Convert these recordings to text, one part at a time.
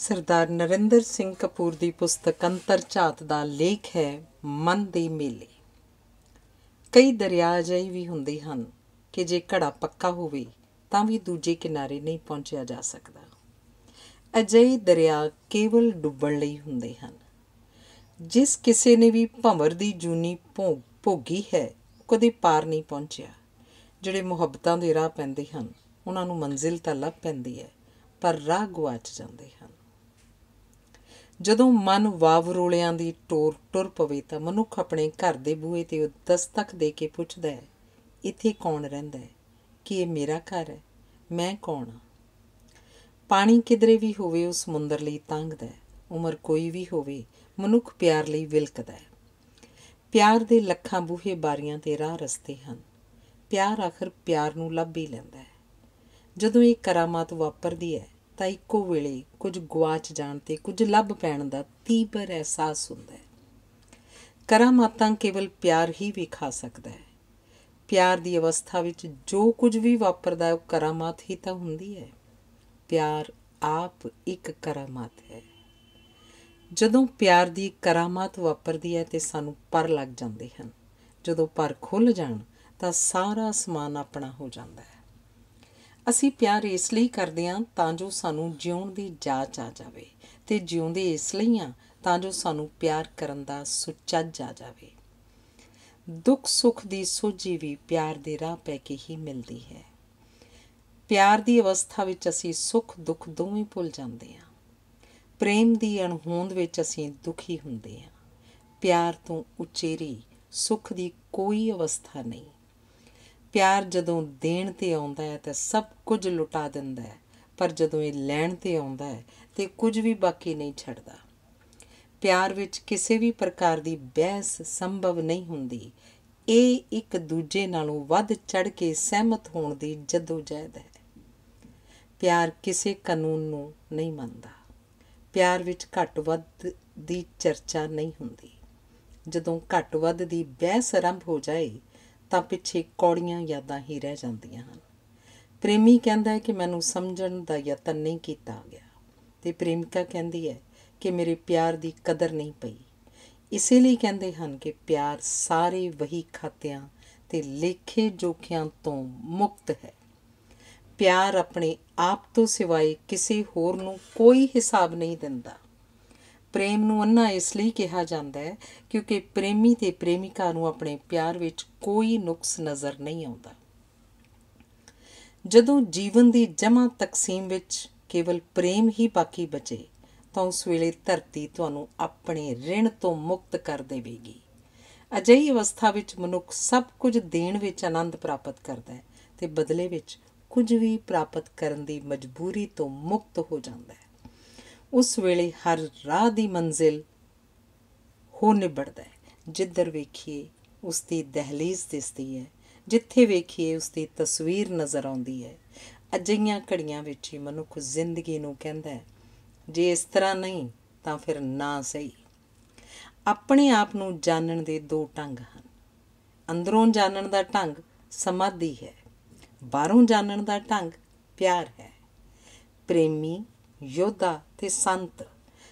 ਸਰਦਾਰ ਨਰਿੰਦਰ ਸਿੰਘ ਕਪੂਰ ਦੀ ਪੁਸਤਕ ਅੰਤਰ ਝਾਤ ਦਾ ਲੇਖ ਹੈ ਮਨ ਦੇ ਮੇਲੇ ਕਈ ਦਰਿਆ ਅਜਿਹੇ ਵੀ ਹੁੰਦੇ ਹਨ ਕਿ ਜੇ ਘੜਾ ਪੱਕਾ ਹੋਵੇ ਤਾਂ ਵੀ ਦੂਜੇ ਕਿਨਾਰੇ ਨਹੀਂ ਪਹੁੰਚਿਆ ਜਾ ਸਕਦਾ ਅਜਿਹੇ ਦਰਿਆ ਕੇਵਲ ਡੁੱਬਣ ਲਈ ਹੁੰਦੇ ਹਨ ਜਿਸ ਕਿਸੇ ਨੇ ਵੀ ਭੰਵਰ ਦੀ ਜੂਨੀ ਭੋਗੀ ਹੈ ਕਦੇ ਪਾਰ ਨਹੀਂ ਪਹੁੰਚਿਆ ਜਿਹੜੇ ਮੁਹੱਬਤਾਂ ਦੇ ਰਾਹ ਪੈਂਦੇ ਹਨ ਉਹਨਾਂ ਨੂੰ ਮੰਜ਼ਿਲ ਤਾਂ ਲੱਭ ਪੈਂਦੀ ਹੈ ਪਰ ਰਾਹ ਗਵਾਚ ਜਾਂਦੇ ਹਨ ਜਦੋਂ ਮਨ ਵਾਵਰੋਲਿਆਂ ਦੀ ਟੋਰ ਟੁਰ ਪਵੇ ਤਾਂ ਮਨੁੱਖ ਆਪਣੇ ਘਰ ਦੇ ਬੂਹੇ ਤੇ ਦਸਤਕ ਦੇ ਕੇ ਪੁੱਛਦਾ ਹੈ ਇੱਥੇ ਕੌਣ ਰਹਿੰਦਾ ਹੈ ਕਿ ਇਹ ਮੇਰਾ ਘਰ ਹੈ ਮੈਂ ਕੌਣ ਪਾਣੀ ਕਿਧਰੇ ਵੀ ਹੋਵੇ ਉਹ ਸਮੁੰਦਰ ਲਈ ਤੰਗਦਾ ਹੈ ਉਮਰ ਕੋਈ ਵੀ ਹੋਵੇ ਮਨੁੱਖ ਪਿਆਰ ਲਈ ਵਿਲਕਦਾ ਹੈ ਪਿਆਰ ਦੇ ਲੱਖਾਂ ਬੂਹੇ ਬਾਰੀਆਂ ਤੇ ਰਾਹ ਰਸਤੇ ਹਨ ਪਿਆਰ ਆਖਰ ਪਿਆਰ ਨੂੰ ਲੱਭ ਹੀ ਲੈਂਦਾ ਹੈ ਜਦੋਂ ਇਹ ਕਰਾਮਾਤ ਵਾਪਰਦੀ ਹੈ ਤਾਂ ਇੱਕੋ ਵੇਲੇ ਕੁਝ ਗਵਾਚ ਜਾਣ ਤੇ ਕੁਝ ਲੱਭ ਪੈਣ ਦਾ ਤੀਬਰ ਅਹਿਸਾਸ ਹੁੰਦਾ ਹੈ ਕਰਾਮਾਤਾਂ ਕੇਵਲ ਪਿਆਰ ਹੀ ਵਿਖਾ ਸਕਦਾ ਹੈ ਪਿਆਰ ਦੀ ਅਵਸਥਾ ਵਿੱਚ ਜੋ ਕੁਝ ਵੀ ਵਾਪਰਦਾ ਉਹ ਕਰਾਮਾਤ ਹੀ ਤਾਂ ਹੁੰਦੀ ਹੈ ਪਿਆਰ ਆਪ ਇੱਕ ਕਰਾਮਾਤ ਹੈ ਜਦੋਂ ਪਿਆਰ ਦੀ ਕਰਾਮਾਤ ਵਾਪਰਦੀ ਹੈ ਤੇ ਸਾਨੂੰ ਪਰ ਲੱਗ ਜਾਂਦੇ ਹਨ ਜਦੋਂ ਪਰ ਖੁੱਲ ਜਾਣ ਤਾਂ ਸਾਰਾ ਸਮਾਨ ਆਪਣਾ ਹੋ ਜਾਂਦਾ ਹੈ ਅਸੀਂ ਪਿਆਰ ਇਸ ਲਈ ਕਰਦੇ ਹਾਂ ਤਾਂ ਜੋ ਸਾਨੂੰ ਜਿਉਣ ਦੀ ਜਾਚ ਆ ਜਾਵੇ ਤੇ ਜਿਉਂਦੇ ਇਸ ਲਈ ਆ ਤਾਂ ਜੋ ਸਾਨੂੰ ਪਿਆਰ ਕਰਨ ਦਾ ਸੁੱਚਾ ਜਾ ਜਾਵੇ ਦੁੱਖ ਸੁੱਖ ਦੀ ਸੋਝੀ ਵੀ ਪਿਆਰ ਦੇ ਰਾਹ ਪੈ ਕੇ ਹੀ ਮਿਲਦੀ ਹੈ ਪਿਆਰ ਦੀ ਅਵਸਥਾ ਵਿੱਚ ਅਸੀਂ ਸੁੱਖ ਦੁੱਖ ਦੋਵੇਂ ਭੁੱਲ ਜਾਂਦੇ ਹਾਂ ਪ੍ਰੇਮ ਦੀ ਅਣਹੋਂਦ ਵਿੱਚ ਅਸੀਂ ਦੁਖੀ ਹੁੰਦੇ ਹਾਂ ਪਿਆਰ ਤੋਂ ਉਚੇਰੀ ਸੁੱਖ ਦੀ ਕੋਈ ਅਵਸਥਾ ਨਹੀਂ ਪਿਆਰ ਜਦੋਂ ਦੇਣ ਤੇ ਆਉਂਦਾ ਹੈ ਤਾਂ ਸਭ ਕੁਝ ਲੁਟਾ ਦਿੰਦਾ ਹੈ ਪਰ ਜਦੋਂ ਇਹ ਲੈਣ ਤੇ ਆਉਂਦਾ ਹੈ ਤੇ ਕੁਝ ਵੀ ਬਾਕੀ ਨਹੀਂ ਛੱਡਦਾ ਪਿਆਰ ਵਿੱਚ ਕਿਸੇ ਵੀ ਪ੍ਰਕਾਰ ਦੀ ਬਹਿਸ ਸੰਭਵ ਨਹੀਂ ਹੁੰਦੀ ਇਹ ਇੱਕ ਦੂਜੇ ਨਾਲੋਂ ਵੱਧ ਚੜ ਕੇ ਸਹਿਮਤ ਹੋਣ ਦੀ ਜਦੋਜਹਿਦ ਹੈ ਪਿਆਰ ਕਿਸੇ ਕਾਨੂੰਨ ਨੂੰ ਨਹੀਂ ਮੰਨਦਾ ਪਿਆਰ ਵਿੱਚ ਘੱਟ ਵੱਧ ਦੀ ਚਰਚਾ ਨਹੀਂ ਹੁੰਦੀ ਜਦੋਂ ਘੱਟ ਵੱਧ ਦੀ ਬਹਿਸ ਆਰੰਭ ਹੋ ਜਾਏ ਤਾਂ ਪਿੱਛੇ ਕੌੜੀਆਂ ਯਾਦਾਂ ਹੀ ਰਹਿ ਜਾਂਦੀਆਂ ਹਨ ਪ੍ਰੇਮੀ ਕਹਿੰਦਾ ਹੈ ਕਿ ਮੈਨੂੰ ਸਮਝਣ ਦਾ ਯਤਨ ਨਹੀਂ ਕੀਤਾ ਗਿਆ ਤੇ ਪ੍ਰੇਮਿਕਾ ਕਹਿੰਦੀ ਹੈ ਕਿ ਮੇਰੇ ਪਿਆਰ ਦੀ ਕਦਰ ਨਹੀਂ ਪਈ ਇਸੇ ਲਈ ਕਹਿੰਦੇ ਹਨ ਕਿ ਪਿਆਰ ਸਾਰੇ ਵਹੀ ਖਾਤਿਆਂ ਤੇ ਲੇਖੇ ਜੋਖਿਆਂ ਤੋਂ ਮੁਕਤ ਹੈ ਪਿਆਰ ਆਪਣੇ ਆਪ ਤੋਂ ਸਿਵਾਏ ਕਿਸੇ ਹੋਰ ਨੂੰ ਕੋਈ ਹਿਸਾਬ ਨਹੀਂ ਦਿੰਦਾ ਪ੍ਰੇਮ ਨੂੰ ਅੰਨਾ ਇਸ ਲਈ ਕਿਹਾ ਜਾਂਦਾ ਹੈ ਕਿਉਂਕਿ ਪ੍ਰੇਮੀ ਤੇ ਪ੍ਰੇਮਿਕਾ ਨੂੰ ਆਪਣੇ ਪਿਆਰ ਵਿੱਚ ਕੋਈ ਨੁਕਸ ਨਜ਼ਰ ਨਹੀਂ ਆਉਂਦਾ ਜਦੋਂ ਜੀਵਨ ਦੀ ਜਮਾ ਤਕਸੀਮ ਵਿੱਚ ਕੇਵਲ ਪ੍ਰੇਮ ਹੀ ਬਾਕੀ ਬਚੇ ਤਾਂ ਉਸ ਵੇਲੇ ਧਰਤੀ ਤੁਹਾਨੂੰ ਆਪਣੇ ਰਿਣ ਤੋਂ ਮੁਕਤ ਕਰ ਦੇਵੇਗੀ ਅਜਿਹੀ ਅਵਸਥਾ ਵਿੱਚ ਮਨੁੱਖ ਸਭ ਕੁਝ ਦੇਣ ਵਿੱਚ ਆਨੰਦ ਪ੍ਰਾਪਤ ਕਰਦਾ ਹੈ ਤੇ ਬਦਲੇ ਵਿੱਚ ਕੁਝ ਵੀ ਪ੍ਰਾਪਤ ਕਰਨ ਦੀ ਮਜਬੂਰੀ ਤੋਂ ਮੁਕਤ ਹੋ ਜਾਂਦਾ ਹੈ ਉਸ ਵੇਲੇ ਹਰ ਰਾਹ ਦੀ ਮੰਜ਼ਿਲ ਹੋ ਨਿਬੜਦਾ ਹੈ ਜਿੱਧਰ ਵੇਖੀਏ ਉਸ ਦੀ ਦਹਲੀਜ਼ ਦਿਸਦੀ ਹੈ ਜਿੱਥੇ ਵੇਖੀਏ ਉਸ ਦੀ ਤਸਵੀਰ ਨਜ਼ਰ ਆਉਂਦੀ ਹੈ ਅਜਈਆਂ ਘੜੀਆਂ ਵਿੱਚ ਹੀ ਮਨੁੱਖ ਜ਼ਿੰਦਗੀ ਨੂੰ ਕਹਿੰਦਾ ਹੈ ਜੇ ਇਸ ਤਰ੍ਹਾਂ ਨਹੀਂ ਤਾਂ ਫਿਰ ਨਾ ਸਹੀ ਆਪਣੇ ਆਪ ਨੂੰ ਜਾਣਨ ਦੇ ਦੋ ਢੰਗ ਹਨ ਅੰਦਰੋਂ ਜਾਣਨ ਦਾ ਢੰਗ ਸਮਾਧੀ ਹੈ ਬਾਹਰੋਂ ਜਾਣਨ ਦਾ ਢੰਗ ਪਿਆਰ ਹੈ ਪ੍ਰੇਮੀ ਯੋਧਾ ਤੇ ਸੰਤ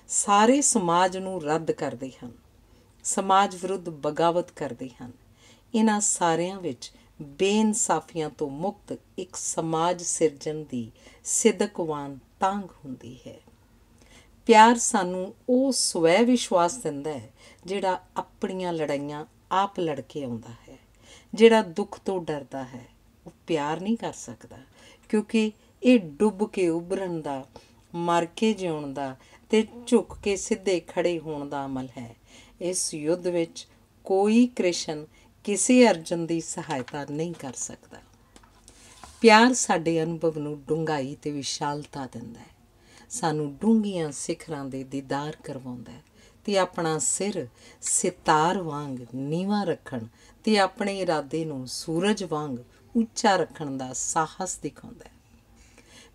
ਸਾਰੇ ਸਮਾਜ ਨੂੰ ਰੱਦ ਕਰਦੇ ਹਨ ਸਮਾਜ ਵਿਰੁੱਧ ਬਗਾਵਤ ਕਰਦੇ ਹਨ ਇਹਨਾਂ ਸਾਰਿਆਂ ਵਿੱਚ ਬੇਇਨਸਾਫੀਆਂ ਤੋਂ ਮੁਕਤ ਇੱਕ ਸਮਾਜ ਸਿਰਜਣ ਦੀ ਸਿੱਧਕਵਾਨ ਤਾਂਗ ਹੁੰਦੀ ਹੈ ਪਿਆਰ ਸਾਨੂੰ ਉਹ ਸਵੈ ਵਿਸ਼ਵਾਸ ਦਿੰਦਾ ਹੈ ਜਿਹੜਾ ਆਪਣੀਆਂ ਲੜਾਈਆਂ ਆਪ ਲੜ ਕੇ ਆਉਂਦਾ ਹੈ ਜਿਹੜਾ ਦੁੱਖ ਤੋਂ ਡਰਦਾ ਹੈ ਉਹ ਪਿਆਰ ਨਹੀਂ ਕਰ ਸਕਦਾ ਕਿਉਂਕਿ ਇਹ ਡੁੱਬ ਕੇ ਉਭਰਨ ਦਾ ਮਰ ਕੇ ਜਿਉਣ ਦਾ ਤੇ ਝੁੱਕ ਕੇ ਸਿੱਧੇ ਖੜੇ ਹੋਣ ਦਾ ਅਮਲ ਹੈ ਇਸ ਯੁੱਧ ਵਿੱਚ ਕੋਈ ਕ੍ਰਿਸ਼ਨ ਕਿਸੇ ਅਰਜਨ ਦੀ ਸਹਾਇਤਾ ਨਹੀਂ ਕਰ ਸਕਦਾ ਪਿਆਰ ਸਾਡੇ ਅਨੁਭਵ ਨੂੰ ਡੂੰਘਾਈ ਤੇ ਵਿਸ਼ਾਲਤਾ ਦਿੰਦਾ ਹੈ ਸਾਨੂੰ ਡੂੰਘੀਆਂ ਸਿਖਰਾਂ ਦੇ ਦੀਦਾਰ ਕਰਵਾਉਂਦਾ ਹੈ ਤੇ ਆਪਣਾ ਸਿਰ ਸਿਤਾਰ ਵਾਂਗ ਨੀਵਾ ਰੱਖਣ ਤੇ ਆਪਣੇ ਇਰਾਦੇ ਨੂੰ ਸੂਰਜ ਵਾਂਗ ਉੱਚਾ ਰੱਖਣ ਦਾ ਸਾਹਸ ਦਿਖਾਉਂਦਾ ਹੈ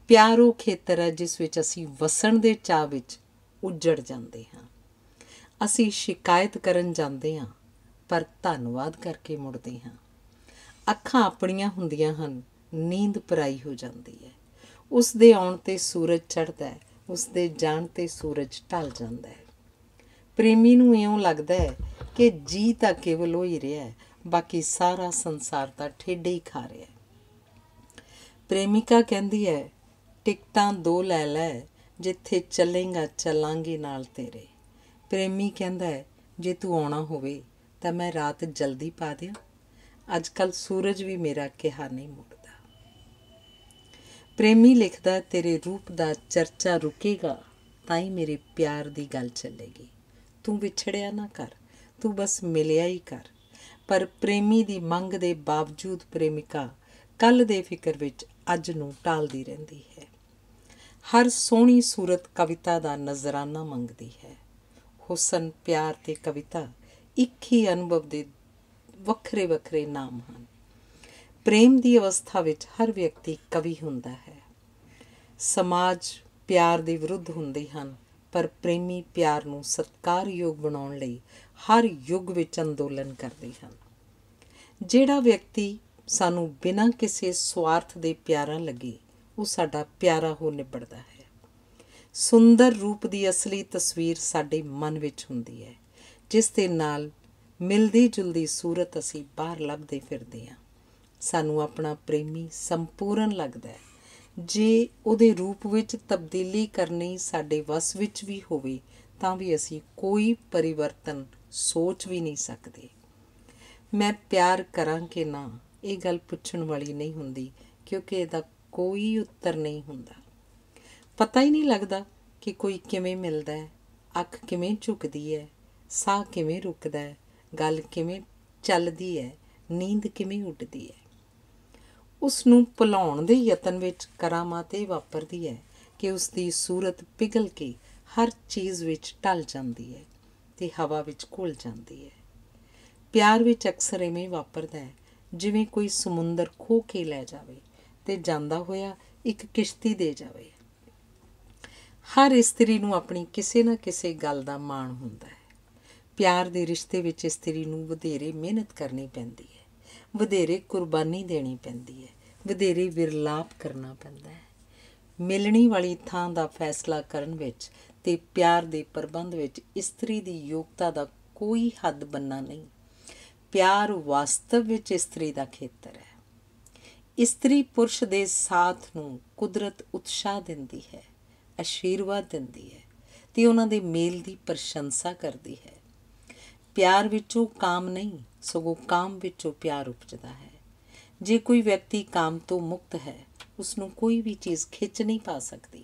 ਪਿਆਰੋ ਖੇਤਰ ਹੈ ਜਿਸ ਵਿੱਚ ਅਸੀਂ ਵਸਣ ਦੇ ਚਾਹ ਵਿੱਚ ਉੱਜੜ ਜਾਂਦੇ ਹਾਂ ਅਸੀਂ ਸ਼ਿਕਾਇਤ ਕਰਨ ਜਾਂਦੇ ਹਾਂ ਪਰ ਧੰਨਵਾਦ ਕਰਕੇ ਮੁੜਦੇ ਹਾਂ ਅੱਖਾਂ ਆਪਣੀਆਂ ਹੁੰਦੀਆਂ ਹਨ ਨੀਂਦ ਪਰਾਈ ਹੋ ਜਾਂਦੀ ਹੈ ਉਸ ਦੇ ਆਉਣ ਤੇ ਸੂਰਜ ਚੜਦਾ ਹੈ ਉਸ ਦੇ ਜਾਣ ਤੇ ਸੂਰਜ ਢਲ ਜਾਂਦਾ ਹੈ ਪ੍ਰੇਮੀ ਨੂੰ ਇਉਂ ਲੱਗਦਾ ਹੈ ਕਿ ਜੀ ਤਾਂ ਕੇਵਲ ਉਹ ਹੀ ਰਿਹਾ ਹੈ ਬਾਕੀ ਸਾਰਾ ਸੰਸਾਰ ਤਾਂ ਠੇਡੇ ਹੀ ਖਾ ਰਿਹਾ ਹੈ ਪ੍ਰੇਮਿਕਾ ਕਹਿੰਦੀ ਹੈ ਟਿਕਟਾਂ ਦੋ ਲੈ ਲੈ ਜਿੱਥੇ ਚੱਲੇਗਾ ਚੱਲਾਂਗੇ ਨਾਲ ਤੇਰੇ ਪ੍ਰੇਮੀ ਕਹਿੰਦਾ ਹੈ ਜੇ ਤੂੰ ਆਉਣਾ ਹੋਵੇ ਤਾਂ ਮੈਂ ਰਾਤ ਜਲਦੀ ਪਾ ਦਿਆਂ ਅੱਜ ਕੱਲ ਸੂਰਜ ਵੀ ਮੇਰਾ ਕਿਹਾ ਨਹੀਂ ਮੁੜਦਾ ਪ੍ਰੇਮੀ ਲਿਖਦਾ ਤੇਰੇ ਰੂਪ ਦਾ ਚਰਚਾ ਰੁਕੇਗਾ ਤਾਂ ਹੀ ਮੇਰੇ ਪਿਆਰ ਦੀ ਗੱਲ ਚੱਲੇਗੀ ਤੂੰ ਵਿਛੜਿਆ ਨਾ ਕਰ ਤੂੰ ਬਸ ਮਿਲਿਆ ਹੀ ਕਰ ਪਰ ਪ੍ਰੇਮੀ ਦੀ ਮੰਗ ਦੇ ਬਾਵਜੂਦ ਪ੍ਰੇਮਿਕਾ ਕੱਲ ਦੇ ਫਿਕਰ ਵਿੱਚ ਅੱਜ ਨੂੰ ਟਾਲਦੀ ਰਹਿੰਦੀ ਹੈ ਹਰ ਸੋਹਣੀ ਸੂਰਤ ਕਵਿਤਾ ਦਾ ਨਜ਼ਰਾਨਾ ਮੰਗਦੀ ਹੈ ਹੁਸਨ ਪਿਆਰ ਤੇ ਕਵਿਤਾ ਇੱਕ ਹੀ ਅਨੁਭਵ ਦੇ ਵੱਖਰੇ ਵੱਖਰੇ ਨਾਮ ਹਨ ਪ੍ਰੇਮ ਦੀ ਅਵਸਥਾ ਵਿੱਚ ਹਰ ਵਿਅਕਤੀ ਕਵੀ ਹੁੰਦਾ ਹੈ ਸਮਾਜ ਪਿਆਰ ਦੇ ਵਿਰੁੱਧ ਹੁੰਦੇ ਹਨ ਪਰ ਪ੍ਰੇਮੀ ਪਿਆਰ ਨੂੰ ਸਤਕਾਰਯੋਗ ਬਣਾਉਣ ਲਈ ਹਰ ਯੁੱਗ ਵਿੱਚ ਅੰਦੋਲਨ ਕਰਦੇ ਹਨ ਜਿਹੜਾ ਵਿਅਕਤੀ ਸਾਨੂੰ ਬਿਨਾਂ ਕਿਸੇ ਸਵਾਰਥ ਦੇ ਪਿਆਰਾ ਲੱਗੇ ਉਹ ਸਾਡਾ ਪਿਆਰਾ ਹੋ ਨਿਬੜਦਾ ਹੈ ਸੁੰਦਰ ਰੂਪ ਦੀ ਅਸਲੀ ਤਸਵੀਰ ਸਾਡੇ ਮਨ ਵਿੱਚ ਹੁੰਦੀ ਹੈ ਜਿਸ ਦੇ ਨਾਲ ਮਿਲਦੀ ਜੁਲਦੀ ਸੂਰਤ ਅਸੀਂ ਬਾਹਰ ਲੱਭਦੇ ਫਿਰਦੇ ਹਾਂ ਸਾਨੂੰ ਆਪਣਾ ਪ੍ਰੇਮੀ ਸੰਪੂਰਨ ਲੱਗਦਾ ਹੈ ਜੇ ਉਹਦੇ ਰੂਪ ਵਿੱਚ ਤਬਦੀਲੀ ਕਰਨੀ ਸਾਡੇ ਵਸ ਵਿੱਚ ਵੀ ਹੋਵੇ ਤਾਂ ਵੀ ਅਸੀਂ ਕੋਈ ਪਰਿਵਰਤਨ ਸੋਚ ਵੀ ਨਹੀਂ ਸਕਦੇ ਮੈਂ ਪਿਆਰ ਕਰਾਂ ਕਿ ਨਾ ਇਹ ਗੱਲ ਪੁੱਛਣ ਵਾਲੀ ਨਹੀਂ ਹੁੰਦੀ ਕਿਉਂਕਿ ਇਹਦਾ ਕੋਈ ਉੱਤਰ ਨਹੀਂ ਹੁੰਦਾ ਪਤਾ ਹੀ ਨਹੀਂ ਲੱਗਦਾ ਕਿ ਕੋਈ ਕਿਵੇਂ ਮਿਲਦਾ ਹੈ ਅੱਖ ਕਿਵੇਂ ਝੁਕਦੀ ਹੈ ਸਾਹ ਕਿਵੇਂ ਰੁਕਦਾ ਹੈ ਗੱਲ ਕਿਵੇਂ ਚੱਲਦੀ ਹੈ ਨੀਂਦ ਕਿਵੇਂ ਉੱਡਦੀ ਹੈ ਉਸ ਨੂੰ ਭੁਲਾਉਣ ਦੇ ਯਤਨ ਵਿੱਚ ਕਰਾਮਾ ਤੇ ਵਾਪਰਦੀ ਹੈ ਕਿ ਉਸ ਦੀ ਸੂਰਤ ਪਿਗਲ ਕੇ ਹਰ ਚੀਜ਼ ਵਿੱਚ ਟਲ ਜਾਂਦੀ ਹੈ ਤੇ ਹਵਾ ਵਿੱਚ ਘੁਲ ਜਾਂਦੀ ਹੈ ਪਿਆਰ ਵਿੱਚ ਅਕਸਰ ਐਵੇਂ ਵਾਪਰਦਾ ਹੈ ਜਿਵੇਂ ਕੋਈ ਸਮੁੰਦਰ ਖੋ ਕੇ ਲੈ ਜਾਵੇ ਵਾਸਤੇ ਜਾਂਦਾ ਹੋਇਆ ਇੱਕ ਕਿਸ਼ਤੀ ਦੇ ਜਾਵੇ ਹਰ ਇਸਤਰੀ ਨੂੰ ਆਪਣੀ ਕਿਸੇ ਨਾ ਕਿਸੇ ਗੱਲ ਦਾ ਮਾਣ ਹੁੰਦਾ ਹੈ ਪਿਆਰ ਦੇ ਰਿਸ਼ਤੇ ਵਿੱਚ ਇਸਤਰੀ ਨੂੰ ਵਧੇਰੇ ਮਿਹਨਤ ਕਰਨੀ ਪੈਂਦੀ ਹੈ ਵਧੇਰੇ ਕੁਰਬਾਨੀ ਦੇਣੀ ਪੈਂਦੀ ਹੈ ਵਧੇਰੇ ਵਿਰਲਾਪ ਕਰਨਾ ਪੈਂਦਾ ਹੈ ਮਿਲਣੀ ਵਾਲੀ ਥਾਂ ਦਾ ਫੈਸਲਾ ਕਰਨ ਵਿੱਚ ਤੇ ਪਿਆਰ ਦੇ ਪ੍ਰਬੰਧ ਵਿੱਚ ਇਸਤਰੀ ਦੀ ਯੋਗਤਾ ਦਾ ਕੋਈ ਹੱਦ ਬੰਨਾ ਨਹੀਂ ਪਿਆਰ ਵਾਸਤਵ ਵਿੱਚ ਇਸਤਰੀ ਦਾ ਖੇਤਰ ਹੈ ਇਸਤਰੀ ਪੁਰਸ਼ ਦੇ ਸਾਥ ਨੂੰ ਕੁਦਰਤ ਉਤਸ਼ਾਹ ਦਿੰਦੀ ਹੈ ਅਸ਼ੀਰਵਾਦ ਦਿੰਦੀ ਹੈ ਤੇ ਉਹਨਾਂ ਦੇ ਮੇਲ ਦੀ ਪ੍ਰਸ਼ੰਸਾ ਕਰਦੀ ਹੈ ਪਿਆਰ ਵਿੱਚੋਂ ਕਾਮ ਨਹੀਂ ਸਗੋਂ ਕਾਮ ਵਿੱਚੋਂ ਪਿਆਰ ਉਪਜਦਾ ਹੈ ਜੇ ਕੋਈ ਵਿਅਕਤੀ ਕਾਮ ਤੋਂ ਮੁਕਤ ਹੈ ਉਸ ਨੂੰ ਕੋਈ ਵੀ ਚੀਜ਼ ਖਿੱਚ ਨਹੀਂ ਪਾ ਸਕਦੀ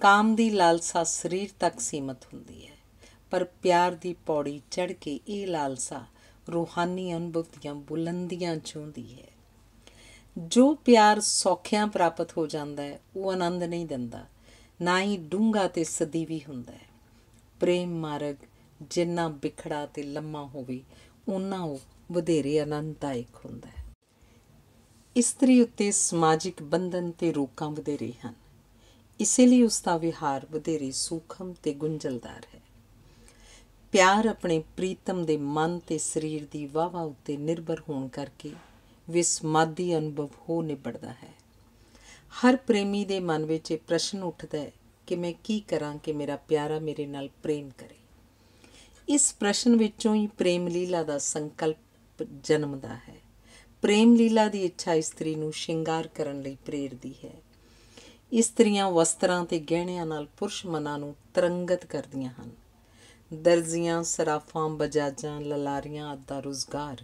ਕਾਮ ਦੀ ਲਾਲਸਾ ਸਰੀਰ ਤੱਕ ਸੀਮਤ ਹੁੰਦੀ ਹੈ ਪਰ ਪਿਆਰ ਦੀ ਪੌੜੀ ਚੜ ਕੇ ਇਹ ਲਾਲਸਾ ਰੂਹਾਨੀ ਅਨੁਭਵ ਦੀਆਂ ਬੁਲੰਦੀਆਂ ਚੋਂਦੀ ਹੈ ਜੋ ਪਿਆਰ ਸੌਖਿਆਂ ਪ੍ਰਾਪਤ ਹੋ ਜਾਂਦਾ ਹੈ ਉਹ ਆਨੰਦ ਨਹੀਂ ਦਿੰਦਾ ਨਾ ਹੀ ਡੂੰਗਾ ਤੇ ਸਦੀਵੀ ਹੁੰਦਾ ਹੈ ਪ੍ਰੇਮ ਮਾਰਗ ਜਿੰਨਾ ਵਿਖੜਾ ਤੇ ਲੰਮਾ ਹੋਵੇ ਉਨਾ ਉਹ ਵਧੇਰੇ ਅਨੰਤਾਇਕ ਹੁੰਦਾ ਹੈ ਇਸਤਰੀ ਉੱਤੇ ਸਮਾਜਿਕ ਬੰਧਨ ਤੇ ਰੋਕਾਂ ਵਧੇਰੇ ਹਨ ਇਸੇ ਲਈ ਉਸ ਦਾ ਵਿਹਾਰ ਵਧੇਰੇ ਸੂਖਮ ਤੇ ਗੁੰਝਲਦਾਰ ਹੈ ਪਿਆਰ ਆਪਣੇ ਪ੍ਰੀਤਮ ਦੇ ਮਨ ਤੇ ਸਰੀਰ ਦੀ ਵਾਵਾ ਉੱਤੇ ਨਿਰਭਰ ਹੋਣ ਕਰਕੇ ਵਿਸਮਾਦੀ ਅਨੁਭਵ ਹੋ ਨਿਬੜਦਾ ਹੈ ਹਰ ਪ੍ਰੇਮੀ ਦੇ ਮਨ ਵਿੱਚ ਇਹ ਪ੍ਰਸ਼ਨ ਉੱਠਦਾ ਹੈ ਕਿ ਮੈਂ ਕੀ ਕਰਾਂ ਕਿ ਮੇਰਾ ਪਿਆਰਾ ਮੇਰੇ ਨਾਲ ਪ੍ਰੇਮ ਕਰੇ ਇਸ ਪ੍ਰਸ਼ਨ ਵਿੱਚੋਂ ਹੀ ਪ੍ਰੇਮ ਲੀਲਾ ਦਾ ਸੰਕਲਪ ਜਨਮਦਾ ਹੈ ਪ੍ਰੇਮ ਲੀਲਾ ਦੀ ਇੱਛਾ ਇਸਤਰੀ ਨੂੰ ਸ਼ਿੰਗਾਰ ਕਰਨ ਲਈ ਪ੍ਰੇਰਦੀ ਹੈ ਇਸਤਰੀਆਂ ਵਸਤਰਾਂ ਤੇ ਗਹਿਣਿਆਂ ਨਾਲ ਪੁਰਸ਼ ਮਨਾਂ ਨੂੰ ਤਰੰਗਤ ਕਰਦੀਆਂ ਹਨ ਦਰਜ਼ੀਆਂ ਸਰਾਫਾਂ ਬਜਾਜਾਂ ਲਲਾਰੀਆਂ ਆਦਿ ਦਾ ਰੋਜ਼ਗਾਰ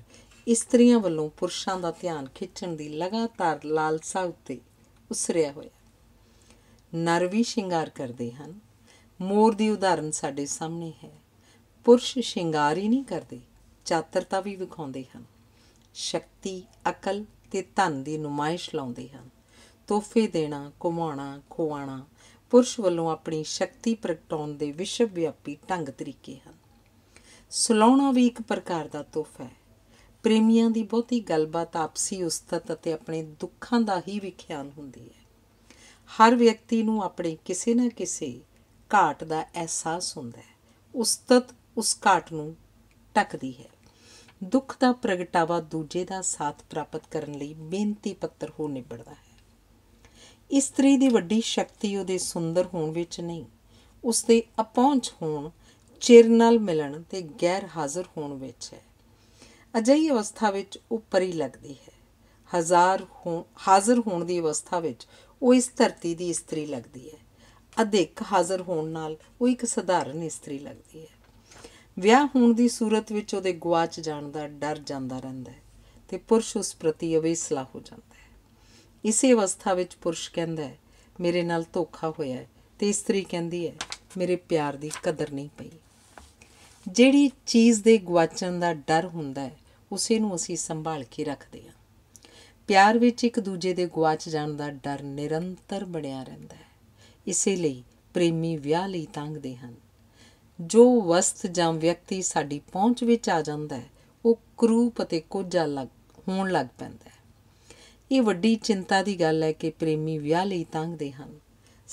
ਇਸਤਰੀਆਂ ਵੱਲੋਂ ਪੁਰਸ਼ਾਂ ਦਾ ਧਿਆਨ ਖਿੱਚਣ ਦੀ ਲਗਾਤਾਰ ਲਾਲਸਾ ਉੱਤੇ ਉਸਰਿਆ ਹੋਇਆ ਨਰ ਵੀ ਸ਼ਿੰਗਾਰ ਕਰਦੇ ਹਨ ਮੋਰ ਦੀ ਉਦਾਹਰਨ ਸਾਡੇ ਸਾਹਮਣੇ ਹੈ ਪੁਰਸ਼ ਸ਼ਿੰਗਾਰ ਹੀ ਨਹੀਂ ਕਰਦੇ ਚਾਤਰਤਾ ਵੀ ਵਿਖਾਉਂਦੇ ਹਨ ਸ਼ਕਤੀ ਅਕਲ ਤੇ ਧਨ ਦੀ ਨੁਮਾਇਸ਼ ਲਾਉਂਦੇ ਹਨ ਤੋਹਫੇ ਦੇਣਾ ਘੁਮਾਉਣਾ ਖਵਾਉਣਾ ਪੁਰਸ਼ ਵੱਲੋਂ ਆਪਣੀ ਸ਼ਕਤੀ ਪ੍ਰਗਟਾਉਣ ਦੇ ਵਿਸ਼ਵ ਵਿਆਪੀ ਢੰਗ ਤਰੀਕੇ ਹਨ ਸੁਲਾਉਣਾ ਵੀ ਇੱਕ ਪ੍ਰਕਾਰ ਦਾ ਤੋਹਫਾ ਹੈ ਪ੍ਰੇਮੀਆਂ ਦੀ ਬਹੁਤੀ ਗੱਲਬਾਤ ਆਪਸੀ ਉਸਤਤ ਅਤੇ ਆਪਣੇ ਦੁੱਖਾਂ ਦਾ ਹੀ ਵਿਖਿਆਨ ਹੁੰਦੀ ਹੈ ਹਰ ਵਿਅਕਤੀ ਨੂੰ ਆਪਣੇ ਕਿਸੇ ਨਾ ਕਿਸੇ ਘਾਟ ਦਾ ਅਹਿਸਾਸ ਹੁੰਦਾ ਹੈ ਉਸਤਤ ਉਸ ਘਾਟ ਨੂੰ ਟੱਕਦੀ ਹੈ ਦੁੱਖ ਦਾ ਪ੍ਰਗਟਾਵਾ ਦੂਜੇ ਦਾ ਸਾਥ ਪ੍ਰਾਪਤ ਕਰਨ ਲਈ ਬੇਨਤੀ ਪੱਤਰ ਹੋ ਨਿਬੜਦਾ ਹੈ ਇਸਤਰੀ ਦੀ ਵੱਡੀ ਸ਼ਕਤੀ ਉਹਦੇ ਸੁੰਦਰ ਹੋਣ ਵਿੱਚ ਨਹੀਂ ਉਸਦੇ ਅਪਹੁੰਚ ਹੋਣ ਚਿਰ ਨਾਲ ਮਿਲਣ ਤੇ ਗੈਰ ਹਾਜ਼ਰ ਹੋਣ ਵਿੱਚ ਹੈ ਅਜਿਹੀ ਅਵਸਥਾ ਵਿੱਚ ਉੱਪਰ ਹੀ ਲੱਗਦੀ ਹੈ ਹਜ਼ਾਰ ਹਾਜ਼ਰ ਹੋਣ ਦੀ ਅਵਸਥਾ ਵਿੱਚ ਉਹ ਇਸ ਧਰਤੀ ਦੀ ਇਸਤਰੀ ਲੱਗਦੀ ਹੈ ਅਧਿਕ ਹਾਜ਼ਰ ਹੋਣ ਨਾਲ ਉਹ ਇੱਕ ਸਧਾਰਨ ਇਸਤਰੀ ਲੱਗਦੀ ਹੈ ਵਿਆਹ ਹੋਣ ਦੀ ਸੂਰਤ ਵਿੱਚ ਉਹਦੇ ਗਵਾਚ ਜਾਣ ਦਾ ਡਰ ਜਾਂਦਾ ਰਹਿੰਦਾ ਹੈ ਤੇ ਪੁਰਸ਼ ਉਸ ਪ੍ਰਤੀ ਅਵੇਸਲਾ ਹੋ ਜਾਂਦਾ ਹੈ ਇਸੇ ਅਵਸਥਾ ਵਿੱਚ ਪੁਰਸ਼ ਕਹਿੰਦਾ ਹੈ ਮੇਰੇ ਨਾਲ ਧੋਖਾ ਹੋਇਆ ਹੈ ਤੇ ਇਸਤਰੀ ਕਹਿੰਦੀ ਹੈ ਮੇਰੇ ਪਿਆਰ ਦੀ ਕਦਰ ਨਹੀਂ ਪਈ ਜਿਹੜੀ ਚੀਜ਼ ਦੇ ਗਵਾਚਣ ਦਾ ਡਰ ਹੁੰਦਾ ਹੈ ਉਸੇ ਨੂੰ ਅਸੀਂ ਸੰਭਾਲ ਕੇ ਰੱਖਦੇ ਹਾਂ ਪਿਆਰ ਵਿੱਚ ਇੱਕ ਦੂਜੇ ਦੇ ਗਵਾਚ ਜਾਣ ਦਾ ਡਰ ਨਿਰੰਤਰ ਬੜਿਆ ਰਹਿੰਦਾ ਹੈ ਇਸੇ ਲਈ ਪ੍ਰੇਮੀ ਵਿਆਹ ਲਈ ਤੰਗਦੇ ਹਨ ਜੋ ਵਸਤ ਜਾਂ ਵਿਅਕਤੀ ਸਾਡੀ ਪਹੁੰਚ ਵਿੱਚ ਆ ਜਾਂਦਾ ਹੈ ਉਹ ਕਰੂਪ ਅਤੇ ਕੋਝਾ ਲੱਗ ਹੋਣ ਲੱਗ ਪੈਂਦਾ ਹੈ ਇਹ ਵੱਡੀ ਚਿੰਤਾ ਦੀ ਗੱਲ ਹੈ ਕਿ ਪ੍ਰੇਮੀ ਵਿਆਹ ਲਈ ਤੰਗਦੇ ਹਨ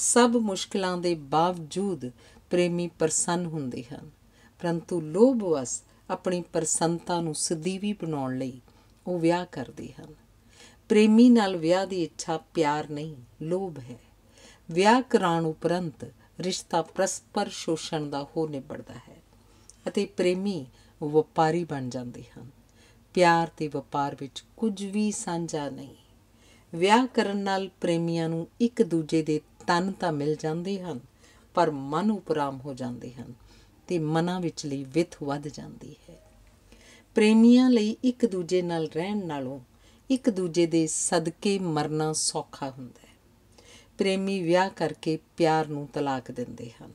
ਸਭ ਮੁਸ਼ਕਲਾਂ ਦੇ ਬਾਵਜੂਦ ਪ੍ਰੇਮੀ ਪ੍ਰਸੰਨ ਹੁੰਦੇ ਹਨ ਪਰੰਤੂ ਲੋਭ ਵਸ ਆਪਣੀ ਪ੍ਰਸੰਤਾ ਨੂੰ ਸਿੱਧੀ ਵੀ ਬਣਾਉਣ ਲਈ ਉਹ ਵਿਆਹ ਕਰਦੇ ਹਨ ਪ੍ਰੇਮੀ ਨਾਲ ਵਿਆਹ ਦੀ ਇੱਛਾ ਪਿਆਰ ਨਹੀਂ ਲੋਭ ਹੈ ਵਿਆਹ ਕਰਾਉਣ ਉਪਰੰਤ ਰਿਸ਼ਤਾ ਪਰਸਪਰ ਸ਼ੋਸ਼ਣ ਦਾ ਹੋ ਨਿਬੜਦਾ ਹੈ ਅਤੇ ਪ੍ਰੇਮੀ ਵਪਾਰੀ ਬਣ ਜਾਂਦੇ ਹਨ ਪਿਆਰ ਤੇ ਵਪਾਰ ਵਿੱਚ ਕੁਝ ਵੀ ਸਾਂਝਾ ਨਹੀਂ ਵਿਆਹ ਕਰਨ ਨਾਲ ਪ੍ਰੇਮੀਆਂ ਨੂੰ ਇੱਕ ਦੂਜੇ ਦੇ ਤਨ ਤਾਂ ਮਿਲ ਜਾਂਦੇ ਹਨ ਪਰ ਮਨ ਉਪਰਾਮ ਹੋ ਜਾਂਦੇ ਹਨ ਤੇ ਮਨਾਂ ਵਿੱਚਲੀ ਵਿਥ ਵੱਧ ਜਾਂਦੀ ਹੈ ਪ੍ਰੇਮੀਆਂ ਲਈ ਇੱਕ ਦੂਜੇ ਨਾਲ ਰਹਿਣ ਨਾਲੋਂ ਇੱਕ ਦੂਜੇ ਦੇ ਸਦਕੇ ਮਰਨਾ ਸੌਖਾ ਹੁੰਦਾ ਹੈ ਪ੍ਰੇਮੀ ਵਿਆਹ ਕਰਕੇ ਪਿਆਰ ਨੂੰ ਤਲਾਕ ਦਿੰਦੇ ਹਨ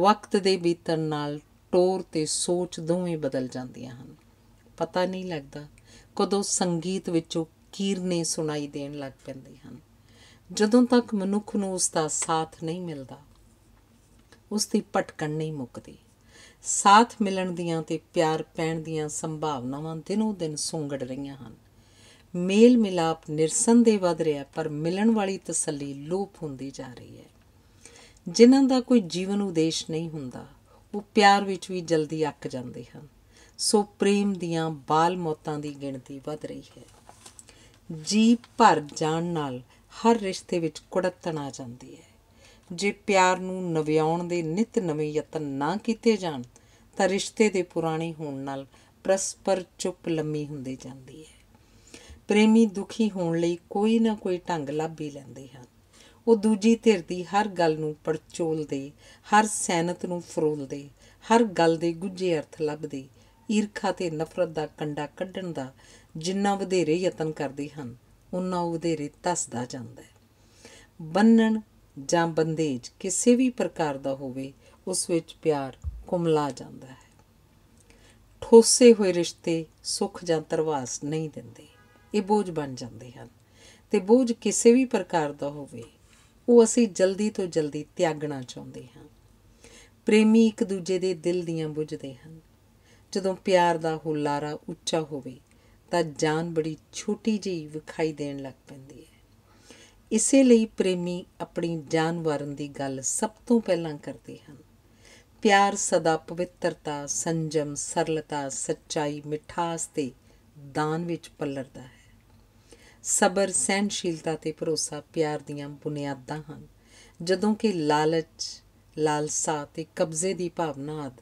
ਵਕਤ ਦੇ ਬੀਤਣ ਨਾਲ ਟੋਰ ਤੇ ਸੋਚ ਦੋਵੇਂ ਬਦਲ ਜਾਂਦੀਆਂ ਹਨ ਪਤਾ ਨਹੀਂ ਲੱਗਦਾ ਕਦੋਂ ਸੰਗੀਤ ਵਿੱਚੋਂ ਕੀਰਨੇ ਸੁਣਾਈ ਦੇਣ ਲੱਗ ਪੈਂਦੇ ਹਨ ਜਦੋਂ ਤੱਕ ਮਨੁੱਖ ਨੂੰ ਉਸ ਦਾ ਸਾਥ ਨਹੀਂ ਮਿਲਦਾ ਉਸ ਦੀ ਭਟਕਣ ਨਹੀਂ ਮੁੱਕਦੀ ਸਾਥ ਮਿਲਣ ਦੀਆਂ ਤੇ ਪਿਆਰ ਪੈਣ ਦੀਆਂ ਸੰਭਾਵਨਾਵਾਂ ਦਿਨੋ ਦਿਨ ਸੁੰਗੜ ਰਹੀਆਂ ਹਨ ਮੇਲ ਮਿਲਾਪ ਨਿਰਸੰਦੇ ਵਧ ਰਿਹਾ ਪਰ ਮਿਲਣ ਵਾਲੀ ਤਸੱਲੀ ਲੋਪ ਹੁੰਦੀ ਜਾ ਰਹੀ ਹੈ ਜਿਨ੍ਹਾਂ ਦਾ ਕੋਈ ਜੀਵਨ ਉਦੇਸ਼ ਨਹੀਂ ਹੁੰਦਾ ਉਹ ਪਿਆਰ ਵਿੱਚ ਵੀ ਜਲਦੀ ਅੱਕ ਜਾਂਦੇ ਹਨ ਸੋ ਪ੍ਰੇਮ ਦੀਆਂ ਬਾਲ ਮੌਤਾਂ ਦੀ ਗਿਣਤੀ ਵਧ ਰਹੀ ਹੈ ਜੀ ਭਰ ਜਾਣ ਨਾਲ ਹਰ ਰਿਸ਼ਤੇ ਵਿੱਚ ਕੁੜੱਤਣ ਆ ਜਾਂਦੀ ਹੈ ਜੇ ਪਿਆਰ ਨੂੰ ਨਵਿਆਉਣ ਦੇ ਨਿਤ ਨਵੇਂ ਯਤਨ ਨਾ ਕੀਤੇ ਜਾਣ ਤਾਂ ਰਿਸ਼ਤੇ ਦੇ ਪੁਰਾਣੇ ਹੋਣ ਨਾਲ ਪਰਸਪਰ ਚੁੱਪ ਲੰਮੀ ਹੁੰਦੇ ਜਾਂਦੀ ਹੈ ਪ੍ਰੇਮੀ ਦੁਖੀ ਹੋਣ ਲਈ ਕੋਈ ਨਾ ਕੋਈ ਢੰਗ ਲੱਭ ਹੀ ਲੈਂਦੇ ਹਨ ਉਹ ਦੂਜੀ ਧਿਰ ਦੀ ਹਰ ਗੱਲ ਨੂੰ ਪਰਚੋਲਦੇ ਹਰ ਸੈਨਤ ਨੂੰ ਫਰੋਲਦੇ ਹਰ ਗੱਲ ਦੇ ਗੁੱਝੇ ਅਰਥ ਲੱਭਦੇ ਈਰਖਾ ਤੇ ਨਫ਼ਰਤ ਦਾ ਕੰਡਾ ਕੱਢਣ ਦਾ ਜਿੰਨਾ ਵਧੇਰੇ ਯਤਨ ਕਰਦੇ ਹਨ ਉਹਨਾਂ ਉਹ ਵਧੇਰੇ ਤਸਦਾ ਜਾਂਦਾ ਹੈ ਬੰਨਣ ਜਾਂ ਬੰਦੇਜ ਕਿਸੇ ਵੀ ਪ੍ਰਕਾਰ ਦਾ ਹੋਵੇ ਉਸ ਵਿੱਚ ਪਿਆਰ ਕੁਮਲਾ ਜਾਂਦਾ ਹੈ ਠੋਸੇ ਹੋਏ ਰਿਸ਼ਤੇ ਸੁੱਖ ਜਾਂ ਤਰਵਾਸ ਨਹੀਂ ਦਿੰਦੇ ਇਹ ਬੋਝ ਬਣ ਜਾਂਦੇ ਹਨ ਤੇ ਬੋਝ ਕਿਸੇ ਵੀ ਪ੍ਰਕਾਰ ਦਾ ਹੋਵੇ ਉਹ ਅਸੀਂ ਜਲਦੀ ਤੋਂ ਜਲਦੀ ਤਿਆਗਣਾ ਚਾਹੁੰਦੇ ਹਾਂ ਪ੍ਰੇਮੀ ਇੱਕ ਦੂਜੇ ਦੇ ਦਿਲ ਦੀਆਂ ਬੁੱਝਦੇ ਹਨ ਜਦੋਂ ਪਿਆਰ ਦਾ ਹੁਲਾਰਾ ਉੱਚਾ ਹੋਵੇ ਤਾਂ ਜਾਨ ਬੜੀ ਛੋਟੀ ਜਿਹੀ ਵਿਖਾਈ ਦੇਣ ਲੱਗ ਪੈਂਦੀ ਹੈ ਇਸੇ ਲਈ ਪ੍ਰੇਮੀ ਆਪਣੀ ਜਾਨ ਵਾਰਨ ਦੀ ਗੱਲ ਸਭ ਤੋਂ ਪਹਿਲਾਂ ਕਰਦੇ ਹਨ ਪਿਆਰ ਸਦਾ ਪਵਿੱਤਰਤਾ ਸੰਜਮ ਸਰਲਤਾ ਸੱਚਾਈ ਮਿਠਾਸ ਤੇ ਦਾਨ ਵਿੱਚ ਪਲਰਦਾ ਹੈ ਸਬਰ ਸਹਿਨਸ਼ੀਲਤਾ ਤੇ ਭਰੋਸਾ ਪਿਆਰ ਦੀਆਂ ਬੁਨਿਆਦਾਂ ਹਨ ਜਦੋਂ ਕਿ ਲਾਲਚ ਲਾਲਸਾ ਤੇ ਕਬਜ਼ੇ ਦੀ ਭਾਵਨਾ ਆਦ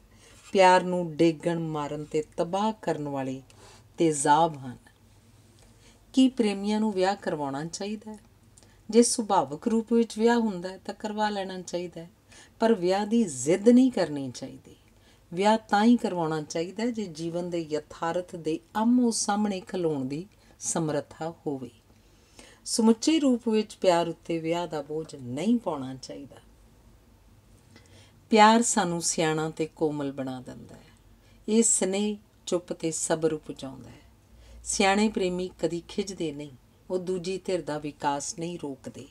ਪਿਆਰ ਨੂੰ ਡੇਗਣ ਮਾਰਨ ਤੇ ਤਬਾਹ ਕਰਨ ਵਾਲੇ ਤੇਜ਼ਾਬ ਹਨ ਕੀ ਪ੍ਰੇਮੀਆਂ ਨੂੰ ਵਿਆਹ ਕਰਵਾਉਣਾ ਚਾਹੀਦਾ ਹੈ ਜੇ ਸੁਭਾਵਕ ਰੂਪ ਵਿੱਚ ਵਿਆਹ ਹੁੰਦਾ ਹੈ ਤਾਂ ਕਰਵਾ ਲੈਣਾ ਚਾਹੀਦਾ ਹੈ ਪਰ ਵਿਆਹ ਦੀ ਜ਼ਿੱਦ ਨਹੀਂ ਕਰਨੀ ਚਾਹੀਦੀ ਵਿਆਹ ਤਾਂ ਹੀ ਕਰਵਾਉਣਾ ਚਾਹੀਦਾ ਜੇ ਜੀਵਨ ਦੇ ਯਥਾਰਥ ਦੇ ਆਮੋ ਸਾਹਮਣੇ ਖਲੋਣ ਦੀ ਸਮਰੱਥਾ ਹੋਵੇ ਸਮੁੱਚੇ ਰੂਪ ਵਿੱਚ ਪਿਆਰ ਉੱਤੇ ਵਿਆਹ ਦਾ ਬੋਝ ਨਹੀਂ ਪਾਉਣਾ ਚਾਹੀਦਾ ਪਿਆਰ ਸਾਨੂੰ ਸਿਆਣਾ ਤੇ ਕੋਮਲ ਬਣਾ ਦਿੰਦਾ ਹੈ ਇਹ ਸਨੇਹ ਚੁੱਪ ਤੇ ਸਬਰ ਉਪਜਾਉਂਦਾ ਹੈ ਸਿਆਣੇ ਪ੍ਰੇਮੀ ਕਦੀ ਖਿਜਦੇ ਨਹੀਂ ਉਹ ਦੂਜੀ ਧਿਰ ਦਾ ਵਿਕਾਸ ਨਹੀਂ ਰੋਕਦੇ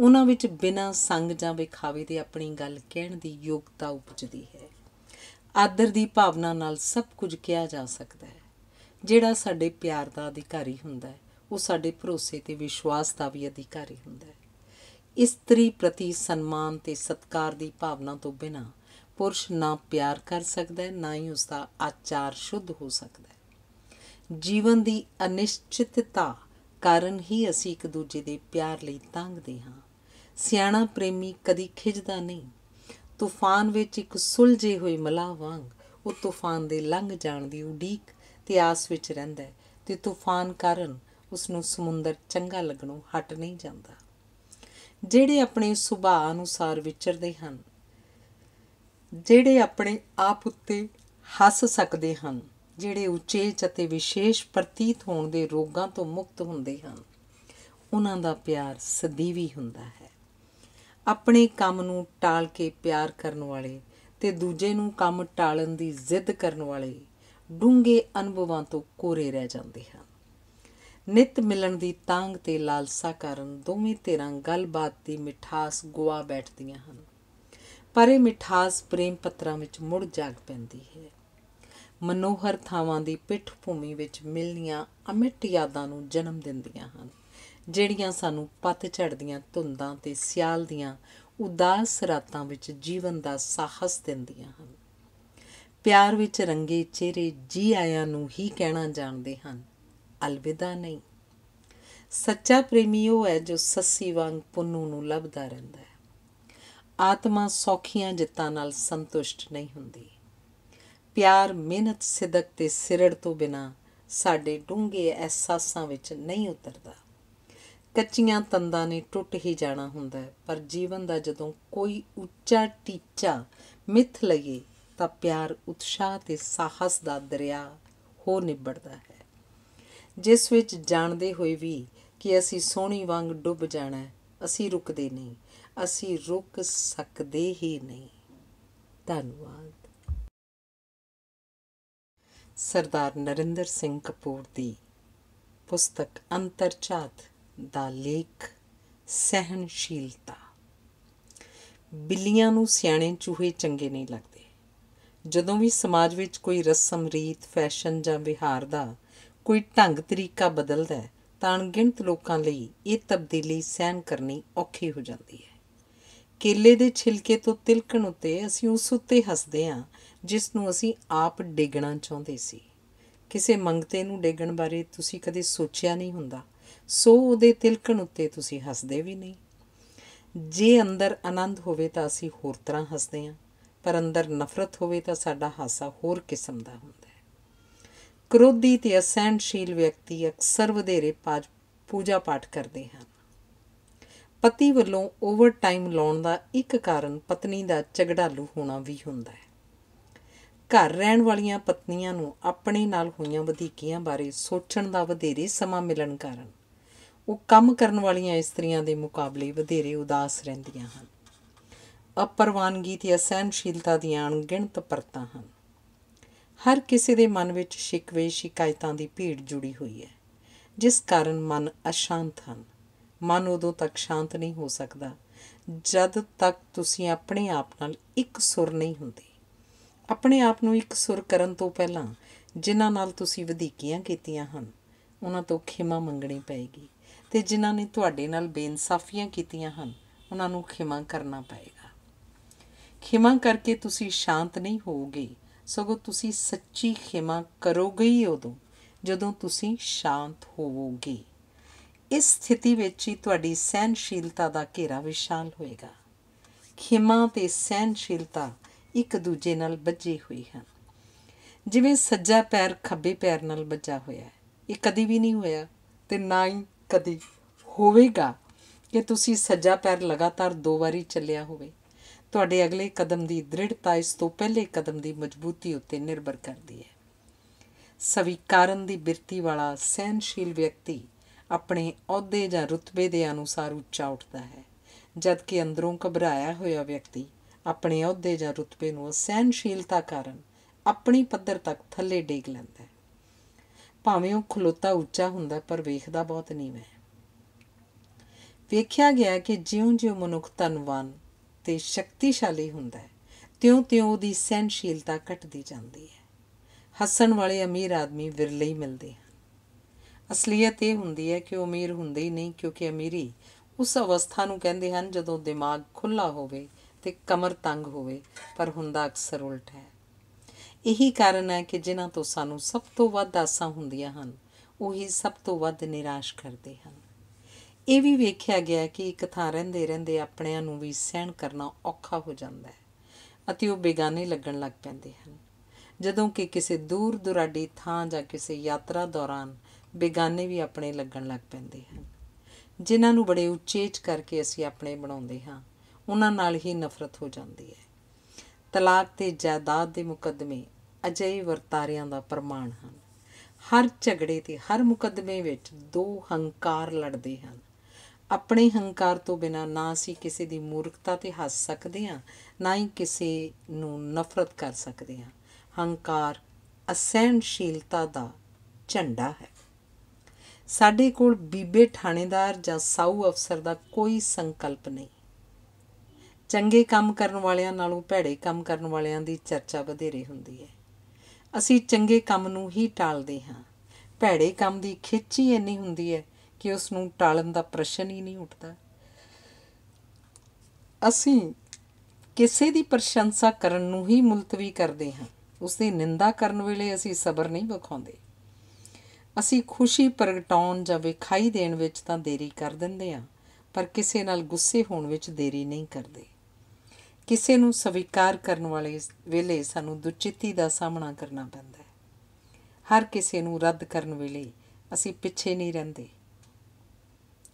ਉਹਨਾਂ ਵਿੱਚ ਬਿਨਾਂ ਸੰਗ ਜਾਂ ਵਿਖਾਵੇ ਦੇ ਆਪਣੀ ਗੱਲ ਕਹਿਣ ਦੀ ਯੋਗਤਾ ਉਪਜਦੀ ਹੈ ਆਦਰ ਦੀ ਭਾਵਨਾ ਨਾਲ ਸਭ ਕੁਝ ਕਿਹਾ ਜਾ ਸਕਦਾ ਹੈ ਜਿਹੜਾ ਸਾਡੇ ਪਿਆਰ ਦਾ ਅਧਿਕਾਰੀ ਹੁੰਦਾ ਹੈ ਉਹ ਸਾਡੇ ਭਰੋਸੇ ਤੇ ਵਿਸ਼ਵਾਸ ਦਾ ਵੀ ਅਧਿਕਾਰੀ ਹੁੰਦਾ ਹੈ ਇਸਤਰੀ ਪ੍ਰਤੀ ਸਨਮਾਨ ਤੇ ਸਤਕਾਰ ਦੀ ਭਾਵਨਾ ਤੋਂ ਬਿਨਾ ਪੁਰਸ਼ ਨਾ ਪਿਆਰ ਕਰ ਸਕਦਾ ਹੈ ਨਾ ਹੀ ਉਸ ਦਾ ਆਚਾਰ ਸ਼ੁੱਧ ਹੋ ਸਕਦਾ ਹੈ ਜੀਵਨ ਦੀ ਅਨਿਸ਼ਚਿਤਤਾ ਕਾਰਨ ਹੀ ਅਸੀਂ ਇੱਕ ਦੂਜੇ ਦੇ ਪਿਆਰ ਲਈ ਤੰਗਦੇ ਹਾਂ ਸਿਆਣਾ ਪ੍ਰੇਮੀ ਕਦੀ ਖਿਜਦਾ ਨਹੀਂ ਤੂਫਾਨ ਵਿੱਚ ਇੱਕ ਸੁਲਝੇ ਹੋਏ ਮਲਾਹ ਵਾਂਗ ਉਹ ਤੂਫਾਨ ਦੇ ਲੰਘ ਜਾਣ ਦੀ ਉਡੀਕ ਤੇ ਆਸ ਵਿੱਚ ਰਹਿੰਦਾ ਹੈ ਤੇ ਤੂਫਾਨ ਕਾਰਨ ਉਸ ਨੂੰ ਸਮੁੰਦਰ ਚੰਗਾ ਲੱਗਣੋਂ ਹਟ ਨਹੀਂ ਜਾਂਦਾ ਜਿਹੜੇ ਆਪਣੇ ਸੁਭਾਅ ਅਨੁਸਾਰ ਵਿਚਰਦੇ ਹਨ ਜਿਹੜੇ ਆਪਣੇ ਆਪ ਉੱਤੇ ਹੱਸ ਸਕਦੇ ਹਨ ਜਿਹੜੇ ਉਚੇਚ ਅਤੇ ਵਿਸ਼ੇਸ਼ ਪ੍ਰਤੀਤ ਹੋਣ ਦੇ ਰੋਗਾਂ ਤੋਂ ਮੁਕਤ ਹੁੰਦੇ ਹਨ ਉਹਨਾਂ ਦਾ ਪਿਆਰ ਸਦੀਵੀ ਹੁੰਦਾ ਹੈ ਆਪਣੇ ਕੰਮ ਨੂੰ ਟਾਲ ਕੇ ਪਿਆਰ ਕਰਨ ਵਾਲੇ ਤੇ ਦੂਜੇ ਨੂੰ ਕੰਮ ਟਾਲਣ ਦੀ ਜ਼ਿੱਦ ਕਰਨ ਵਾਲੇ ਡੂੰਗੇ ਅਨੁਭਵਾਂ ਤੋਂ ਕੋਰੇ ਰਹਿ ਜਾਂਦੇ ਹਨ ਨਿਤ ਮਿਲਣ ਦੀ ਤਾਂਗ ਤੇ ਲਾਲਸਾ ਕਾਰਨ ਦੋਵੇਂ ਧਿਰਾਂ ਗੱਲਬਾਤ ਦੀ ਮਿਠਾਸ ਗੁਆ ਬੈਠਦੀਆਂ ਹਨ ਪਰ ਇਹ ਮਿਠਾਸ ਪ੍ਰੇਮ ਪੱਤਰਾਂ ਵਿੱਚ ਮੁੜ ਜਾਗ ਪੈਂਦੀ ਹੈ ਮਨੋਹਰ ਥਾਵਾਂ ਦੀ ਪਿੱਠ ਭੂਮੀ ਵਿੱਚ ਮਿਲਨੀਆਂ ਅਮਿੱਟ ਯਾਦਾਂ ਨੂੰ ਜਨਮ ਦਿੰਦੀਆਂ ਹਨ ਜਿਹੜੀਆਂ ਸਾਨੂੰ ਪੱਤ ਝੜਦੀਆਂ ਧੁੰਦਾਂ ਤੇ ਸਿਆਲ ਦੀਆਂ ਉਦਾਸ ਰਾਤਾਂ ਵਿੱਚ ਜੀਵਨ ਦਾ ਸਾਹਸ ਦਿੰਦੀਆਂ ਹਨ ਪਿਆਰ ਵਿੱਚ ਰੰਗੇ ਚਿਹਰੇ ਜੀ ਆਇਆਂ ਨੂੰ ਹੀ ਕਹਿਣਾ ਜਾਣਦੇ ਹਨ ਅਲਵਿਦਾ ਨਹੀਂ ਸੱਚਾ ਪ੍ਰੇਮੀ ਉਹ ਹੈ ਜੋ ਸੱਸੀ ਵਾਂਗ ਪੁੰਨੂ ਨੂੰ ਲੱਭਦਾ ਰਹਿੰਦਾ ਹੈ ਆਤਮਾ ਸੌਖੀਆਂ ਜਿੱਤਾਂ ਨਾਲ ਸੰਤੁਸ਼ਟ ਨਹੀਂ ਹੁੰਦੀ ਪਿਆਰ ਮਿਹਨਤ ਸਿਦਕ ਤੇ ਸਿਰੜ ਤੋਂ ਬਿਨਾ ਸਾਡੇ ਡੂੰਘੇ ਅਹਿਸਾਸਾਂ ਵਿੱਚ ਨਹੀਂ ਉਤਰਦਾ ਕੱਚੀਆਂ ਤੰਦਾਂ ਨੇ ਟੁੱਟ ਹੀ ਜਾਣਾ ਹੁੰਦਾ ਹੈ ਪਰ ਜੀਵਨ ਦਾ ਜਦੋਂ ਕੋਈ ਉੱਚਾ ਟੀਚਾ ਮਿੱਥ ਲਗੇ ਤਾਂ ਪਿਆਰ ਉਤਸ਼ਾਹ ਤੇ ਸਾਹਸ ਦਾ ਦਰਿਆ ਹੋ ਨਿਬੜਦਾ ਹੈ ਜਿਸ ਵਿੱਚ ਜਾਣਦੇ ਹੋਏ ਵੀ ਕਿ ਅਸੀਂ ਸੋਹਣੀ ਵਾਂਗ ਡੁੱਬ ਜਾਣਾ ਹੈ ਅਸੀਂ ਰੁਕਦੇ ਨਹੀਂ ਅਸੀਂ ਰੁਕ ਸਕਦੇ ਹੀ ਨਹੀਂ ਧੰਨਵਾਦ ਸਰਦਾਰ ਨਰਿੰਦਰ ਸਿੰਘ ਕਪੂਰ ਦੀ ਪੁਸਤਕ ਅੰਤਰਚਾਤ ਦਾ ਲੇਖ ਸਹਿਨਸ਼ੀਲਤਾ ਬਿੱਲੀਆਂ ਨੂੰ ਸਿਆਣੇ ਚੂਹੇ ਚੰਗੇ ਨਹੀਂ ਲੱਗਦੇ ਜਦੋਂ ਵੀ ਸਮਾਜ ਵਿੱਚ ਕੋਈ ਰਸਮ ਰੀਤ ਫੈਸ਼ਨ ਜਾਂ ਵਿਹਾਰ ਦਾ ਕੋਈ ਢੰਗ ਤਰੀਕਾ ਬਦਲਦਾ ਹੈ ਤਾਂ ਗਿਣਤ ਲੋਕਾਂ ਲਈ ਇਹ ਤਬਦੀਲੀ ਸਹਿਣ ਕਰਨੀ ਔਖੀ ਹੋ ਜਾਂਦੀ ਹੈ ਕੇਲੇ ਦੇ ਛਿਲਕੇ ਤੋਂ ਤਿਲਕਣ ਉੱਤੇ ਅਸੀਂ ਉਸ ਉੱਤੇ ਹੱਸਦੇ ਹਾਂ ਜਿਸ ਨੂੰ ਅਸੀਂ ਆਪ ਡੇਗਣਾ ਚਾਹੁੰਦੇ ਸੀ ਕਿਸੇ ਮੰਗਤੇ ਨੂੰ ਡੇਗਣ ਬਾਰੇ ਤੁਸੀਂ ਕਦੇ ਸੋਚਿਆ ਨਹੀਂ ਹੁੰਦਾ ਸੋ ਉਹਦੇ ਤਿਲਕਣ ਉੱਤੇ ਤੁਸੀਂ ਹੱਸਦੇ ਵੀ ਨਹੀਂ ਜੇ ਅੰਦਰ ਆਨੰਦ ਹੋਵੇ ਤਾਂ ਅਸੀਂ ਹੋਰ ਤਰ੍ਹਾਂ ਹੱਸਦੇ ਹਾਂ ਪਰ ਅੰਦਰ ਨਫ਼ਰਤ ਹੋਵੇ ਤਾਂ ਸਾਡਾ ਹਾਸਾ ਹੋਰ ਕਿਸਮ ਦਾ ਹੁੰਦਾ ਹੈ ਕ੍ਰੋਧੀ ਤੇ ਅਸਹਿਣਸ਼ੀਲ ਵਿਅਕਤੀ ਅਕਸਰ ਵਧੇਰੇ ਪੂਜਾ ਪਾਠ ਕਰਦੇ ਹਨ ਪਤੀ ਵੱਲੋਂ ਓਵਰ ਟਾਈਮ ਲਾਉਣ ਦਾ ਇੱਕ ਕਾਰਨ ਪਤਨੀ ਦਾ ਝਗੜਾਲੂ ਹੋਣਾ ਵੀ ਹੁੰਦਾ ਹੈ ਘਰ ਰਹਿਣ ਵਾਲੀਆਂ ਪਤਨੀਆਂ ਨੂੰ ਆਪਣੇ ਨਾਲ ਹੋਈਆਂ ਵਧੀਕੀਆਂ ਬਾਰੇ ਸੋਚਣ ਦਾ ਵਧੇਰੇ ਸਮਾਂ ਮਿਲਣ ਕਾਰਨ ਉਹ ਕੰਮ ਕਰਨ ਵਾਲੀਆਂ ਇਸਤਰੀਆਂ ਦੇ ਮੁਕਾਬਲੇ ਵਧੇਰੇ ਉਦਾਸ ਰਹਿੰਦੀਆਂ ਹਨ ਅਪਰਵਾਨਗੀ ਤੇ ਅਸਹਿਣਸ਼ੀਲਤਾ ਦੀਆਂ ਅਣਗਿਣਤ ਪਰਤਾਂ ਹਨ ਹਰ ਕਿਸੇ ਦੇ ਮਨ ਵਿੱਚ ਸ਼ਿਕਵੇ ਸ਼ਿਕਾਇਤਾਂ ਦੀ ਭੀੜ ਜੁੜੀ ਹੋਈ ਹੈ ਜਿਸ ਕਾਰਨ ਮਨ ਅਸ਼ਾਂਤ ਹਨ ਮਨ ਉਦੋਂ ਤੱਕ ਸ਼ਾਂਤ ਨਹੀਂ ਹੋ ਸਕਦਾ ਜਦ ਤੱਕ ਤੁਸੀਂ ਆਪਣੇ ਆਪ ਨਾਲ ਇੱਕ ਸੁਰ ਨਹੀਂ ਹੁੰਦੇ ਆਪਣੇ ਆਪ ਨੂੰ ਇੱਕ ਸੁਰ ਕਰਨ ਤੋਂ ਪਹਿਲਾਂ ਜਿਨ੍ਹਾਂ ਨਾਲ ਤੁਸੀਂ ਵਧੀਕੀਆਂ ਕੀਤੀਆਂ ਹਨ ਉਹਨਾਂ ਤੋਂ ਖਿਮਾ ਮੰਗਣੀ ਪਏਗੀ ਤੇ ਜਿਨ੍ਹਾਂ ਨੇ ਤੁਹਾਡੇ ਨਾਲ ਬੇਇਨਸਾਫੀਆਂ ਕੀਤੀਆਂ ਹਨ ਉਹਨਾਂ ਨੂੰ ਖਿਮਾ ਕਰਨਾ ਪਏਗਾ ਖਿਮਾ ਕਰਕੇ ਤੁਸੀਂ ਸ਼ਾਂਤ ਨਹੀਂ ਹੋਵੋਗੇ ਸਗੋਂ ਤੁਸੀਂ ਸੱਚੀ ਖਿਮਾ ਕਰੋਗੇ ਹੀ ਉਦੋਂ ਜਦੋਂ ਤੁਸੀਂ ਸ਼ਾਂਤ ਹੋਵੋਗੇ ਇਸ ਸਥਿਤੀ ਵਿੱਚ ਹੀ ਤੁਹਾਡੀ ਸਹਿਨਸ਼ੀਲਤਾ ਦਾ ਘੇਰਾ ਵਿਸ਼ਾਲ ਹੋਏਗਾ ਖਿਮਾ ਤੇ ਸਹਿਨਸ਼ੀਲਤਾ ਇੱਕ ਦੂਜੇ ਨਾਲ ਬੱਝੇ ਹੋਏ ਹਨ ਜਿਵੇਂ ਸੱਜਾ ਪੈਰ ਖੱਬੇ ਪੈਰ ਨਾਲ ਬੱਝਾ ਹੋਇਆ ਹੈ ਇਹ ਕਦੀ ਵੀ ਨਹੀਂ ਹੋਇਆ ਤੇ ਨਾ ਹੀ ਕਦੀ ਹੋਵੇਗਾ ਕਿ ਤੁਸੀਂ ਸੱਜਾ ਪੈਰ ਲਗਾਤਾਰ ਦੋ ਵਾਰੀ ਚੱਲਿਆ ਹੋਵੇ ਤੁਹਾਡੇ ਅਗਲੇ ਕਦਮ ਦੀ ਦ੍ਰਿੜਤਾ ਇਸ ਤੋਂ ਪਹਿਲੇ ਕਦਮ ਦੀ ਮਜ਼ਬੂਤੀ ਉੱਤੇ ਨਿਰਭਰ ਕਰਦੀ ਹੈ ਸਵੀਕਾਰਨ ਦੀ ਬਿਰਤੀ ਵਾਲਾ ਸਹਿਨਸ਼ੀਲ ਵਿਅਕਤੀ ਆਪਣੇ ਅਹੁਦੇ ਜਾਂ ਰੁਤਬੇ ਦੇ ਅਨੁਸਾਰ ਉੱਚਾ ਉੱਠਦਾ ਹੈ ਜਦ ਕਿ ਅੰਦਰੋਂ ਘਬਰਾਇਆ ਹੋਇਆ ਵਿਅਕਤੀ ਆਪਣੇ ਅਹੁਦੇ ਜਾਂ ਰੁਤਬੇ ਨੂੰ ਸਹਿਨਸ਼ੀਲਤਾ ਕਾਰਨ ਆਪਣੀ ਪੱਧਰ ਤੱਕ ਥੱਲੇ ਡੇਗ ਲੈਂਦਾ ਹੈ ਭਾਵੇਂ ਉਹ ਖਲੋਤਾ ਉੱਚਾ ਹੁੰਦਾ ਪਰ ਵੇਖਦਾ ਬਹੁਤ ਨੀਵਾਂ ਹੈ ਵੇਖਿਆ ਗਿਆ ਕਿ ਜਿਉਂ-ਜਿਉਂ ਮਨੁੱਖ ਧਨਵਾਨ ਤੇ ਸ਼ਕਤੀਸ਼ਾਲੀ ਹੁੰਦਾ ਹੈ ਤਿਉਂ-ਤਿਉਂ ਉਹਦੀ ਸਹਿਨਸ਼ੀਲਤਾ ਘਟਦੀ ਜਾਂਦੀ ਹੈ ਹੱਸਣ ਵਾਲੇ ਅਮੀਰ ਆਦਮੀ ਵਿਰਲੇ ਹੀ ਮਿਲਦੇ ਹਨ ਅਸਲੀਅਤ ਇਹ ਹੁੰਦੀ ਹੈ ਕਿ ਉਹ ਅਮੀਰ ਹੁੰਦੇ ਹੀ ਨਹੀਂ ਕਿਉਂਕਿ ਅਮੀਰੀ ਉਸ ਅਵਸਥਾ ਨੂੰ ਕਹਿੰਦੇ ਹਨ ਜਦੋਂ ਦਿਮਾਗ ਖੁੱਲਾ ਹੋਵੇ ਤੇ ਕਮਰ ਤੰਗ ਹੋਵੇ ਪਰ ਹੁੰਦਾ ਅਕਸਰ ਉਲਟ ਹੈ ਇਹੀ ਕਾਰਨ ਹੈ ਕਿ ਜਿਨ੍ਹਾਂ ਤੋਂ ਸਾਨੂੰ ਸਭ ਤੋਂ ਵੱਧ ਆਸਾਂ ਹੁੰਦੀਆਂ ਹਨ ਉਹੀ ਸਭ ਤੋਂ ਵੱਧ ਨਿਰਾਸ਼ ਕਰਦੇ ਹਨ ਇਹ ਵੀ ਵੇਖਿਆ ਗਿਆ ਕਿ ਇੱਕ ਥਾਂ ਰਹਿੰਦੇ ਰਹਿੰਦੇ ਆਪਣਿਆਂ ਨੂੰ ਵੀ ਸਹਿਣ ਕਰਨਾ ਔਖਾ ਹੋ ਜਾਂਦਾ ਹੈ ਅਤੇ ਉਹ ਬੇਗਾਨੇ ਲੱਗਣ ਲੱਗ ਪੈਂਦੇ ਹਨ ਜਦੋਂ ਕਿ ਕਿਸੇ ਦੂਰ ਦੁਰਾਡੇ ਥਾਂ ਜਾਂ ਕਿਸੇ ਯਾਤਰਾ ਦੌਰਾਨ ਬੇਗਾਨੇ ਵੀ ਆਪਣੇ ਲੱਗਣ ਲੱਗ ਪੈਂਦੇ ਹਨ ਜਿਨ੍ਹਾਂ ਨੂੰ ਬੜੇ ਉੱਚੇਚ ਕਰਕੇ ਅਸੀਂ ਆਪਣੇ ਬਣਾਉਂਦੇ ਹਾਂ ਉਹਨਾਂ ਨਾਲ ਹੀ ਨਫ਼ਰਤ ਹੋ ਜਾਂਦੀ ਹੈ ਤਲਾਕ ਤੇ ਜਾਇਦਾਦ ਦੇ ਮੁਕੱਦਮੇ ਅਜਿਹੇ ਵਰਤਾਰਿਆਂ ਦਾ ਪ੍ਰਮਾਣ ਹਨ ਹਰ ਝਗੜੇ ਤੇ ਹਰ ਮੁਕੱਦਮੇ ਵਿੱਚ ਦੋ ਹੰਕਾਰ ਲੜਦੇ ਹਨ ਆਪਣੇ ਹੰਕਾਰ ਤੋਂ ਬਿਨਾ ਨਾ ਅਸੀਂ ਕਿਸੇ ਦੀ ਮੂਰਖਤਾ ਤੇ ਹੱਸ ਸਕਦੇ ਹਾਂ ਨਾ ਹੀ ਕਿਸੇ ਨੂੰ ਨਫ਼ਰਤ ਕਰ ਸਕਦੇ ਹਾਂ ਹੰਕਾਰ ਅਸਹਿਣਸ਼ੀਲਤਾ ਦਾ ਝੰਡਾ ਹੈ ਸਾਡੇ ਕੋਲ ਬੀਬੇ ਥਾਣੇਦਾਰ ਜਾਂ ਸਾਊ ਅਫਸਰ ਦਾ ਕੋਈ ਸੰਕਲਪ ਨਹੀਂ ਚੰਗੇ ਕੰਮ ਕਰਨ ਵਾਲਿਆਂ ਨਾਲੋਂ ਭੈੜੇ ਕੰਮ ਕਰਨ ਵਾਲਿਆਂ ਦੀ ਚਰਚਾ ਵਧੇਰੇ ਹੁੰਦੀ ਹੈ ਅਸੀਂ ਚੰਗੇ ਕੰਮ ਨੂੰ ਹੀ ਟਾਲਦੇ ਹਾਂ ਭੈੜੇ ਕੰਮ ਦੀ ਖਿੱਚ ਹੀ ਇੰਨੀ ਹੁੰਦੀ ਹੈ ਕਿ ਉਸ ਨੂੰ ਟਾਲਣ ਦਾ ਪ੍ਰਸ਼ਨ ਹੀ ਨਹੀਂ ਉੱਠਦਾ ਅਸੀਂ ਕਿਸੇ ਦੀ ਪ੍ਰਸ਼ੰਸਾ ਕਰਨ ਨੂੰ ਹੀ ਮੁਲਤਵੀ ਕਰਦੇ ਹਾਂ ਉਸ ਦੀ ਨਿੰਦਾ ਕਰਨ ਵੇਲੇ ਅਸੀਂ ਸਬਰ ਨਹੀਂ ਵਿਖਾਉਂਦੇ ਅਸੀਂ ਖੁਸ਼ੀ ਪ੍ਰਗਟਾਉਣ ਜਾਂ ਵਿਖਾਈ ਦੇਣ ਵਿੱਚ ਤਾਂ ਦੇਰੀ ਕਰ ਦਿੰਦੇ ਹਾਂ ਪਰ ਕਿਸੇ ਨਾਲ ਗੁੱਸੇ ਹੋਣ ਵਿੱਚ ਦੇਰੀ ਨਹੀਂ ਕਰਦੇ ਕਿਸੇ ਨੂੰ ਸਵੀਕਾਰ ਕਰਨ ਵਾਲੇ ਵੇਲੇ ਸਾਨੂੰ ਦੁਚਿੱਤੀ ਦਾ ਸਾਹਮਣਾ ਕਰਨਾ ਪੈਂਦਾ ਹੈ ਹਰ ਕਿਸੇ ਨੂੰ ਰੱਦ ਕਰਨ ਵੇਲੇ ਅਸੀਂ ਪਿੱਛੇ ਨਹੀਂ ਰਹਿੰਦੇ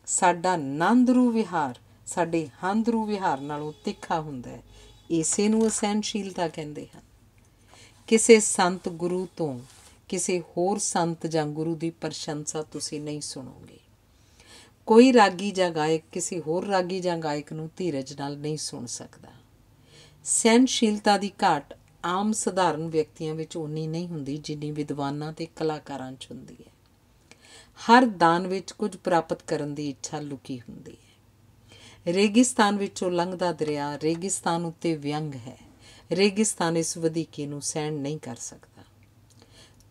ਸਾਡਾ ਨੰਦਰੂ ਵਿਹਾਰ ਸਾਡੇ ਹੰਦਰੂ ਵਿਹਾਰ ਨਾਲੋਂ ਤਿੱਖਾ ਹੁੰਦਾ ਹੈ ਇਸੇ ਨੂੰ ਅਸੈਂਸ਼ੀਲਤਾ ਕਹਿੰਦੇ ਹਨ ਕਿਸੇ ਸੰਤ ਗੁਰੂ ਤੋਂ ਕਿਸੇ ਹੋਰ ਸੰਤ ਜਾਂ ਗੁਰੂ ਦੀ ਪ੍ਰਸ਼ੰਸਾ ਤੁਸੀਂ ਨਹੀਂ ਸੁਣੋਗੇ ਕੋਈ ਰਾਗੀ ਜਾਂ ਗਾਇਕ ਕਿਸੇ ਹੋਰ ਰਾਗੀ ਜਾਂ ਗਾਇਕ ਨੂੰ ਧੀਰਜ ਨਾਲ ਨਹੀਂ ਸੁਣ ਸਕਦਾ ਸਹਿਣਸ਼ੀਲਤਾ ਦੀ ਘਾਟ ਆਮ ਸਧਾਰਨ ਵਿਅਕਤੀਆਂ ਵਿੱਚ ਉਨੀ ਨਹੀਂ ਹੁੰਦੀ ਜਿੰਨੀ ਵਿਦਵਾਨਾਂ ਤੇ ਕਲਾਕਾਰਾਂ 'ਚ ਹੁੰਦੀ ਹੈ ਹਰ ਦਾਨ ਵਿੱਚ ਕੁਝ ਪ੍ਰਾਪਤ ਕਰਨ ਦੀ ਇੱਛਾ ਲੁਕੀ ਹੁੰਦੀ ਹੈ ਰੇਗਿਸਤਾਨ ਵਿੱਚੋਂ ਲੰਘਦਾ ਦਰਿਆ ਰੇਗਿਸਤਾਨ ਉੱਤੇ ਵਿਅੰਗ ਹੈ ਰੇਗਿਸਤਾਨ ਇਸ ਵਧੀਕੇ ਨੂੰ ਸਹਿਣ ਨਹੀਂ ਕਰ ਸਕਦਾ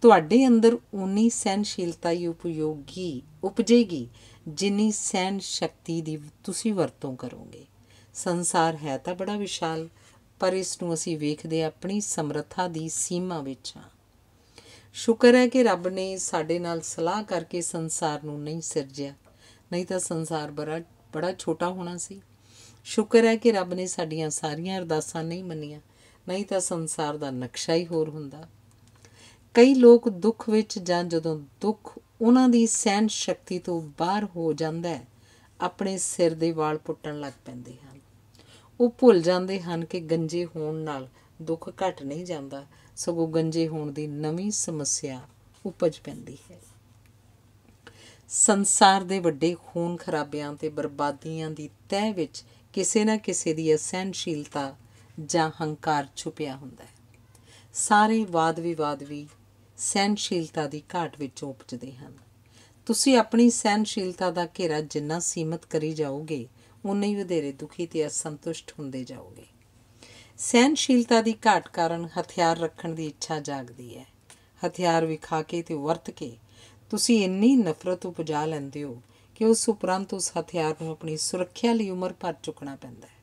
ਤੁਹਾਡੇ ਅੰਦਰ ਉਨੀ ਸਹਿਣਸ਼ੀਲਤਾ ਹੀ ਉਪਯੋਗੀ ਉਪਜੇਗੀ ਜਿੰਨੀ ਸੈਨ ਸ਼ਕਤੀ ਦੀ ਤੁਸੀਂ ਵਰਤੋਂ ਕਰੋਗੇ ਸੰਸਾਰ ਹੈ ਤਾਂ ਬੜਾ ਵਿਸ਼ਾਲ ਪਰ ਇਸ ਨੂੰ ਅਸੀਂ ਵੇਖਦੇ ਆਪਣੀ ਸਮਰੱਥਾ ਦੀ ਸੀਮਾ ਵਿੱਚ ਆ ਸ਼ੁਕਰ ਹੈ ਕਿ ਰੱਬ ਨੇ ਸਾਡੇ ਨਾਲ ਸਲਾਹ ਕਰਕੇ ਸੰਸਾਰ ਨੂੰ ਨਹੀਂ ਸਿਰਜਿਆ ਨਹੀਂ ਤਾਂ ਸੰਸਾਰ ਬੜਾ ਬੜਾ ਛੋਟਾ ਹੋਣਾ ਸੀ ਸ਼ੁਕਰ ਹੈ ਕਿ ਰੱਬ ਨੇ ਸਾਡੀਆਂ ਸਾਰੀਆਂ ਅਰਦਾਸਾਂ ਨਹੀਂ ਮੰਨੀਆਂ ਨਹੀਂ ਤਾਂ ਸੰਸਾਰ ਦਾ ਨਕਸ਼ਾ ਹੀ ਹੋਰ ਹੁੰਦਾ ਕਈ ਲੋਕ ਦੁੱਖ ਵਿੱਚ ਜਾਂ ਜਦੋਂ ਦੁੱਖ ਉਹਨਾਂ ਦੀ ਸਹਿਣ ਸ਼ਕਤੀ ਤੋਂ ਬਾਹਰ ਹੋ ਜਾਂਦਾ ਹੈ ਆਪਣੇ ਸਿਰ ਦੇ ਵਾਲ ਪੁੱਟਣ ਲੱਗ ਪੈਂਦੇ ਹਨ ਉਹ ਭੁੱਲ ਜਾਂਦੇ ਹਨ ਕਿ ਗੰਜੇ ਹੋਣ ਨਾਲ ਦੁੱਖ ਘਟ ਨਹੀਂ ਜਾਂਦਾ ਸਗੋਂ ਗੰਜੇ ਹੋਣ ਦੀ ਨਵੀਂ ਸਮੱਸਿਆ ਉਪਜ ਪੈਂਦੀ ਹੈ ਸੰਸਾਰ ਦੇ ਵੱਡੇ ਖੂਨ ਖਰਾਬਿਆਂ ਤੇ ਬਰਬਾਦੀਆਂ ਦੀ ਤਹਿ ਵਿੱਚ ਕਿਸੇ ਨਾ ਕਿਸੇ ਦੀ ਅਸਹਿਣਸ਼ੀਲਤਾ ਜਾਂ ਹੰਕਾਰ ਛੁਪਿਆ ਹੁੰਦਾ ਹੈ ਸਾਰੇ ਵਾਦ ਵਿਵਾਦ ਵੀ ਸਹਿਣਸ਼ੀਲਤਾ ਦੀ ਘਾਟ ਵਿੱਚ ਉਪਜਦੇ ਹਨ ਤੁਸੀਂ ਆਪਣੀ ਸਹਿਣਸ਼ੀਲਤਾ ਦਾ ਘੇਰਾ ਜਿੰਨਾ ਸੀਮਤ ਕਰੀ ਜਾਓਗੇ ਉਨੇ ਹੀ ਵਧੇਰੇ ਦੁਖੀ ਤੇ ਅਸੰਤੁਸ਼ਟ ਹੁੰਦੇ ਜਾਓਗੇ ਸਹਿਨਸ਼ੀਲਤਾ ਦੀ ਘਾਟ ਕਾਰਨ ਹਥਿਆਰ ਰੱਖਣ ਦੀ ਇੱਛਾ ਜਾਗਦੀ ਹੈ ਹਥਿਆਰ ਵਿਖਾ ਕੇ ਤੇ ਵਰਤ ਕੇ ਤੁਸੀਂ ਇੰਨੀ ਨਫ਼ਰਤ ਉਪਜਾ ਲੈਂਦੇ ਹੋ ਕਿ ਉਸ ਉਪਰੰਤ ਉਸ ਹਥਿਆਰ ਨੂੰ ਆਪਣੀ ਸੁਰੱਖਿਆ ਲਈ ਉਮਰ ਭਰ ਚੁੱਕਣਾ ਪੈਂਦਾ ਹੈ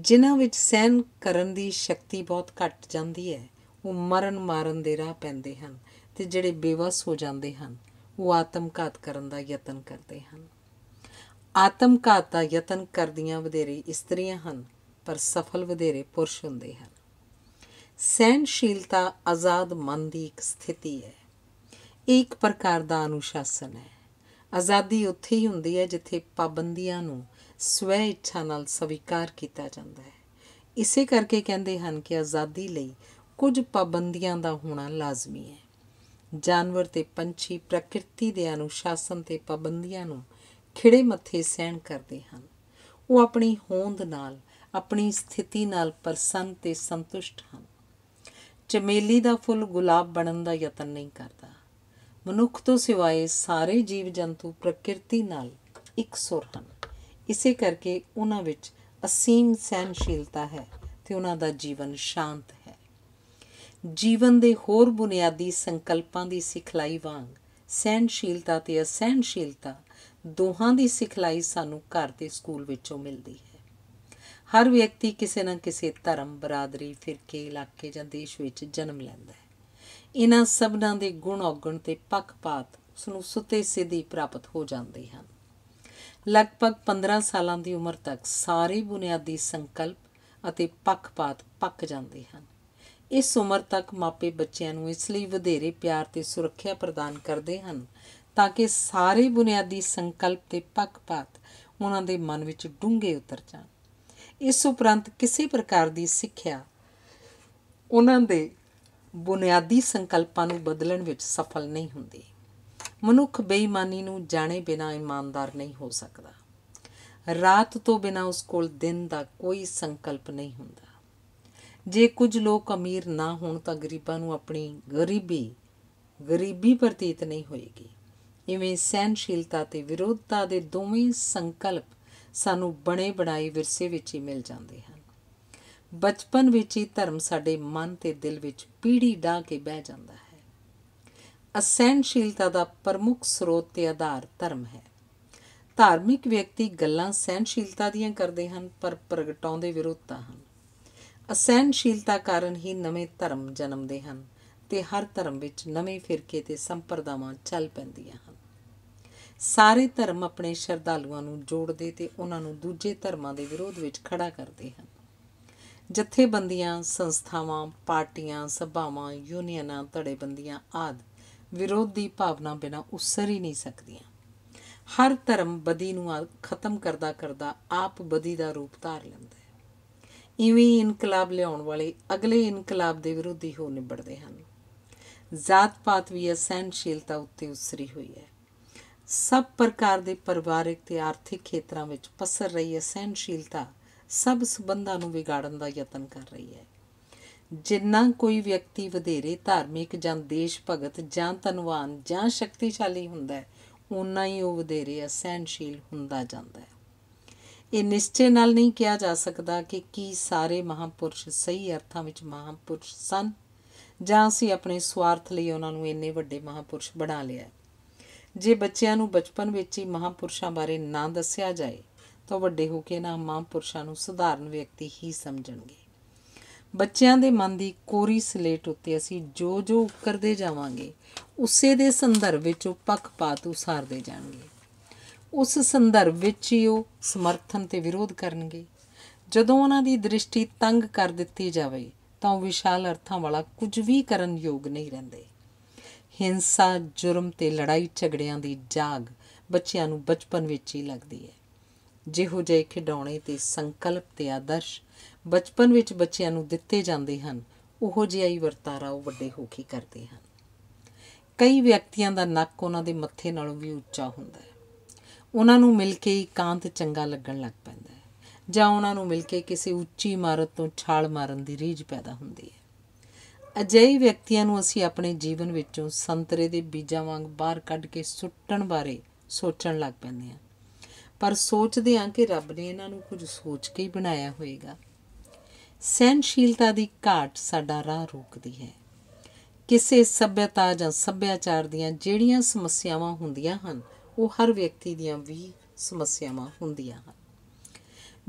ਜਿਨ੍ਹਾਂ ਵਿੱਚ ਸਹਿਨ ਕਰਨ ਦੀ ਸ਼ਕਤੀ ਬਹੁਤ ਘਟ ਜਾਂਦੀ ਹੈ ਉਹ ਮਰਨ ਮਾਰਨ ਦੇ ਰਾਹ ਪੈਂਦੇ ਹਨ ਤੇ ਜਿਹੜੇ ਬੇਵਸ ਹੋ ਜਾਂਦੇ ਹਨ ਉਹ ਆਤਮਘਾਤ ਕਰਨ ਦਾ ਯਤਨ ਕਰਦੇ ਹਨ ਆਤਮ ਘਾਤ ਦਾ ਯਤਨ ਕਰਦੀਆਂ ਵਧੇਰੇ ਇਸਤਰੀਆਂ ਹਨ ਪਰ ਸਫਲ ਵਧੇਰੇ ਪੁਰਸ਼ ਹੁੰਦੇ ਹਨ ਸਹਿਨਸ਼ੀਲਤਾ ਆਜ਼ਾਦ ਮਨ ਦੀ ਇੱਕ ਸਥਿਤੀ ਹੈ ਇੱਕ ਪ੍ਰਕਾਰ ਦਾ ਅਨੁਸ਼ਾਸਨ ਹੈ ਆਜ਼ਾਦੀ ਉੱਥੇ ਹੀ ਹੁੰਦੀ ਹੈ ਜਿੱਥੇ ਪਾਬੰਦੀਆਂ ਨੂੰ ਸਵੈ ਇੱਛਾ ਨਾਲ ਸਵੀਕਾਰ ਕੀਤਾ ਜਾਂਦਾ ਹੈ ਇਸੇ ਕਰਕੇ ਕਹਿੰਦੇ ਹਨ ਕਿ ਆਜ਼ਾਦੀ ਲਈ ਕੁਝ ਪਾਬੰਦੀਆਂ ਦਾ ਹੋਣਾ ਲਾਜ਼ਮੀ ਹੈ ਜਾਨਵਰ ਤੇ ਪੰਛੀ ਪ੍ਰਕਿਰਤੀ ਦੇ ਅਨੁਸ਼ਾਸਨ ਤੇ ਪਾਬੰਦੀਆਂ ਨੂੰ ਖਿੜੇ ਮੱਥੇ ਸਹਿਣ ਕਰਦੇ ਹਨ ਉਹ ਆਪਣੀ ਹੋਂਦ ਨਾਲ ਆਪਣੀ ਸਥਿਤੀ ਨਾਲ ਪ੍ਰਸੰਨ ਤੇ ਸੰਤੁਸ਼ਟ ਹਨ ਚਮੇਲੀ ਦਾ ਫੁੱਲ ਗੁਲਾਬ ਬਣਨ ਦਾ ਯਤਨ ਨਹੀਂ ਕਰਦਾ ਮਨੁੱਖ ਤੋਂ ਸਿਵਾਏ ਸਾਰੇ ਜੀਵ ਜੰਤੂ ਪ੍ਰਕਿਰਤੀ ਨਾਲ ਇੱਕ ਸੁਰ ਹਨ ਇਸੇ ਕਰਕੇ ਉਹਨਾਂ ਵਿੱਚ ਅਸੀਮ ਸਹਿਨਸ਼ੀਲਤਾ ਹੈ ਤੇ ਉਹਨਾਂ ਦਾ ਜੀਵਨ ਸ਼ਾਂਤ ਹੈ ਜੀਵਨ ਦੇ ਹੋਰ ਬੁਨਿਆਦੀ ਸੰਕਲਪਾਂ ਦੀ ਸਿਖਲਾਈ ਵਾਂਗ ਸਹਿਨਸ਼ੀਲਤਾ ਤੇ ਅਸਹਿਨਸ਼ੀਲਤਾ ਦੋਹਾਂ ਦੀ ਸਿਖਲਾਈ ਸਾਨੂੰ ਘਰ ਤੇ ਸਕੂਲ ਵਿੱਚੋਂ ਮਿਲਦੀ ਹੈ ਹਰ ਵਿਅਕਤੀ ਕਿਸੇ ਨਾ ਕਿਸੇ ਧਰਮ ਬਰਾਦਰੀ ਫਿਰਕੇ ਇਲਾਕੇ ਜਾਂ ਦੇਸ਼ ਵਿੱਚ ਜਨਮ ਲੈਂਦਾ ਹੈ ਇਹਨਾਂ ਸਭਨਾਂ ਦੇ ਗੁਣ ਔਗਣ ਤੇ ਪੱਖਪਾਤ ਉਸ ਨੂੰ ਸੁੱਤੇ ਸਿੱਧੀ ਪ੍ਰਾਪਤ ਹੋ ਜਾਂਦੇ ਹਨ ਲਗਭਗ 15 ਸਾਲਾਂ ਦੀ ਉਮਰ ਤੱਕ ਸਾਰੇ ਬੁਨਿਆਦੀ ਸੰਕਲਪ ਅਤੇ ਪੱਖਪਾਤ ਪੱਕ ਜਾਂਦੇ ਹਨ ਇਸ ਉਮਰ ਤੱਕ ਮਾਪੇ ਬੱਚਿਆਂ ਨੂੰ ਇਸ ਲਈ ਵਧੇਰੇ ਪਿਆਰ ਤੇ ਸੁਰੱਖਿਆ ਪ੍ਰਦਾਨ ਕਰਦੇ ਹਨ ਤਾਂ ਕਿ ਸਾਰੇ ਬੁਨਿਆਦੀ ਸੰਕਲਪ ਤੇ ਪੱਕਪਾਤ ਉਹਨਾਂ ਦੇ ਮਨ ਵਿੱਚ ਡੂੰਘੇ ਉਤਰ ਜਾਣ ਇਸ ਉਪਰੰਤ ਕਿਸੇ ਪ੍ਰਕਾਰ ਦੀ ਸਿੱਖਿਆ ਉਹਨਾਂ ਦੇ ਬੁਨਿਆਦੀ ਸੰਕਲਪਾਂ ਨੂੰ ਬਦਲਣ ਵਿੱਚ ਸਫਲ ਨਹੀਂ ਹੁੰਦੀ ਮਨੁੱਖ ਬੇਈਮਾਨੀ ਨੂੰ ਜਾਣੇ ਬਿਨਾ ਇਮਾਨਦਾਰ ਨਹੀਂ ਹੋ ਸਕਦਾ ਰਾਤ ਤੋਂ ਬਿਨਾ ਉਸ ਕੋਲ ਦਿਨ ਦਾ ਕੋਈ ਸੰਕਲਪ ਨਹੀਂ ਹੁੰਦਾ ਜੇ ਕੁਝ ਲੋਕ ਅਮੀਰ ਨਾ ਹੋਣ ਤਾਂ ਗਰੀਬਾਂ ਨੂੰ ਆਪਣੀ ਗਰੀਬੀ ਗਰੀਬੀ ਪ੍ਰਤੀਤ ਨਹੀਂ ਹੋਏਗੀ ਇਵੇਂ ਸਹਿਨਸ਼ੀਲਤਾ ਤੇ ਵਿਰੋਧਤਾ ਦੇ ਦੋਵੇਂ ਸੰਕਲਪ ਸਾਨੂੰ ਬਣੇ ਬਣਾਏ ਵਿਰਸੇ ਵਿੱਚ ਹੀ ਮਿਲ ਜਾਂਦੇ ਹਨ ਬਚਪਨ ਵਿੱਚ ਹੀ ਧਰਮ ਸਾਡੇ ਮਨ ਤੇ ਦਿਲ ਵਿੱਚ ਪੀੜੀ ਢਾ ਕੇ ਬਹਿ ਜਾਂਦਾ ਹੈ ਅਸਹਿਨਸ਼ੀਲਤਾ ਦਾ ਪ੍ਰਮੁੱਖ ਸਰੋਤ ਤੇ ਆਧਾਰ ਧਰਮ ਹੈ ਧਾਰਮਿਕ ਵਿਅਕਤੀ ਗੱਲਾਂ ਸਹਿਨਸ਼ੀਲਤਾ ਦੀਆਂ ਕਰਦੇ ਹਨ ਪਰ ਪ੍ਰਗਟਾਉਂਦੇ ਵਿਰੋਧਤਾ ਹਨ ਅਸਹਿਨਸ਼ੀਲਤਾ ਕਾਰਨ ਹੀ ਨਵੇਂ ਧਰਮ ਜਨਮਦੇ ਹਨ ਤੇ ਹਰ ਧਰਮ ਵਿੱਚ ਨਵੇਂ ਫਿਰਕੇ ਤੇ ਸੰਪਰਦਾਵਾਂ ਚੱਲ ਪੈਂਦੀਆਂ ਸਾਰੇ ਧਰਮ ਆਪਣੇ ਸ਼ਰਧਾਲੂਆਂ ਨੂੰ ਜੋੜਦੇ ਤੇ ਉਹਨਾਂ ਨੂੰ ਦੂਜੇ ਧਰਮਾਂ ਦੇ ਵਿਰੋਧ ਵਿੱਚ ਖੜਾ ਕਰਦੇ ਹਨ ਜਥੇਬੰਦੀਆਂ ਸੰਸਥਾਵਾਂ ਪਾਰਟੀਆਂ ਸਭਾਵਾਂ ਯੂਨੀਅਨਾਂ ਧੜੇਬੰਦੀਆਂ ਆਦ ਵਿਰੋਧੀ ਭਾਵਨਾ ਬਿਨਾ ਉਸਰ ਹੀ ਨਹੀਂ ਸਕਦੀਆਂ ਹਰ ਧਰਮ ਬਦੀ ਨੂੰ ਖਤਮ ਕਰਦਾ ਕਰਦਾ ਆਪ ਬਦੀ ਦਾ ਰੂਪ ਧਾਰ ਲੈਂਦਾ ਹੈ ਇਵੇਂ ਇਨਕਲਾਬ ਲਿਆਉਣ ਵਾਲੇ ਅਗਲੇ ਇਨਕਲਾਬ ਦੇ ਵਿਰੋਧੀ ਹੋ ਨਿਬੜਦੇ ਹਨ ਜਾਤ ਪਾਤ ਵੀ ਅਸਹਿਣਸ਼ੀਲਤਾ ਉੱਤੇ ਉਸਰੀ ਹੋਈ ਹੈ ਸਭ ਪ੍ਰਕਾਰ ਦੇ ਪਰਿਵਾਰਕ ਤੇ ਆਰਥਿਕ ਖੇਤਰਾਂ ਵਿੱਚ ਪਸਰ ਰਹੀ ਅਸਹਿਣਸ਼ੀਲਤਾ ਸਭ ਸਬੰਧਾਂ ਨੂੰ ਵਿਗਾੜਨ ਦਾ ਯਤਨ ਕਰ ਰਹੀ ਹੈ ਜਿੰਨਾ ਕੋਈ ਵਿਅਕਤੀ ਵਧੇਰੇ ਧਾਰਮਿਕ ਜਾਂ ਦੇਸ਼ ਭਗਤ ਜਾਂ ਤਨਵਾਨ ਜਾਂ ਸ਼ਕਤੀਸ਼ਾਲੀ ਹੁੰਦਾ ਹੈ ਉਨਾ ਹੀ ਉਹ ਵਧੇਰੇ ਅਸਹਿਣਸ਼ੀਲ ਹੁੰਦਾ ਜਾਂਦਾ ਹੈ ਇਹ ਨਿਸ਼ਚੇ ਨਾਲ ਨਹੀਂ ਕਿਹਾ ਜਾ ਸਕਦਾ ਕਿ ਕੀ ਸਾਰੇ ਮਹਾਪੁਰਸ਼ ਸਹੀ ਅਰਥਾਂ ਵਿੱਚ ਮਹਾਪੁਰਸ਼ ਸਨ ਜਾਂ ਅਸੀਂ ਆਪਣੇ ਸਵਾਰਥ ਲਈ ਉਹਨਾਂ ਨੂੰ ਇੰਨੇ ਵੱਡੇ ਮਹਾਪੁਰਸ਼ ਬਣਾ ਲਿਆ ਜੇ ਬੱਚਿਆਂ ਨੂੰ ਬਚਪਨ ਵਿੱਚ ਹੀ ਮਹਾਪੁਰਸ਼ਾਂ ਬਾਰੇ ਨਾ ਦੱਸਿਆ ਜਾਏ ਤਾਂ ਵੱਡੇ ਹੋ ਕੇ ਨਾ ਮਹਾਪੁਰਸ਼ਾਂ ਨੂੰ ਸਧਾਰਨ ਵਿਅਕਤੀ ਹੀ ਸਮਝਣਗੇ ਬੱਚਿਆਂ ਦੇ ਮਨ ਦੀ ਕੋਰੀ ਸਲੇਟ ਉੱਤੇ ਅਸੀਂ ਜੋ ਜੋ ਉਕਰਦੇ ਜਾਵਾਂਗੇ ਉਸੇ ਦੇ ਸੰਦਰਭ ਵਿੱਚ ਉਹ ਪੱਖਪਾਤ ਉਸਾਰਦੇ ਜਾਣਗੇ ਉਸ ਸੰਦਰਭ ਵਿੱਚ ਹੀ ਉਹ ਸਮਰਥਨ ਤੇ ਵਿਰੋਧ ਕਰਨਗੇ ਜਦੋਂ ਉਹਨਾਂ ਦੀ ਦ੍ਰਿਸ਼ਟੀ ਤੰਗ ਕਰ ਦਿੱਤੀ ਜਾਵੇ ਤਾਂ ਵਿਸ਼ਾਲ ਅਰਥਾਂ ਵਾਲਾ ਕੁਝ ਵੀ ਕਰਨ ਯੋਗ ਨਹੀਂ ਰਹਿੰਦੇ ਹਿੰਸਾ ਜੁਰਮ ਤੇ ਲੜਾਈ ਝਗੜਿਆਂ ਦੀ ਜਾਗ ਬੱਚਿਆਂ ਨੂੰ ਬਚਪਨ ਵਿੱਚ ਹੀ ਲੱਗਦੀ ਹੈ ਜਿਹੋ ਜਿਹੇ ਖਿਡੌਣੇ ਤੇ ਸੰਕਲਪ ਤੇ ਆਦਰਸ਼ ਬਚਪਨ ਵਿੱਚ ਬੱਚਿਆਂ ਨੂੰ ਦਿੱਤੇ ਜਾਂਦੇ ਹਨ ਉਹੋ ਜਿਹਾ ਹੀ ਵਰਤਾਰਾ ਉਹ ਵੱਡੇ ਹੋ ਕੇ ਕਰਦੇ ਹਨ ਕਈ ਵਿਅਕਤੀਆਂ ਦਾ ਨੱਕ ਉਹਨਾਂ ਦੇ ਮੱਥੇ ਨਾਲੋਂ ਵੀ ਉੱਚਾ ਹੁੰਦਾ ਹੈ ਉਹਨਾਂ ਨੂੰ ਮਿਲ ਕੇ ਇਕਾਂਤ ਚੰਗਾ ਲੱਗਣ ਲੱਗ ਪੈਂਦਾ ਹੈ ਜਾਂ ਉਹਨਾਂ ਨੂੰ ਮਿਲ ਕੇ ਕਿਸੇ ਉੱਚੀ ਇਮਾਰਤ ਤੋਂ ਛਾਲ ਮਾਰਨ ਦੀ ਰੀਝ ਪੈਦਾ ਹੁੰਦੀ ਹੈ ਅਜਿਹੇ ਵਿਅਕਤੀਆਂ ਨੂੰ ਅਸੀਂ ਆਪਣੇ ਜੀਵਨ ਵਿੱਚੋਂ ਸੰਤਰੇ ਦੇ ਬੀਜਾਂ ਵਾਂਗ ਬਾਹਰ ਕੱਢ ਕੇ ਸੁੱਟਣ ਬਾਰੇ ਸੋਚਣ ਲੱਗ ਪੈਂਦੇ ਹਾਂ ਪਰ ਸੋਚਦੇ ਹਾਂ ਕਿ ਰੱਬ ਨੇ ਇਹਨਾਂ ਨੂੰ ਕੁਝ ਸੋਚ ਕੇ ਹੀ ਬਣਾਇਆ ਹੋਵੇਗਾ ਸਹਿਨਸ਼ੀਲਤਾ ਦੀ ਘਾਟ ਸਾਡਾ ਰਾਹ ਰੋਕਦੀ ਹੈ ਕਿਸੇ ਸਭਿਅਤਾ ਜਾਂ ਸੱਭਿਆਚਾਰ ਦੀਆਂ ਜਿਹੜੀਆਂ ਸਮੱਸਿਆਵਾਂ ਹੁੰਦੀਆਂ ਹਨ ਉਹ ਹਰ ਵਿਅਕਤੀ ਦੀਆਂ ਵੀ ਸਮੱਸਿਆਵਾਂ ਹੁੰਦੀਆਂ ਹਨ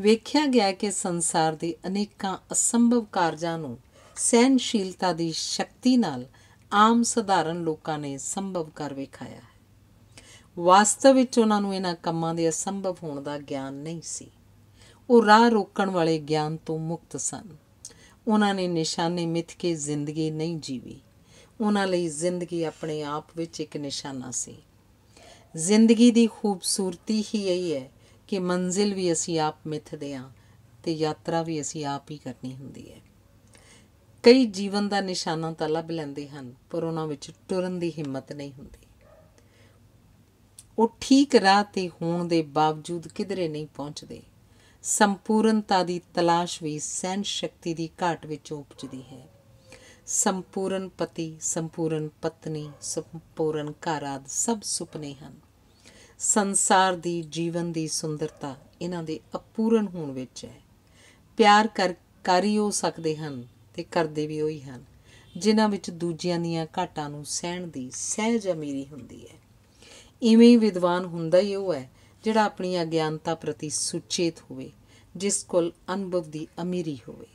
ਵੇਖਿਆ ਗਿਆ ਕਿ ਸੰਸਾਰ ਦੇ ਅਨੇਕਾਂ ਅਸੰਭਵ ਕਾਰਜਾਂ ਨੂੰ ਸਹਿਨਸ਼ੀਲਤਾ ਦੀ ਸ਼ਕਤੀ ਨਾਲ ਆਮ ਸਧਾਰਨ ਲੋਕਾਂ ਨੇ ਸੰਭਵ ਕਰ ਵਿਖਾਇਆ ਹੈ ਵਾਸਤਵ ਵਿੱਚ ਉਹਨਾਂ ਨੂੰ ਇਹਨਾਂ ਕੰਮਾਂ ਦੇ ਅਸੰਭਵ ਹੋਣ ਦਾ ਗਿਆਨ ਨਹੀਂ ਸੀ ਉਹ ਰਾਹ ਰੋਕਣ ਵਾਲੇ ਗਿਆਨ ਤੋਂ ਮੁਕਤ ਸਨ ਉਹਨਾਂ ਨੇ ਨਿਸ਼ਾਨੇ ਮਿੱਥ ਕੇ ਜ਼ਿੰਦਗੀ ਨਹੀਂ ਜੀਵੀ ਉਹਨਾਂ ਲਈ ਜ਼ਿੰਦਗੀ ਆਪਣੇ ਆਪ ਵਿੱਚ ਇੱਕ ਨਿਸ਼ਾਨਾ ਸੀ ਜ਼ਿੰਦਗੀ ਦੀ ਖੂਬਸੂਰਤੀ ਹੀ ਇਹ ਹੈ ਕਿ ਮੰਜ਼ਿਲ ਵੀ ਅਸੀਂ ਆਪ ਮਿੱਥਦੇ ਹਾਂ ਤੇ ਯਾਤਰਾ ਵੀ ਅਸੀਂ ਆਪ ਹੀ ਕਰਨੀ ਹੁੰਦੀ ਹੈ ਕਈ ਜੀਵਨ ਦਾ ਨਿਸ਼ਾਨਾ ਤਾਂ ਲੱਭ ਲੈਂਦੇ ਹਨ ਪਰ ਉਹਨਾਂ ਵਿੱਚ ਟੁਰਨ ਦੀ ਹਿੰਮਤ ਨਹੀਂ ਹੁੰਦੀ ਉਹ ਠੀਕ ਰਾਹ ਤੇ ਹੋਣ ਦੇ ਬਾਵਜੂਦ ਕਿਧਰੇ ਨਹੀਂ ਪਹੁੰਚਦੇ ਸੰਪੂਰਨਤਾ ਦੀ ਤਲਾਸ਼ ਵੀ ਸਹਿਨ ਸ਼ਕਤੀ ਦੀ ਘਾਟ ਵਿੱਚ ਉਪਜਦੀ ਹੈ ਸੰਪੂਰਨ ਪਤੀ ਸੰਪੂਰਨ ਪਤਨੀ ਸੰਪੂਰਨ ਘਰ ਆਦ ਸਭ ਸੁਪਨੇ ਹਨ ਸੰਸਾਰ ਦੀ ਜੀਵਨ ਦੀ ਸੁੰਦਰਤਾ ਇਹਨਾਂ ਦੇ ਅਪੂਰਨ ਹੋਣ ਵਿੱਚ ਹੈ ਪਿਆਰ ਕਰ ਕਰ ਹੀ ਹੋ ਸਕਦੇ ਹਨ ਤੇ ਕਰਦੇ ਵੀ ਉਹੀ ਹਨ ਜਿਨ੍ਹਾਂ ਵਿੱਚ ਦੂਜਿਆਂ ਦੀਆਂ ਘਾਟਾਂ ਨੂੰ ਸਹਿਣ ਦੀ ਸਹਿਜ ਅਮੀਰੀ ਹੁੰਦੀ ਹੈ ਇਵੇਂ ਹੀ ਵਿਦਵਾਨ ਹੁੰਦਾ ਹੀ ਉਹ ਹੈ ਜਿਹੜਾ ਆਪਣੀ ਅਗਿਆਨਤਾ ਪ੍ਰਤੀ ਸੁਚੇਤ ਹੋਵੇ ਜਿਸ ਕੋਲ ਅਨੁਭਵ ਦੀ ਅਮੀਰੀ ਹੋਵੇ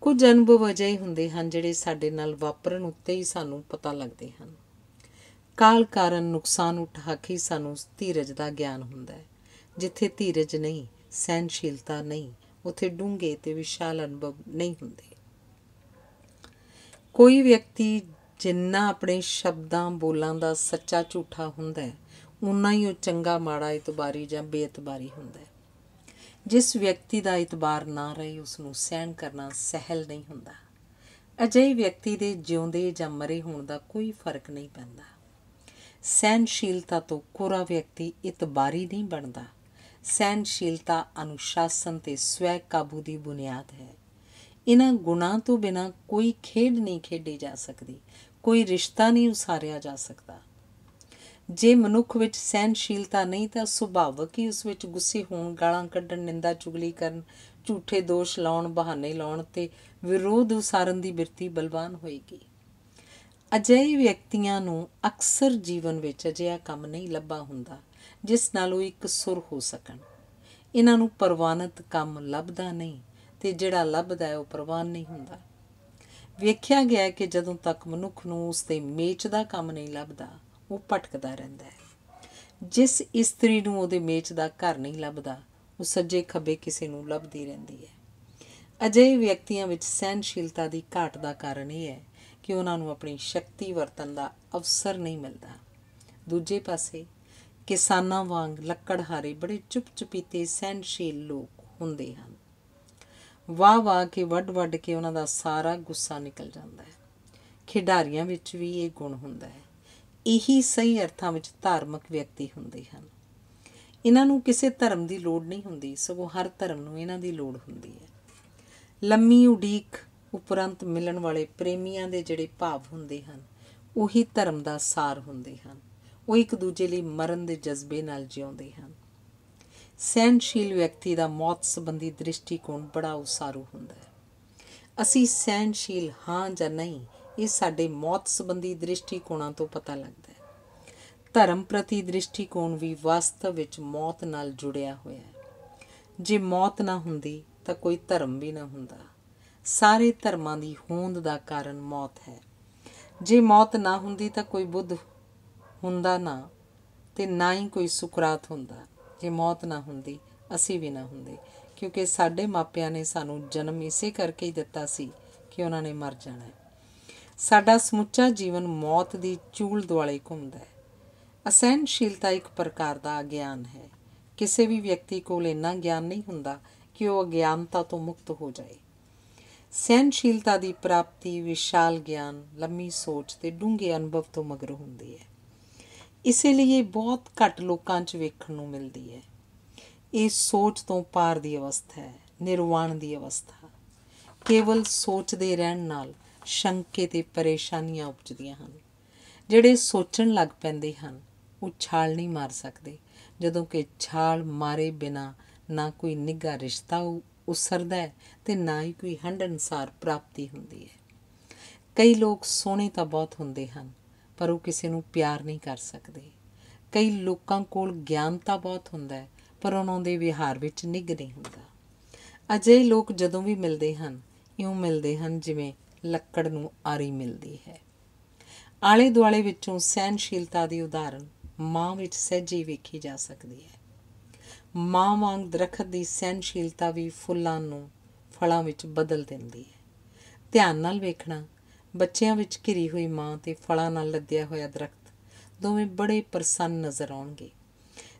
ਕੁਝ ਅਨੁਭਵ ਅਜਿਹੇ ਹੁੰਦੇ ਹਨ ਜਿਹੜੇ ਸਾਡੇ ਨਾਲ ਵਾਪਰਨ ਉੱਤੇ ਹੀ ਸਾਨੂੰ ਪਤਾ ਲੱਗਦੇ ਹਨ ਕਾਲ ਕਾਰਨ ਨੁਕਸਾਨ ਉਠਾ ਕੇ ਸਾਨੂੰ ਧੀਰਜ ਦਾ ਗਿਆਨ ਹੁੰਦਾ ਹੈ ਜਿੱਥੇ ਧੀਰਜ ਨਹੀਂ ਸਹਿਨਸ਼ੀਲਤਾ ਨਹੀਂ ਉਥੇ ਡੂੰਘੇ ਤੇ ਵਿਸ਼ਾਲ ਅਨੁਭਵ ਨਹੀਂ ਹੁੰਦੇ ਕੋਈ ਵਿਅਕਤੀ ਜਿੰਨਾ ਆਪਣੇ ਸ਼ਬਦਾਂ ਬੋਲਾਂ ਦਾ ਸੱਚਾ ਝੂਠਾ ਹੁੰਦਾ ਹੈ ਉਨਾ ਹੀ ਉਹ ਚੰਗਾ ਮਾੜਾ ਇਤਬਾਰੀ ਜਾਂ ਬੇਇਤਬਾਰੀ ਹੁੰਦਾ ਹੈ ਜਿਸ ਵਿਅਕਤੀ ਦਾ ਇਤਬਾਰ ਨਾ ਰਹੇ ਉਸ ਨੂੰ ਸਹਿਣ ਕਰਨਾ ਸਹਿਲ ਨਹੀਂ ਹੁੰਦਾ ਅਜਿਹੇ ਵਿਅਕਤੀ ਦੇ ਜਿਉਂਦੇ ਜਾਂ ਮਰੇ ਹੋਣ ਦਾ ਕੋਈ ਫਰਕ ਨਹੀਂ ਪੈਂਦਾ ਸਹਿਨਸ਼ੀਲਤਾ ਤੋਂ ਕੋਰਾ ਵਿਅਕਤੀ ਇਤਬਾਰੀ ਨਹੀਂ ਬਣਦਾ ਸਹਿਨਸ਼ੀਲਤਾ ਅਨੁਸ਼ਾਸਨ ਤੇ ਸਵੈ ਕਾਬੂ ਦੀ ਬੁਨਿਆਦ ਹੈ ਇਹਨਾਂ ਗੁਣਾਂ ਤੋਂ ਬਿਨਾ ਕੋਈ ਖੇਡ ਨਹੀਂ ਖੇਡੀ ਜਾ ਸਕਦੀ ਕੋਈ ਰਿਸ਼ਤਾ ਨਹੀਂ ਉਸਾਰਿਆ ਜਾ ਸਕਦਾ ਜੇ ਮਨੁੱਖ ਵਿੱਚ ਸਹਿਨਸ਼ੀਲਤਾ ਨਹੀਂ ਤਾਂ ਸੁਭਾਵਕ ਹੀ ਉਸ ਵਿੱਚ ਗੁੱਸੇ ਹੋਣ ਗਾਲਾਂ ਕੱਢਣ ਨਿੰਦਾ ਚੁਗਲੀ ਕਰਨ ਝੂਠੇ ਦੋਸ਼ ਲਾਉਣ ਬਹਾਨੇ ਲਾਉਣ ਤੇ ਵਿਰੋਧ ਉਸਾਰਨ ਦੀ ਬਿਰਤੀ ਬਲਵਾਨ ਹੋਏਗੀ ਅਜਿਹੇ ਵਿਅਕਤੀਆਂ ਨੂੰ ਅਕਸਰ ਜੀਵਨ ਵਿੱਚ ਅਜਿਹਾ ਕੰਮ ਨਹੀਂ ਲੱਭਾ ਹੁੰਦਾ ਜਿਸ ਨਾਲ ਉਹ ਇੱਕ ਸੁਰ ਹੋ ਸਕਣ ਇਹਨਾਂ ਨੂੰ ਪਰਵਾਨਤ ਕੰਮ ਲੱਭਦਾ ਨਹੀਂ ਤੇ ਜਿਹੜਾ ਲੱਭਦਾ ਹੈ ਉਹ ਪ੍ਰਵਾਨ ਨਹੀਂ ਹੁੰਦਾ ਵੇਖਿਆ ਗਿਆ ਕਿ ਜਦੋਂ ਤੱਕ ਮਨੁੱਖ ਨੂੰ ਉਸ ਤੇ ਮੇਚ ਦਾ ਕੰਮ ਨਹੀਂ ਲੱਭਦਾ ਉਹ ਭਟਕਦਾ ਰਹਿੰਦਾ ਹੈ ਜਿਸ ਇਸਤਰੀ ਨੂੰ ਉਹਦੇ ਮੇਚ ਦਾ ਘਰ ਨਹੀਂ ਲੱਭਦਾ ਉਹ ਸੱਜੇ ਖੱਬੇ ਕਿਸੇ ਨੂੰ ਲੱਭਦੀ ਰਹਿੰਦੀ ਹੈ ਅਜਿਹੇ ਵਿਅਕਤੀਆਂ ਵਿੱਚ ਸਹਿਨਸ਼ੀਲਤਾ ਦੀ ਘਾਟ ਦਾ ਕਾਰਨ ਇਹ ਹੈ ਕਿ ਉਹਨਾਂ ਨੂੰ ਆਪਣੀ ਸ਼ਕਤੀ ਵਰਤਣ ਦਾ ਅਵਸਰ ਨਹੀਂ ਮਿਲਦਾ ਦੂਜੇ ਪਾਸੇ ਕਿਸਾਨਾਂ ਵਾਂਗ ਲੱਕੜਹਾਰੇ ਬੜੇ ਚੁੱਪਚੁਪੀਤੇ ਸਹਿਨਸ਼ੀਲ ਲੋਕ ਹੁੰਦੇ ਹਨ ਵਾਹ ਵਾਹ ਕੇ ਵੱਡ ਵੱਡ ਕੇ ਉਹਨਾਂ ਦਾ ਸਾਰਾ ਗੁੱਸਾ ਨਿਕਲ ਜਾਂਦਾ ਹੈ ਖਿਡਾਰੀਆਂ ਵਿੱਚ ਵੀ ਇਹ ਗੁਣ ਹੁੰਦਾ ਹੈ ਇਹੀ ਸਹੀ ਅਰਥਾਂ ਵਿੱਚ ਧਾਰਮਿਕ ਵਿਅਕਤੀ ਹੁੰਦੇ ਹਨ ਇਹਨਾਂ ਨੂੰ ਕਿਸੇ ਧਰਮ ਦੀ ਲੋੜ ਨਹੀਂ ਹੁੰਦੀ ਸਗੋਂ ਹਰ ਧਰਮ ਨੂੰ ਇਹਨਾਂ ਦੀ ਲੋੜ ਹੁੰਦੀ ਹੈ ਲੰਮੀ ਉਡੀਕ ਉਪਰੰਤ ਮਿਲਣ ਵਾਲੇ ਪ੍ਰੇਮੀਆਂ ਦੇ ਜਿਹੜੇ ਭਾਵ ਹੁੰਦੇ ਹਨ ਉਹੀ ਧਰਮ ਦਾ ਸਾਰ ਹੁੰਦੇ ਹਨ ਉਹ ਇੱਕ ਦੂਜੇ ਲਈ ਮਰਨ ਦੇ ਜਜ਼ਬੇ ਨਾਲ ਜਿਉਂਦੇ ਹਨ ਸਹਿਨਸ਼ੀਲ ਵਿਅਕਤੀ ਦਾ ਮੌਤ ਸੰਬੰਧੀ ਦ੍ਰਿਸ਼ਟੀਕੋਣ ਬੜਾ ਉਸਾਰੂ ਹੁੰਦਾ ਹੈ ਅਸੀਂ ਸਹਿਨਸ਼ੀਲ ਹਾਂ ਜਾਂ ਨਹੀਂ ਇਹ ਸਾਡੇ ਮੌਤ ਸੰਬੰਧੀ ਦ੍ਰਿਸ਼ਟੀਕੋਣਾਂ ਤੋਂ ਪਤਾ ਲੱਗਦਾ ਹੈ ਧਰਮ ਪ੍ਰਤੀ ਦ੍ਰਿਸ਼ਟੀਕੋਣ ਵੀ ਵਾਸਤਵ ਵਿੱਚ ਮੌਤ ਨਾਲ ਜੁੜਿਆ ਹੋਇਆ ਹੈ ਜੇ ਮੌਤ ਨਾ ਹੁੰਦੀ ਤਾਂ ਕੋਈ ਧਰਮ ਵੀ ਨਾ ਹੁੰਦਾ ਸਾਰੇ ਧਰਮਾਂ ਦੀ ਹੋਂਦ ਦਾ ਕਾਰਨ ਮੌਤ ਹੈ ਜੇ ਮੌਤ ਨਾ ਹੁੰਦੀ ਤਾਂ ਕੋਈ ਬੁੱਧ ਹੁੰਦਾ ਨਾ ਤੇ ਨਾ ਹੀ ਕੋਈ ਸੁਕਰਾਤ ਹੁੰਦਾ ਜੇ ਮੌਤ ਨਾ ਹੁੰਦੀ ਅਸੀਂ ਵੀ ਨਾ ਹੁੰਦੇ ਕਿਉਂਕਿ ਸਾਡੇ ਮਾਪਿਆਂ ਨੇ ਸਾਨੂੰ ਜਨਮ ਇਸੇ ਕਰਕੇ ਹੀ ਦਿੱਤਾ ਸੀ ਕਿ ਉਹਨਾਂ ਨੇ ਮਰ ਜਾਣਾ ਹੈ ਸਾਡਾ ਸਮੁੱਚਾ ਜੀਵਨ ਮੌਤ ਦੀ ਚੂਲ ਦੁਆਲੇ ਘੁੰਮਦਾ ਹੈ ਅਸਹਿਣਸ਼ੀਲਤਾ ਇੱਕ ਪ੍ਰਕਾਰ ਦਾ ਗਿਆਨ ਹੈ ਕਿਸੇ ਵੀ ਵਿਅਕਤੀ ਕੋਲ ਇੰਨਾ ਗਿਆਨ ਨਹੀਂ ਹੁੰਦਾ ਕਿ ਉਹ ਅਗਿਆਨਤਾ ਤੋਂ ਮੁਕਤ ਹੋ ਜਾਏ ਸਹਿਣਸ਼ੀਲਤਾ ਦੀ ਪ੍ਰਾਪਤੀ ਵਿਸ਼ਾਲ ਗਿਆਨ ਲੰਮੀ ਸੋਚ ਤੇ ਡੂੰਘੇ ਅਨੁਭਵ ਤੋਂ ਮਗਰ ਹੁੰਦੀ ਹੈ ਇਸੇ ਲਈ ਇਹ ਬਹੁਤ ਘੱਟ ਲੋਕਾਂ 'ਚ ਵੇਖਣ ਨੂੰ ਮਿਲਦੀ ਹੈ ਇਹ ਸੋਚ ਤੋਂ ਪਾਰ ਦੀ ਅਵਸਥਾ ਹੈ ਨਿਰਵਾਣ ਦੀ ਅਵਸਥਾ ਕੇਵਲ ਸੋਚਦੇ ਰਹਿਣ ਨਾਲ ਸ਼ੰਕੇ ਤੇ ਪਰੇਸ਼ਾਨੀਆਂ ਉਪਜਦੀਆਂ ਹਨ ਜਿਹੜੇ ਸੋਚਣ ਲੱਗ ਪੈਂਦੇ ਹਨ ਉਹ ਛਾਲ ਨਹੀਂ ਮਾਰ ਸਕਦੇ ਜਦੋਂ ਕਿ ਛਾਲ ਮਾਰੇ ਬਿਨਾ ਨਾ ਕੋਈ ਨਿੱਘਾ ਰਿਸ਼ਤਾ ਉਸਰਦਾ ਹੈ ਤੇ ਨਾ ਹੀ ਕੋਈ ਹੰਢ ਅਨਸਾਰ ਪ੍ਰਾਪਤੀ ਹੁੰਦੀ ਹੈ ਕਈ ਲੋਕ ਸੋਹਣੇ ਤਾਂ ਬਹੁਤ ਹੁੰਦੇ ਹਨ ਪਰ ਉਹ ਕਿਸੇ ਨੂੰ ਪਿਆਰ ਨਹੀਂ ਕਰ ਸਕਦੇ ਕਈ ਲੋਕਾਂ ਕੋਲ ਗਿਆਨ ਤਾਂ ਬਹੁਤ ਹੁੰਦਾ ਹੈ ਪਰ ਉਹਨਾਂ ਦੇ ਵਿਹਾਰ ਵਿੱਚ ਨਿਗ ਨਹੀਂ ਹੁੰਦਾ ਅਜੇ ਲੋਕ ਜਦੋਂ ਵੀ ਮਿਲਦੇ ਹਨ ਇਉਂ ਮਿਲਦੇ ਹਨ ਜਿਵੇਂ ਲੱਕੜ ਨੂੰ ਆਰੀ ਮਿਲਦੀ ਹੈ ਆਲੇ ਦੁਆਲੇ ਵਿੱਚੋਂ ਸਹਿਨਸ਼ੀਲਤਾ ਦੀ ਉਦਾਹਰਨ ਮਾਂ ਵਿੱਚ ਸਹਿਜੀ ਵੇਖੀ ਜਾ ਸਕਦੀ ਹੈ ਮਾਂ ਵਾਂਗ ਦਰਖਤ ਦੀ ਸਹਿਨਸ਼ੀਲਤਾ ਵੀ ਫੁੱਲਾਂ ਨੂੰ ਫਲਾਂ ਵਿੱਚ ਬਦਲ ਦਿੰਦੀ ਹੈ ਧਿਆਨ ਨਾਲ ਵੇਖਣਾ ਬੱਚਿਆਂ ਵਿੱਚ ਘਿਰੀ ਹੋਈ ਮਾਂ ਤੇ ਫਲਾਂ ਨਾਲ ਲੱਦਿਆ ਹੋਇਆ ਦਰਖਤ ਦੋਵੇਂ ਬੜੇ ਪ੍ਰਸੰਨ ਨਜ਼ਰ ਆਉਣਗੇ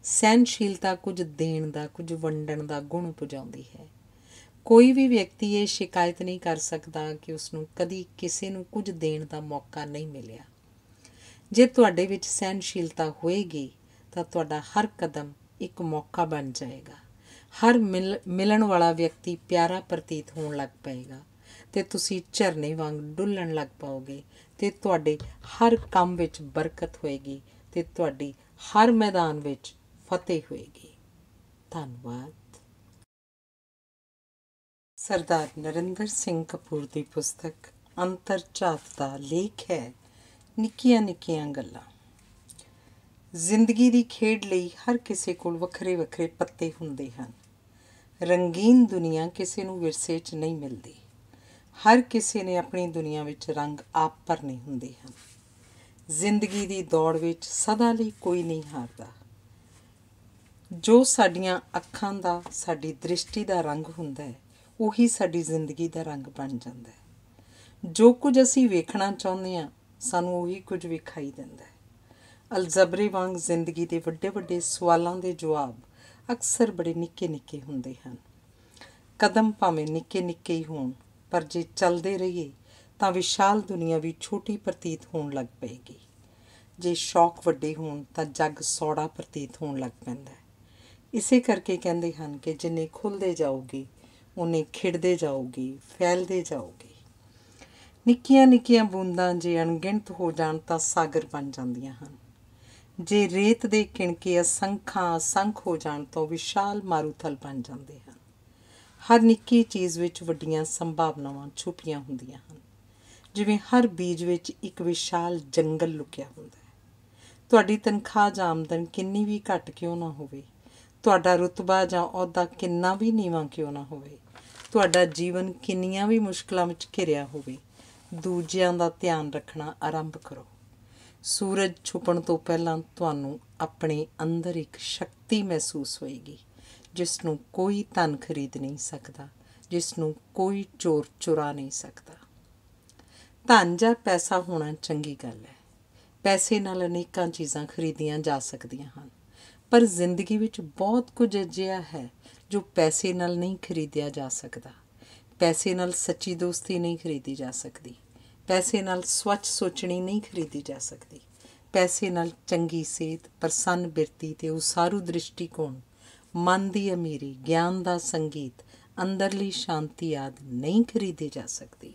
ਸਹਿਨਸ਼ੀਲਤਾ ਕੁਝ ਦੇਣ ਦਾ ਕੁਝ ਵੰਡਣ ਦਾ ਗੁਣ ਪੁਜਾਉਂਦੀ ਹੈ ਕੋਈ ਵੀ ਵਿਅਕਤੀ ਇਹ ਸ਼ਿਕਾਇਤ ਨਹੀਂ ਕਰ ਸਕਦਾ ਕਿ ਉਸ ਨੂੰ ਕਦੀ ਕਿਸੇ ਨੂੰ ਕੁਝ ਦੇਣ ਦਾ ਮੌਕਾ ਨਹੀਂ ਮਿਲਿਆ ਜੇ ਤੁਹਾਡੇ ਵਿੱਚ ਸਹਿਨਸ਼ੀਲਤਾ ਹੋਏਗੀ ਤਾਂ ਤੁਹਾਡਾ ਹਰ ਕਦਮ ਇੱਕ ਮੌਕਾ ਬਣ ਜਾਏਗਾ ਹਰ ਮਿਲਣ ਵਾਲਾ ਵਿਅਕਤੀ ਪਿਆਰਾ ਪ੍ਰਤੀਤ ਹੋਣ ਲੱਗ ਪਏਗਾ ਤੇ ਤੁਸੀਂ ਝਰਨੇ ਵਾਂਗ ਡੁੱਲਣ ਲੱਗ ਪਾਓਗੇ ਤੇ ਤੁਹਾਡੇ ਹਰ ਕੰਮ ਵਿੱਚ ਬਰਕਤ ਹੋਏਗੀ ਤੇ ਤੁਹਾਡੀ ਹਰ ਮੈਦਾਨ ਵਿੱਚ ਫਤਿਹ ਹੋਏਗੀ ਧੰਨਵਾਦ ਸਰਦਾਰ ਨਰਿੰਦਰ ਸਿੰਘ ਕਪੂਰ ਦੀ ਪੁਸਤਕ ਅੰਤਰ ਝਾਤ ਦਾ ਲੇਖ ਹੈ ਨਿੱਕੀਆਂ ਨਿੱਕੀਆਂ ਗੱਲਾਂ ਜ਼ਿੰਦਗੀ ਦੀ ਖੇਡ ਲਈ ਹਰ ਕਿਸੇ ਕੋਲ ਵੱਖਰੇ ਵੱਖਰੇ ਪੱਤੇ ਹੁੰਦੇ ਹਨ ਰੰਗੀਨ ਦੁਨੀਆ ਕਿਸੇ ਨੂੰ ਵਿਰਸੇ 'ਚ ਨਹੀਂ ਮਿਲਦੀ ਹਰ ਕਿਸੇ ਨੇ ਆਪਣੀ ਦੁਨੀਆ ਵਿੱਚ ਰੰਗ ਆਪ ਭਰਨੇ ਹੁੰਦੇ ਹਨ ਜ਼ਿੰਦਗੀ ਦੀ ਦੌੜ ਵਿੱਚ ਸਦਾ ਲਈ ਕੋਈ ਨਹੀਂ ਹਾਰਦਾ ਜੋ ਸਾਡੀਆਂ ਅੱਖਾਂ ਦਾ ਸਾਡੀ ਦ੍ਰਿਸ਼ਟੀ ਦਾ ਰੰਗ ਹੁੰਦਾ ਹੈ ਉਹੀ ਸਾਡੀ ਜ਼ਿੰਦਗੀ ਦਾ ਰੰਗ ਬਣ ਜਾਂਦਾ ਹੈ ਜੋ ਕੁਝ ਅਸੀਂ ਵੇਖਣਾ ਚਾਹੁੰਦੇ ਹਾਂ ਸਾਨੂੰ ਉਹੀ ਕੁਝ ਵਿਖਾਈ ਦਿੰਦਾ ਹੈ ਅਲਜਬਰੀ ਵਾਂਗ ਜ਼ਿੰਦਗੀ ਦੇ ਵੱਡੇ ਵੱਡੇ ਸਵਾਲਾਂ ਦੇ ਜਵਾਬ ਅਕਸਰ ਬੜੇ ਨਿੱਕੇ ਨਿੱਕੇ ਹੁੰਦੇ ਹਨ ਕਦਮ ਭਾਵੇਂ ਨਿੱਕੇ ਨਿੱਕੇ ਹੀ ਹੋਣ ਪਰ ਜੇ ਚੱਲਦੇ ਰਹੀਏ ਤਾਂ ਵਿਸ਼ਾਲ ਦੁਨੀਆ ਵੀ ਛੋਟੀ ਪ੍ਰਤੀਤ ਹੋਣ ਲੱਗ ਪਏਗੀ ਜੇ ਸ਼ੌਕ ਵੱਡੇ ਹੋਣ ਤਾਂ ਜੱਗ ਸੌੜਾ ਪ੍ਰਤੀਤ ਹੋਣ ਲੱਗ ਪੈਂਦਾ ਹੈ ਇਸੇ ਕਰਕੇ ਕਹਿੰਦੇ ਹਨ ਕਿ ਜਿੰਨੇ ਖੁੱਲਦੇ ਜਾਓਗੇ ਉਹਨੇ ਖਿੜਦੇ ਜਾਓਗੇ ਫੈਲਦੇ ਜਾਓਗੇ ਨਿੱਕੀਆਂ ਨਿੱਕੀਆਂ ਬੂੰਦਾਂ ਜੇ ਅਣਗਿਣਤ ਹੋ ਜਾਣ ਤਾਂ ਸਾਗਰ ਬਣ ਜਾਂਦੀਆਂ ਹਨ ਜੇ ਰੇਤ ਦੇ ਕਿਣਕੇ ਅਸੰਖਾਂ ਅਸੰਖ ਹੋ ਜਾਣ ਤਾਂ ਵਿਸ਼ਾਲ ਮਾਰੂਥਲ ਬਣ ਜਾਂਦੇ ਹਨ ਹਰ ਨਿੱਕੀ ਚੀਜ਼ ਵਿੱਚ ਵੱਡੀਆਂ ਸੰਭਾਵਨਾਵਾਂ ਛੁਪੀਆਂ ਹੁੰਦੀਆਂ ਹਨ ਜਿਵੇਂ ਹਰ ਬੀਜ ਵਿੱਚ ਇੱਕ ਵਿਸ਼ਾਲ ਜੰਗਲ ਲੁਕਿਆ ਹੁੰਦਾ ਹੈ ਤੁਹਾਡੀ ਤਨਖਾਹ ਜਾਂ ਆਮਦਨ ਕਿੰਨੀ ਵੀ ਘੱਟ ਕਿਉਂ ਨਾ ਹੋਵੇ ਤੁਹਾਡਾ ਰੁਤਬਾ ਜਾਂ ਅਹੁਦਾ ਕਿੰਨਾ ਵੀ ਨੀਵਾਂ ਕਿਉਂ ਨਾ ਹੋਵੇ ਤੁਹਾਡਾ ਜੀਵਨ ਕਿੰਨੀਆਂ ਵੀ ਮੁਸ਼ਕਲਾਂ ਵਿੱਚ ਘਿਰਿਆ ਹੋਵੇ ਦੂਜਿਆਂ ਦਾ ਧਿਆਨ ਰੱਖਣਾ ਆਰੰਭ ਕਰੋ ਸੂਰਜ ਛੁਪਣ ਤੋਂ ਪਹਿਲਾਂ ਤੁਹਾਨੂੰ ਆਪਣੇ ਅੰਦਰ ਇੱਕ ਸ਼ਕਤੀ ਮਹਿਸੂਸ ਹੋਏਗੀ ਜਿਸ ਨੂੰ ਕੋਈ ਧਨ ਖਰੀਦ ਨਹੀਂ ਸਕਦਾ ਜਿਸ ਨੂੰ ਕੋਈ ਚੋਰ ਚੁਰਾ ਨਹੀਂ ਸਕਦਾ ਧਨ ਜਾਂ ਪੈਸਾ ਹੋਣਾ ਚੰਗੀ ਗੱਲ ਹੈ ਪੈਸੇ ਨਾਲ ਅਨੇਕਾਂ ਚੀਜ਼ਾਂ ਖਰੀਦੀਆਂ ਜਾ ਸਕਦੀਆਂ ਹਨ ਪਰ ਜ਼ਿੰਦਗੀ ਵਿੱਚ ਬਹੁਤ ਕੁਝ ਅਜਿਹਾ ਹੈ ਜੋ ਪੈਸੇ ਨਾਲ ਨਹੀਂ ਖਰੀਦਿਆ ਜਾ ਸਕਦਾ ਪੈਸੇ ਨਾਲ ਸੱਚੀ ਦੋਸਤੀ ਨਹੀਂ ਖਰੀਦੀ ਜਾ ਸਕਦੀ ਪੈਸੇ ਨਾਲ ਸਵੱਛ ਸੋਚਣੀ ਨਹੀਂ ਖਰੀਦੀ ਜਾ ਸਕਦੀ ਪੈਸੇ ਨਾਲ ਚੰਗੀ ਸਿਹਤ ਪ੍ਰਸੰਨ ਬਿਰਤੀ ਤੇ ਉਸਾਰੂ ਦ੍ਰਿਸ਼ਟੀਕੋਣ ਮਨ ਦੀ ਅਮੀਰੀ ਗਿਆਨ ਦਾ ਸੰਗੀਤ ਅੰਦਰਲੀ ਸ਼ਾਂਤੀ ਆਦ ਨਹੀਂ ਖਰੀਦੀ ਜਾ ਸਕਦੀ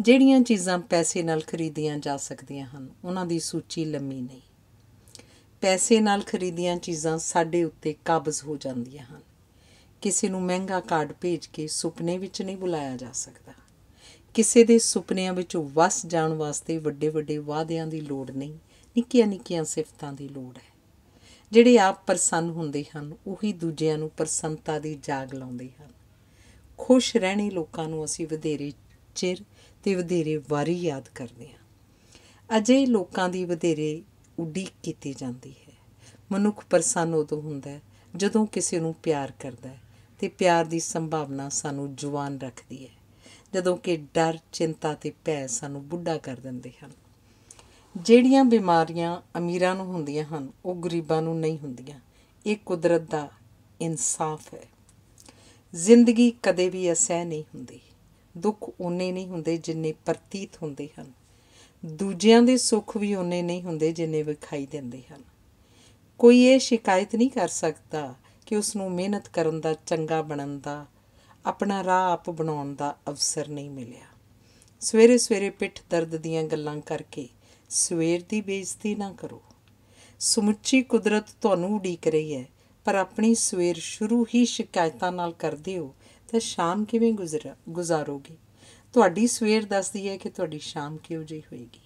ਜਿਹੜੀਆਂ ਚੀਜ਼ਾਂ ਪੈਸੇ ਨਾਲ ਖਰੀਦੀਆਂ ਜਾ ਸਕਦੀਆਂ ਹਨ ਉਹਨਾਂ ਦੀ ਸੂਚੀ ਲੰਮੀ ਨਹੀਂ ਪੈਸੇ ਨਾਲ ਖਰੀਦੀਆਂ ਚੀਜ਼ਾਂ ਸਾਡੇ ਉੱਤੇ ਕਾਬਜ਼ ਹੋ ਜਾਂਦੀਆਂ ਹਨ ਕਿਸੇ ਨੂੰ ਮਹਿੰਗਾ ਕਾਰਡ ਭੇਜ ਕੇ ਸੁਪਨੇ ਵਿੱਚ ਨਹੀਂ ਬੁਲਾਇਆ ਜਾ ਸਕਦਾ ਕਿਸੇ ਦੇ ਸੁਪਨਿਆਂ ਵਿੱਚ ਵਸ ਜਾਣ ਵਾਸਤੇ ਵੱਡੇ ਵੱਡੇ ਵਾਅਦਿਆਂ ਦੀ ਲੋੜ ਨਹੀਂ ਨਿੱਕੀਆਂ ਨਿੱਕੀਆਂ ਸਿਫਤਾਂ ਦੀ ਲੋੜ ਹੈ ਜਿਹੜੇ ਆਪ ਪ੍ਰਸੰਨ ਹੁੰਦੇ ਹਨ ਉਹੀ ਦੂਜਿਆਂ ਨੂੰ ਪ੍ਰਸੰਨਤਾ ਦੀ ਜਾਗ ਲਾਉਂਦੇ ਹਨ ਖੁਸ਼ ਰਹਿਣੇ ਲੋਕਾਂ ਨੂੰ ਅਸੀਂ ਵਧੇਰੇ ਚਿਰ ਤੇ ਵਧੇਰੇ ਵਾਰੀ ਯਾਦ ਕਰਦੇ ਹਾਂ ਅਜੇ ਲੋਕਾਂ ਦੀ ਵਧੇਰੇ ਉਡੀਕ ਕੀਤੀ ਜਾਂਦੀ ਹੈ ਮਨੁੱਖ ਪ੍ਰਸੰਨ ਉਦੋਂ ਹੁੰਦਾ ਹੈ ਜਦੋਂ ਕਿਸੇ ਨੂੰ ਪਿਆਰ ਕਰਦਾ ਹੈ ਤੇ ਪਿਆਰ ਦੀ ਸੰਭਾਵਨਾ ਸਾਨੂੰ ਜਵਾਨ ਰੱਖਦੀ ਹੈ ਜਦੋਂ ਕਿ ਡਰ ਚਿੰਤਾ ਤੇ ਭੈ ਸਾਨੂੰ ਬੁੱਢਾ ਕਰ ਦਿੰਦੇ ਹਨ ਜਿਹੜੀਆਂ ਬਿਮਾਰੀਆਂ ਅਮੀਰਾਂ ਨੂੰ ਹੁੰਦੀਆਂ ਹਨ ਉਹ ਗਰੀਬਾਂ ਨੂੰ ਨਹੀਂ ਹੁੰਦੀਆਂ ਇਹ ਕੁਦਰਤ ਦਾ ਇਨਸਾਫ ਹੈ ਜ਼ਿੰਦਗੀ ਕਦੇ ਵੀ ਅਸਹਿ ਨਹੀਂ ਹੁੰਦੀ ਦੁੱਖ ਉਨੇ ਨਹੀਂ ਹੁੰਦੇ ਜਿੰਨੇ ਪ੍ਰਤੀਤ ਹੁੰਦੇ ਹਨ ਦੂਜਿਆਂ ਦੇ ਸੁੱਖ ਵੀ ਉਨੇ ਨਹੀਂ ਹੁੰਦੇ ਜਿੰਨੇ ਵਿਖਾਈ ਦਿੰਦੇ ਹਨ ਕੋਈ ਇਹ ਸ਼ਿਕਾਇਤ ਨਹੀਂ ਕਰ ਸਕਦਾ ਕਿ ਉਸ ਨੂੰ ਮਿਹਨਤ ਕਰਨ ਦਾ ਚੰਗਾ ਬਣਨ ਦਾ ਆਪਣਾ ਰਾਹ ਆਪ ਬਣਾਉਣ ਦਾ ਅਵਸਰ ਨਹੀਂ ਮਿਲਿਆ ਸਵੇਰੇ ਸਵੇਰੇ ਪਿੱਠ ਦਰਦ ਦੀਆਂ ਗੱਲਾਂ ਕਰਕੇ ਸਵੇਰ ਦੀ ਬੇਇੱਜ਼ਤੀ ਨਾ ਕਰੋ ਸਮੁੱਚੀ ਕੁਦਰਤ ਤੁਹਾਨੂੰ ਉਡੀਕ ਰਹੀ ਹੈ ਪਰ ਆਪਣੀ ਸਵੇਰ ਸ਼ੁਰੂ ਹੀ ਸ਼ਿਕਾਇਤਾਂ ਨਾਲ ਕਰਦੇ ਹੋ ਤਾਂ ਸ਼ਾਮ ਕਿਵੇਂ ਗੁਜ਼ਾਰੋਗੇ ਤੁਹਾਡੀ ਸਵੇਰ ਦੱਸਦੀ ਹੈ ਕਿ ਤੁਹਾਡੀ ਸ਼ਾਮ ਕਿਉਂ ਜਿਹੀ ਹੋਏਗੀ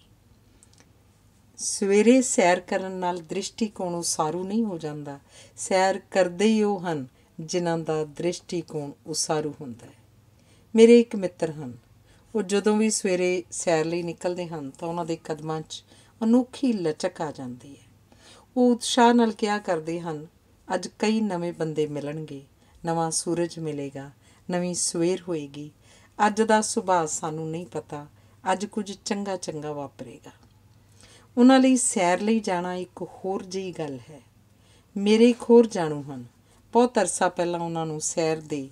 ਸਵੇਰੇ ਸੈਰ ਕਰਨ ਨਾਲ ਦ੍ਰਿਸ਼ਟੀਕੋਣ ਉਸਾਰੂ ਨਹੀਂ ਹੋ ਜਾਂਦਾ ਸੈਰ ਕਰਦੇ ਹੀ ਉਹ ਹਨ ਜਿਨ੍ਹਾਂ ਦਾ ਦ੍ਰਿਸ਼ਟੀਕੋਣ ਉਸਾਰੂ ਹੁੰਦਾ ਹੈ ਮੇਰੇ ਇੱਕ ਮਿੱਤਰ ਹਨ ਉਹ ਜਦੋਂ ਵੀ ਸਵੇਰੇ ਸੈਰ ਲਈ ਨਿਕਲਦੇ ਹਨ ਤਾਂ ਉਹਨਾਂ ਦੇ ਕਦਮਾਂ 'ਚ ਅਨੋਖੀ ਲਚਕ ਆ ਜਾਂਦੀ ਹੈ ਉਹ ਉਤਸ਼ਾਹ ਨਾਲ ਕਿਹਾ ਕਰਦੇ ਹਨ ਅੱਜ ਕਈ ਨਵੇਂ ਬੰਦੇ ਮਿਲਣਗੇ ਨਵਾਂ ਸੂਰਜ ਮਿਲੇਗਾ ਨਵੀਂ ਸਵੇਰ ਹੋਏਗੀ ਅੱਜ ਦਾ ਸੁਭਾਅ ਸਾਨੂੰ ਨਹੀਂ ਪਤਾ ਅੱਜ ਕੁਝ ਚੰਗਾ ਚੰਗਾ ਵਾਪਰੇਗਾ ਉਹਨਾਂ ਲਈ ਸੈਰ ਲਈ ਜਾਣਾ ਇੱਕ ਹੋਰ ਜਿਹੀ ਗੱਲ ਹੈ ਮੇਰੇ ਖੋਰ ਜਾਣੂ ਹਨ ਬਹੁਤ ਅਰਸਾ ਪਹਿਲਾਂ ਉਹਨਾਂ ਨੂੰ ਸੈਰ ਦੇ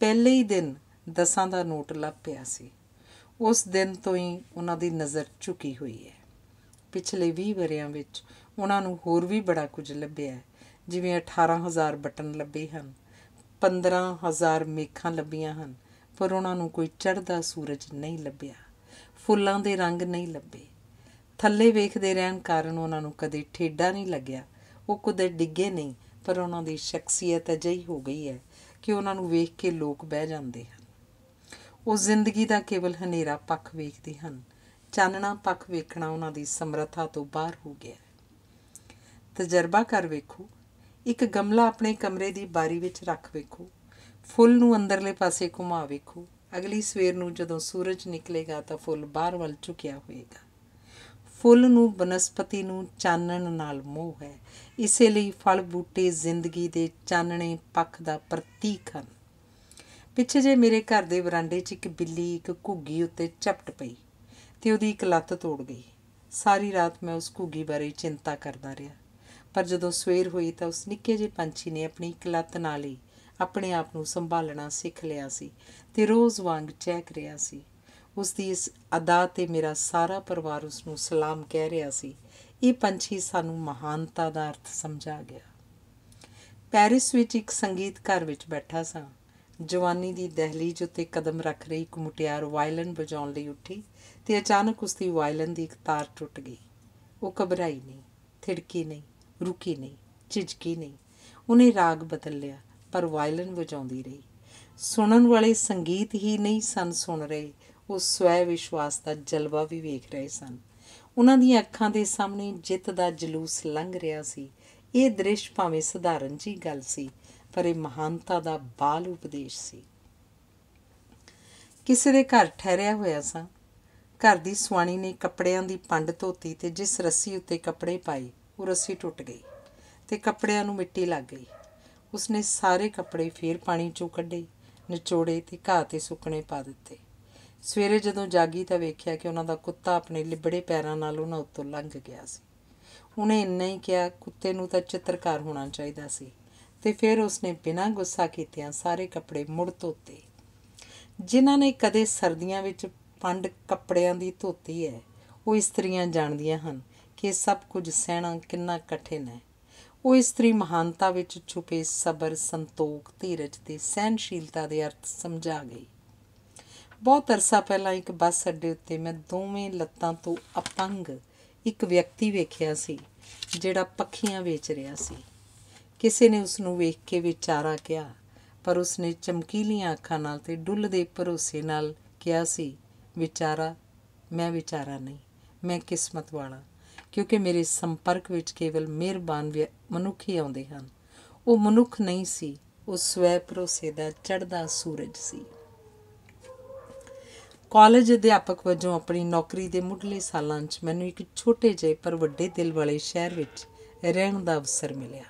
ਪਹਿਲੇ ਹੀ ਦਿਨ ਦਸਾਂ ਦਾ ਨੋਟ ਲੱਭ ਪਿਆ ਸੀ ਉਸ ਦਿਨ ਤੋਂ ਹੀ ਉਹਨਾਂ ਦੀ ਨਜ਼ਰ ਝੁਕੀ ਹੋਈ ਹੈ ਪਿਛਲੇ 20 ਵਰਿਆਂ ਵਿੱਚ ਉਹਨਾਂ ਨੂੰ ਹੋਰ ਵੀ ਬੜਾ ਕੁਝ ਲੱਭਿਆ ਜਿਵੇਂ 18000 ਬਟਨ ਲੱਭੇ ਹਨ 15000 ਮੇਖਾਂ ਲੱਭੀਆਂ ਹਨ ਪਰ ਉਹਨਾਂ ਨੂੰ ਕੋਈ ਚੜ੍ਹਦਾ ਸੂਰਜ ਨਹੀਂ ਲੱਭਿਆ ਫੁੱਲਾਂ ਦੇ ਰੰਗ ਨਹੀਂ ਲੱਭੇ ਥੱਲੇ ਵੇਖਦੇ ਰਹਿਣ ਕਾਰਨ ਉਹਨਾਂ ਨੂੰ ਕਦੇ ਠੇਡਾ ਨਹੀਂ ਲੱਗਿਆ ਉਹ ਕੁਦਰ ਡਿੱਗੇ ਨਹੀਂ ਪਰ ਉਹਨਾਂ ਦੀ ਸ਼ਖਸੀਅਤ ਅਜਿਹੀ ਹੋ ਗਈ ਹੈ ਕਿ ਉਹਨਾਂ ਨੂੰ ਵੇਖ ਕੇ ਲੋਕ ਬਹਿ ਜਾਂਦੇ ਹਨ ਉਹ ਜ਼ਿੰਦਗੀ ਦਾ ਕੇਵਲ ਹਨੇਰਾ ਪੱਖ ਵੇਖਦੇ ਹਨ ਚਾਨਣਾ ਪੱਖ ਵੇਖਣਾ ਉਹਨਾਂ ਦੀ ਸਮਰੱਥਾ ਤੋਂ ਬਾਹਰ ਹੋ ਗਿਆ ਹੈ ਤਜਰਬਾ ਕਰ ਵੇਖੋ ਇੱਕ ਗਮਲਾ ਆਪਣੇ ਕਮਰੇ ਦੀ ਬਾਰੀ ਵਿੱਚ ਰੱਖ ਵੇਖੋ ਫੁੱਲ ਨੂੰ ਅੰਦਰਲੇ ਪਾਸੇ ਘੁਮਾ ਵੇਖੋ ਅਗਲੀ ਸਵੇਰ ਨੂੰ ਜਦੋਂ ਸੂਰਜ ਨਿਕਲੇਗਾ ਤਾਂ ਫੁੱਲ ਬਾਹਰ ਵੱਲ ਝੁਕਿਆ ਹੋਏਗਾ ਫੁੱਲ ਨੂੰ ਬਨਸਪਤੀ ਨੂੰ ਚਾਨਣ ਨਾਲ ਮੋਹ ਹੈ ਇਸੇ ਲਈ ਫਲ ਬੂਟੇ ਜ਼ਿੰਦਗੀ ਦੇ ਚਾਨਣੇ ਪੱਖ ਦਾ ਪ੍ਰਤੀਕ ਹਨ ਪਿੱਛੇ ਜੇ ਮੇਰੇ ਘਰ ਦੇ ਵਰਾਂਡੇ 'ਚ ਇੱਕ ਬਿੱਲੀ ਇੱਕ ਘੁੱਗੀ ਉੱਤੇ ਝਪਟ ਪਈ ਤੇ ਉਹਦੀ ਇੱਕ ਲੱਤ ਤੋੜ ਗਈ ਸਾਰੀ ਰਾਤ ਮੈਂ ਉਸ ਘੁੱਗੀ ਬਾਰੇ ਚਿੰਤਾ ਕਰਦਾ ਰਿਹਾ ਪਰ ਜਦੋਂ ਸਵੇਰ ਹੋਈ ਤਾਂ ਉਸ ਨਿੱਕੇ ਜਿਹੇ ਪੰਛੀ ਨੇ ਆਪਣੀ ਇੱਕ ਲੱਤ ਨਾਲ ਹੀ ਆਪਣੇ ਆਪ ਨੂੰ ਸੰਭਾਲਣਾ ਸਿੱਖ ਲਿਆ ਸੀ ਤੇ ਰੋਜ਼ ਵਾਂਗ ਚੈੱਕ ਰਿਹਾ ਸੀ ਉਸ ਦੀ ਇਸ ਅਦਾ ਤੇ ਮੇਰਾ ਸਾਰਾ ਪਰਿਵਾਰ ਉਸ ਨੂੰ ਸਲਾਮ ਕਹਿ ਰਿਹਾ ਸੀ ਇਹ ਪੰਛੀ ਸਾਨੂੰ ਮਹਾਨਤਾ ਦਾ ਅਰਥ ਸਮਝਾ ਗਿਆ ਪੈਰਿਸ ਵਿੱਚ ਇੱਕ ਸੰਗੀਤ ਘਰ ਵਿੱਚ ਬੈਠਾ ਸਾਂ ਜਵਾਨੀ ਦੀ ਦਹਲੀ ਉੱਤੇ ਕਦਮ ਰੱਖ ਰਹੀ ਇੱਕ ਮੁਟਿਆਰ ਵਾਇਲਨ ਵਜਾਉਣ ਲਈ ਉੱਠੀ ਤੇ ਅਚਾਨਕ ਉਸ ਦੀ ਵਾਇਲਨ ਦੀ ਇੱਕ ਤਾਰ ਟੁੱਟ ਗਈ ਉਹ ਘਬਰਾਈ ਨਹੀਂ ਥਿੜਕੀ ਨਹੀਂ ਰੁਕੀ ਨਹੀਂ ਝਿਜਕੀ ਨਹੀਂ ਉਹਨੇ ਰਾਗ ਬਦਲ ਲਿਆ ਪਰ ਵਾਇਲਨ ਵਜਾਉਂਦੀ ਰਹੀ ਸੁਣਨ ਵਾਲੇ ਸੰਗੀਤ ਹੀ ਨਹੀਂ ਸਨ ਸੁਣ ਰਹੇ ਉਹ ਸਵੈ ਵਿਸ਼ਵਾਸ ਦਾ ਜਲਵਾ ਵੀ ਵੇਖ ਰਹੇ ਸਨ ਉਹਨਾਂ ਦੀਆਂ ਅੱਖਾਂ ਦੇ ਸਾਹਮਣੇ ਜਿੱਤ ਦਾ ਜਲੂਸ ਲੰਘ ਰਿਹਾ ਸੀ ਇਹ ਦ੍ਰਿਸ਼ ਭਾਵੇਂ ਸਧਾਰਨ ਜੀ ਗੱਲ ਸੀ ਪਰ ਇਹ ਮਹਾਨਤਾ ਦਾ ਬਾਲ ਉਪਦੇਸ਼ ਸੀ ਕਿਸੇ ਦੇ ਘਰ ਠਹਿਰਿਆ ਹੋਇਆ ਸਾਂ ਘਰ ਦੀ ਸੁਆਣੀ ਨੇ ਕੱਪੜਿਆਂ ਦੀ ਪੰਡ ਧੋਤੀ ਤੇ ਜਿਸ ਰੱਸੀ ਉੱਤੇ ਕੱਪੜੇ ਪਾਏ ਉਹ ਰੱਸੀ ਟੁੱਟ ਗਈ ਤੇ ਕੱਪੜਿਆਂ ਨੂੰ ਮਿੱਟੀ ਲੱਗ ਗਈ ਉਸਨੇ ਸਾਰੇ ਕੱਪੜੇ ਫੇਰ ਪਾਣੀ ਚੋਂ ਕੱਢੇ ਨਿਚੋੜੇ ਤੇ ਘਾਹ ਤੇ ਸੁੱਕਣੇ ਪਾ ਦਿੱਤੇ ਸਵੇਰੇ ਜਦੋਂ ਜਾਗੀ ਤਾਂ ਵੇਖਿਆ ਕਿ ਉਹਨਾਂ ਦਾ ਕੁੱਤਾ ਆਪਣੇ ਲਿਬੜੇ ਪੈਰਾਂ ਨਾਲ ਉਹਨਾਂ ਉੱਤੋਂ ਲੰਘ ਗਿਆ ਸੀ ਉਹਨੇ ਇੰਨਾ ਹੀ ਕਿਹਾ ਕੁੱਤੇ ਨੂੰ ਤਾਂ ਚਿੱਤਰਕਾਰ ਹੋਣਾ ਚਾਹੀਦਾ ਸੀ ਤੇ ਫਿਰ ਉਸਨੇ ਬਿਨਾਂ ਗੁੱਸਾ ਕੀਤਿਆਂ ਸਾਰੇ ਕੱਪੜੇ ਮੁੜ ਧੋਤੇ ਜਿਨ੍ਹਾਂ ਨੇ ਕਦੇ ਸਰਦੀਆਂ ਵਿੱਚ ਪੰਡ ਕੱਪੜਿਆਂ ਦੀ ਧੋਤੀ ਹੈ ਉਹ ਇਸਤਰੀਆਂ ਜਾਣਦੀਆਂ ਹਨ ਕਿ ਸਭ ਕੁਝ ਸਹਿਣਾ ਕਿੰਨਾ ਕਠਿਨ ਹੈ ਉਹ ਇਸਤਰੀ ਮਹਾਨਤਾ ਵਿੱਚ ਛੁਪੇ ਸਬਰ ਸੰਤੋਖ ਧੀਰਜ ਤੇ ਸਹਿਨਸ਼ੀਲਤਾ ਦੇ ਅਰਥ ਸਮਝਾ ਗਈ ਬਹੁਤ ਅਰਸਾ ਪਹਿਲਾਂ ਇੱਕ ਬੱਸ ਅੱਡੇ ਉੱਤੇ ਮੈਂ ਦੋਵੇਂ ਲੱਤਾਂ ਤੋਂ ਅਪੰਗ ਇੱਕ ਵਿਅਕਤੀ ਵੇਖਿਆ ਸੀ ਜਿਹੜਾ ਪੱਖੀਆਂ ਵੇਚ ਰਿਹਾ ਸੀ ਕਿਸੇ ਨੇ ਉਸ ਨੂੰ ਵੇਖ ਕੇ ਵਿਚਾਰਾ ਕਿਹਾ ਪਰ ਉਸ ਨੇ ਚਮਕੀਲੀਆਂ ਅੱਖਾਂ ਨਾਲ ਤੇ ਡੁੱਲਦੇ ਭਰੋਸੇ ਨਾਲ ਕਿਹਾ ਸੀ ਵਿਚਾਰਾ ਮੈਂ ਵਿਚਾਰਾ ਨਹੀਂ ਮੈਂ ਕਿਸਮਤ ਵਾਲਾ ਕਿਉਂਕਿ ਮੇਰੇ ਸੰਪਰਕ ਵਿੱਚ ਕੇਵਲ ਮਿਹਰਬਾਨ ਮਨੁੱਖ ਹੀ ਆਉਂਦੇ ਹਨ ਉਹ ਮਨੁੱਖ ਨਹੀਂ ਸੀ ਉਹ ਸਵੈ ਭਰੋਸੇ ਦਾ ਚੜ੍ਹਦਾ ਸੂਰਜ ਸੀ ਕਾਲਜ ਅਧਿਆਪਕ ਵਜੋਂ ਆਪਣੀ ਨੌਕਰੀ ਦੇ ਮੁੱਢਲੇ ਸਾਲਾਂ 'ਚ ਮੈਨੂੰ ਇੱਕ ਛੋਟੇ ਜਿਹੇ ਪਰ ਵੱਡੇ ਦਿਲ ਵਾਲੇ ਸ਼ਹਿਰ ਵਿੱਚ ਰਹਿਣ ਦਾ ਅਵਸਰ ਮਿਲਿਆ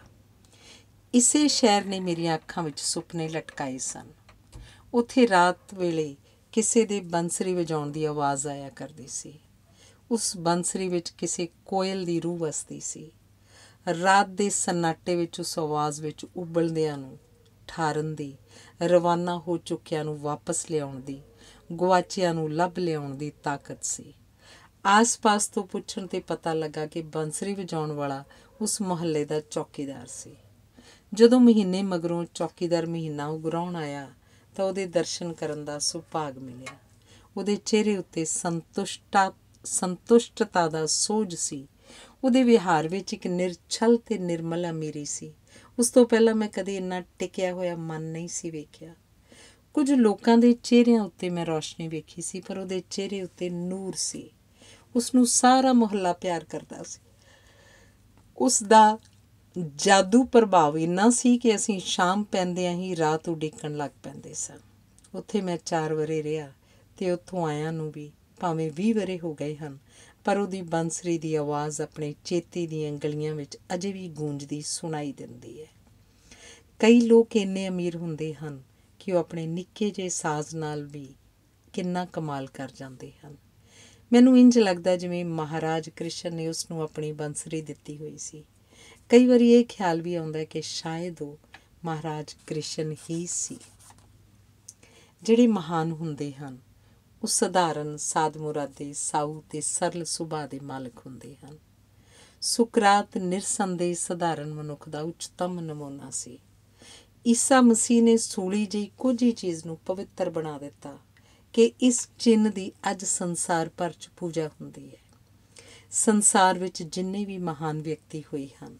ਇਸੇ ਸ਼ਹਿਰ ਨੇ ਮੇਰੀਆਂ ਅੱਖਾਂ ਵਿੱਚ ਸੁਪਨੇ ਲਟਕਾਏ ਸਨ ਉੱਥੇ ਰਾਤ ਵੇਲੇ ਕਿਸੇ ਦੇ ਬੰਸਰੀ ਵਜਾਉਣ ਦੀ ਆਵਾਜ਼ ਆਇਆ ਕਰਦੀ ਸੀ ਉਸ ਬੰਸਰੀ ਵਿੱਚ ਕਿਸੇ ਕੋਇਲ ਦੀ ਰੂਹ ਵਸਦੀ ਸੀ ਰਾਤ ਦੇ ਸਨਾਟੇ ਵਿੱਚ ਉਸ ਆਵਾਜ਼ ਵਿੱਚ ਉਬਲਦਿਆਂ ਨੂੰ ਠਾਰਨ ਦੀ ਰਵਾਨਾ ਹੋ ਚੁੱਕਿਆਂ ਨੂੰ ਵਾਪਸ ਲਿਆਉਣ ਦੀ ਗਵਾਚਿਆਂ ਨੂੰ ਲੱਭ ਲਿਆਉਣ ਦੀ ਤਾਕਤ ਸੀ ਆਸ-ਪਾਸ ਤੋਂ ਪੁੱਛਣ ਤੇ ਪਤਾ ਲੱਗਾ ਕਿ ਬੰਸਰੀ ਵਜਾਉਣ ਵਾਲਾ ਉਸ ਮੁਹੱਲੇ ਦਾ ਚੌਕੀਦਾਰ ਸੀ ਜਦੋਂ ਮਹੀਨੇ ਮਗਰੋਂ ਚੌਕੀਦਾਰ ਮਹੀਨਾ ਉਗਰਾਉਣ ਆਇਆ ਤਾਂ ਉਹਦੇ ਦਰਸ਼ਨ ਕਰਨ ਦਾ ਸੁਭਾਗ ਮਿਲਿਆ ਉਹਦੇ ਚਿਹਰੇ ਉੱਤੇ ਸੰਤੁਸ਼ਟਾ ਸੰਤੁਸ਼ਟਤਾ ਦਾ ਸੋਜ ਸੀ ਉਹਦੇ ਵਿਹਾਰ ਵਿੱਚ ਇੱਕ ਨਿਰਛਲ ਤੇ ਨਿਰਮਲ ਅਮੀਰੀ ਸੀ ਉਸ ਤੋਂ ਪਹਿਲਾਂ ਮੈਂ ਕਦੇ ਇੰਨਾ ਟਿਕਿਆ ਹੋਇਆ ਮਨ ਨਹੀਂ ਸੀ ਵੇਖਿਆ ਕੁਝ ਲੋਕਾਂ ਦੇ ਚਿਹਰਿਆਂ ਉੱਤੇ ਮੈਂ ਰੌਸ਼ਨੀ ਵੇਖੀ ਸੀ ਪਰ ਉਹਦੇ ਚਿਹਰੇ ਉੱਤੇ ਨੂਰ ਸੀ ਉਸ ਨੂੰ ਸਾਰਾ ਮੁਹੱਲਾ ਪਿਆਰ ਕਰਦਾ ਸੀ ਉਸ ਦਾ ਜਾਦੂ ਪ੍ਰਭਾਵ ਇੰਨਾ ਸੀ ਕਿ ਅਸੀਂ ਸ਼ਾਮ ਪੈਂਦੇ ਆਂ ਹੀ ਰਾਤ ਉਡੀਕਣ ਲੱਗ ਪੈਂਦੇ ਸਾਂ ਉੱਥੇ ਮੈਂ 4 ਵਰੇ ਰਿਹਾ ਤੇ ਉੱਥੋਂ ਆਇਆਂ ਨੂੰ ਵੀ ਭਾਵੇਂ 20 ਵਰੇ ਹੋ ਗਏ ਹਨ ਪਰ ਉਹਦੀ ਬੰਸਰੀ ਦੀ ਆਵਾਜ਼ ਆਪਣੇ ਚੇਤੀ ਦੀਆਂ ਗਲੀਆਂ ਵਿੱਚ ਅਜੇ ਵੀ ਗੂੰਜਦੀ ਸੁਣਾਈ ਦਿੰਦੀ ਹੈ ਕਈ ਲੋਕ ਇੰਨੇ ਅਮੀਰ ਹੁੰਦੇ ਹਨ ਕਿ ਉਹ ਆਪਣੇ ਨਿੱਕੇ ਜਿਹੇ ਸਾਜ਼ ਨਾਲ ਵੀ ਕਿੰਨਾ ਕਮਾਲ ਕਰ ਜਾਂਦੇ ਹਨ ਮੈਨੂੰ ਇੰਜ ਲੱਗਦਾ ਜਿਵੇਂ ਮਹਾਰਾਜ ਕ੍ਰਿਸ਼ਨ ਨੇ ਉਸ ਨੂੰ ਆਪਣੀ ਬੰਸਰੀ ਦਿੱਤੀ ਹੋਈ ਸੀ ਕਈ ਵਾਰੀ ਇਹ ਖਿਆਲ ਵੀ ਆਉਂਦਾ ਹੈ ਕਿ ਸ਼ਾਇਦ ਉਹ ਮਹਾਰਾਜ ਕ੍ਰਿਸ਼ਨ ਹੀ ਸੀ ਜਿਹੜੇ ਮਹਾਨ ਹੁੰਦੇ ਹਨ ਉਹ ਸਧਾਰਨ ਸਾਧ ਮੁਰਾਦੇ ਸਾਊ ਤੇ ਸਰਲ ਸੁਭਾਅ ਦੇ ਮਾਲਕ ਹੁੰਦੇ ਹਨ ਸੁਕਰਾਤ ਨਿਰਸੰਦੇਹ ਸਧਾਰਨ ਮਨੁੱਖ ਦਾ ਉੱਚਤਮ ਨਮੂਨਾ ਸੀ ਈਸਾ ਮਸੀਹ ਨੇ ਸੂਲੀ ਜਿਹੀ ਕੁਝ ਹੀ ਚੀਜ਼ ਨੂੰ ਪਵਿੱਤਰ ਬਣਾ ਦਿੱਤਾ ਕਿ ਇਸ ਚਿੰਨ ਦੀ ਅੱਜ ਸੰਸਾਰ ਭਰ ਚ ਪੂਜਾ ਹੁੰਦੀ ਹੈ ਸੰਸਾਰ ਵਿੱਚ ਜਿੰਨੇ ਵੀ ਮਹਾਨ ਵਿਅਕਤੀ ਹੋਏ ਹਨ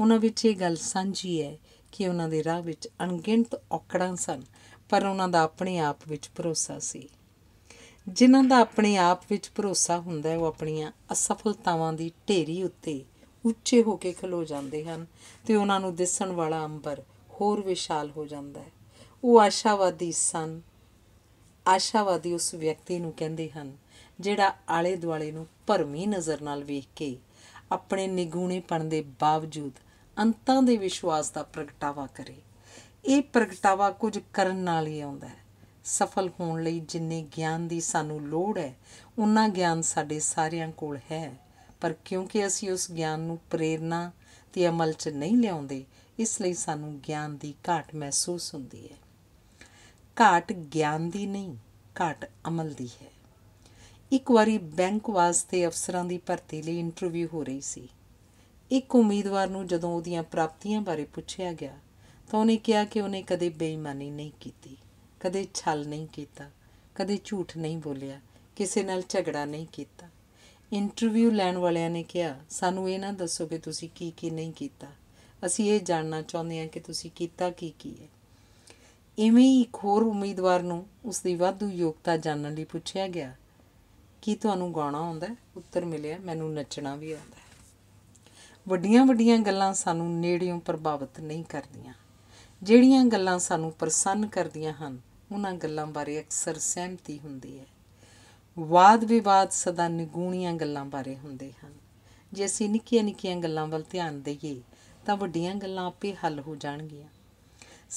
ਉਹਨਾਂ ਵਿੱਚ ਇਹ ਗੱਲ ਸਾਂਝੀ ਹੈ ਕਿ ਉਹਨਾਂ ਦੇ ਰਾਹ ਵਿੱਚ ਅਣਗਿਣਤ ਔਕੜਾਂ ਸਨ ਪਰ ਉਹਨਾਂ ਦਾ ਆਪਣੇ ਆਪ ਵਿੱਚ ਭਰੋਸਾ ਸੀ ਜਿਨ੍ਹਾਂ ਦਾ ਆਪਣੇ ਆਪ ਵਿੱਚ ਭਰੋਸਾ ਹੁੰਦਾ ਹੈ ਉਹ ਆਪਣੀਆਂ ਅਸਫਲਤਾਵਾਂ ਦੀ ਢੇਰੀ ਉੱਤੇ ਉੱਚੇ ਹੋ ਕੇ ਖਲੋ ਜਾਂਦੇ ਹਨ ਤੇ ਉਹਨਾਂ ਨੂੰ ਦਿਸਣ ਵਾਲਾ ਅੰਬਰ ਹੋਰ ਵਿਸ਼ਾਲ ਹੋ ਜਾਂਦਾ ਹੈ ਉਹ ਆਸ਼ਾਵਾਦੀ ਸਨ ਆਸ਼ਾਵਾਦੀ ਉਸ ਵਿਅਕਤੀ ਨੂੰ ਕਹਿੰਦੇ ਹਨ ਜਿਹੜਾ ਆਲੇ ਦੁਆਲੇ ਨੂੰ ਭਰਮੀ ਨਜ਼ਰ ਨਾਲ ਵੇਖ ਕੇ ਆਪਣੇ ਨਿਗੂਣੇਪਣ ਦੇ ਬਾਵਜੂਦ ਅੰਤਾਂ ਦੇ ਵਿਸ਼ਵਾਸ ਦਾ ਪ੍ਰਗਟਾਵਾ ਕਰੇ ਇਹ ਪ੍ਰਗਟਾਵਾ ਕੁਝ ਕਰਨ ਨਾਲ ਹੀ ਆਉਂਦਾ ਹੈ ਸਫਲ ਹੋਣ ਲਈ ਜਿੰਨੇ ਗਿਆਨ ਦੀ ਸਾਨੂੰ ਲੋੜ ਹੈ ਉਹਨਾਂ ਗਿਆਨ ਸਾਡੇ ਸਾਰਿਆਂ ਕੋਲ ਹੈ ਪਰ ਕਿਉਂਕਿ ਅਸੀਂ ਉਸ ਗਿਆਨ ਨੂੰ ਪ੍ਰੇਰਣਾ ਤੇ ਅਮਲ 'ਚ ਨਹੀਂ ਲਿਆਉਂਦੇ ਇਸ ਲਈ ਸਾਨੂੰ ਗਿਆਨ ਦੀ ਘਾਟ ਮਹਿਸੂਸ ਹੁੰਦੀ ਹੈ ਘਾਟ ਗਿਆਨ ਦੀ ਨਹੀਂ ਘਾਟ ਅਮਲ ਦੀ ਹੈ ਇੱਕ ਵਾਰੀ ਬੈਂਕ ਵਾਸਤੇ ਅਫਸਰਾਂ ਦੀ ਭਰਤੀ ਲਈ ਇੰਟਰਵਿਊ ਹੋ ਰਹੀ ਸੀ ਇੱਕ ਉਮੀਦਵਾਰ ਨੂੰ ਜਦੋਂ ਉਹਦੀਆਂ ਪ੍ਰਾਪਤੀਆਂ ਬਾਰੇ ਪੁੱਛਿਆ ਗਿਆ ਤਾਂ ਉਹਨੇ ਕਿਹਾ ਕਿ ਉਹਨੇ ਕਦੇ ਬੇਈਮਾਨੀ ਨਹੀਂ ਕੀਤੀ ਕਦੇ ਛਲ ਨਹੀਂ ਕੀਤਾ ਕਦੇ ਝੂਠ ਨਹੀਂ ਬੋਲਿਆ ਕਿਸੇ ਨਾਲ ਝਗੜਾ ਨਹੀਂ ਕੀਤਾ ਇੰਟਰਵਿਊ ਲੈਣ ਵਾਲਿਆਂ ਨੇ ਕਿਹਾ ਸਾਨੂੰ ਇਹ ਨਾ ਦੱਸੋ ਕਿ ਤੁਸੀਂ ਕੀ ਕੀ ਨਹੀਂ ਕੀਤਾ ਅਸੀਂ ਇਹ ਜਾਣਨਾ ਚਾਹੁੰਦੇ ਹਾਂ ਕਿ ਤੁਸੀਂ ਕੀਤਾ ਕੀ ਕੀ ਹੈ ਇਵੇਂ ਹੀ ਇੱਕ ਹੋਰ ਉਮੀਦਵਾਰ ਨੂੰ ਉਸ ਦੀ ਵਾਧੂ ਯੋਗਤਾ ਜਾਣਨ ਲਈ ਪੁੱਛਿਆ ਗਿਆ ਕੀ ਤੁਹਾਨੂੰ ਗਾਣਾ ਆਉਂਦਾ ਹੈ ਉੱਤਰ ਮਿਲਿਆ ਮੈਨੂੰ ਨੱਚਣਾ ਵੀ ਆਉਂਦਾ ਹੈ ਵੱਡੀਆਂ-ਵੱਡੀਆਂ ਗੱਲਾਂ ਸਾਨੂੰ ਨੇੜਿਓਂ ਪ੍ਰਭਾਵਿਤ ਨਹੀਂ ਕਰਦੀਆਂ ਜਿਹੜੀਆਂ ਗੱਲਾਂ ਸਾਨੂੰ ਪ੍ਰਸੰਨ ਕਰਦੀਆਂ ਹਨ ਉਹਨਾਂ ਗੱਲਾਂ ਬਾਰੇ ਅਕਸਰ ਸਹਿਮਤੀ ਹੁੰਦੀ ਹੈ ਵਾਦ-ਵਿਵਾਦ ਸਦਾ ਨਿਗੂਣੀਆਂ ਗੱਲਾਂ ਬਾਰੇ ਹੁੰਦੇ ਹਨ ਜੇ ਅਸੀਂ ਨਿੱਕੀਆਂ-ਨਿੱਕੀਆਂ ਗੱਲਾਂ ਵੱਲ ਧਿਆਨ ਦੇਈਏ ਤਾਂ ਵੱਡੀਆਂ ਗੱਲਾਂ ਆਪੇ ਹੱਲ ਹੋ ਜਾਣਗੀਆਂ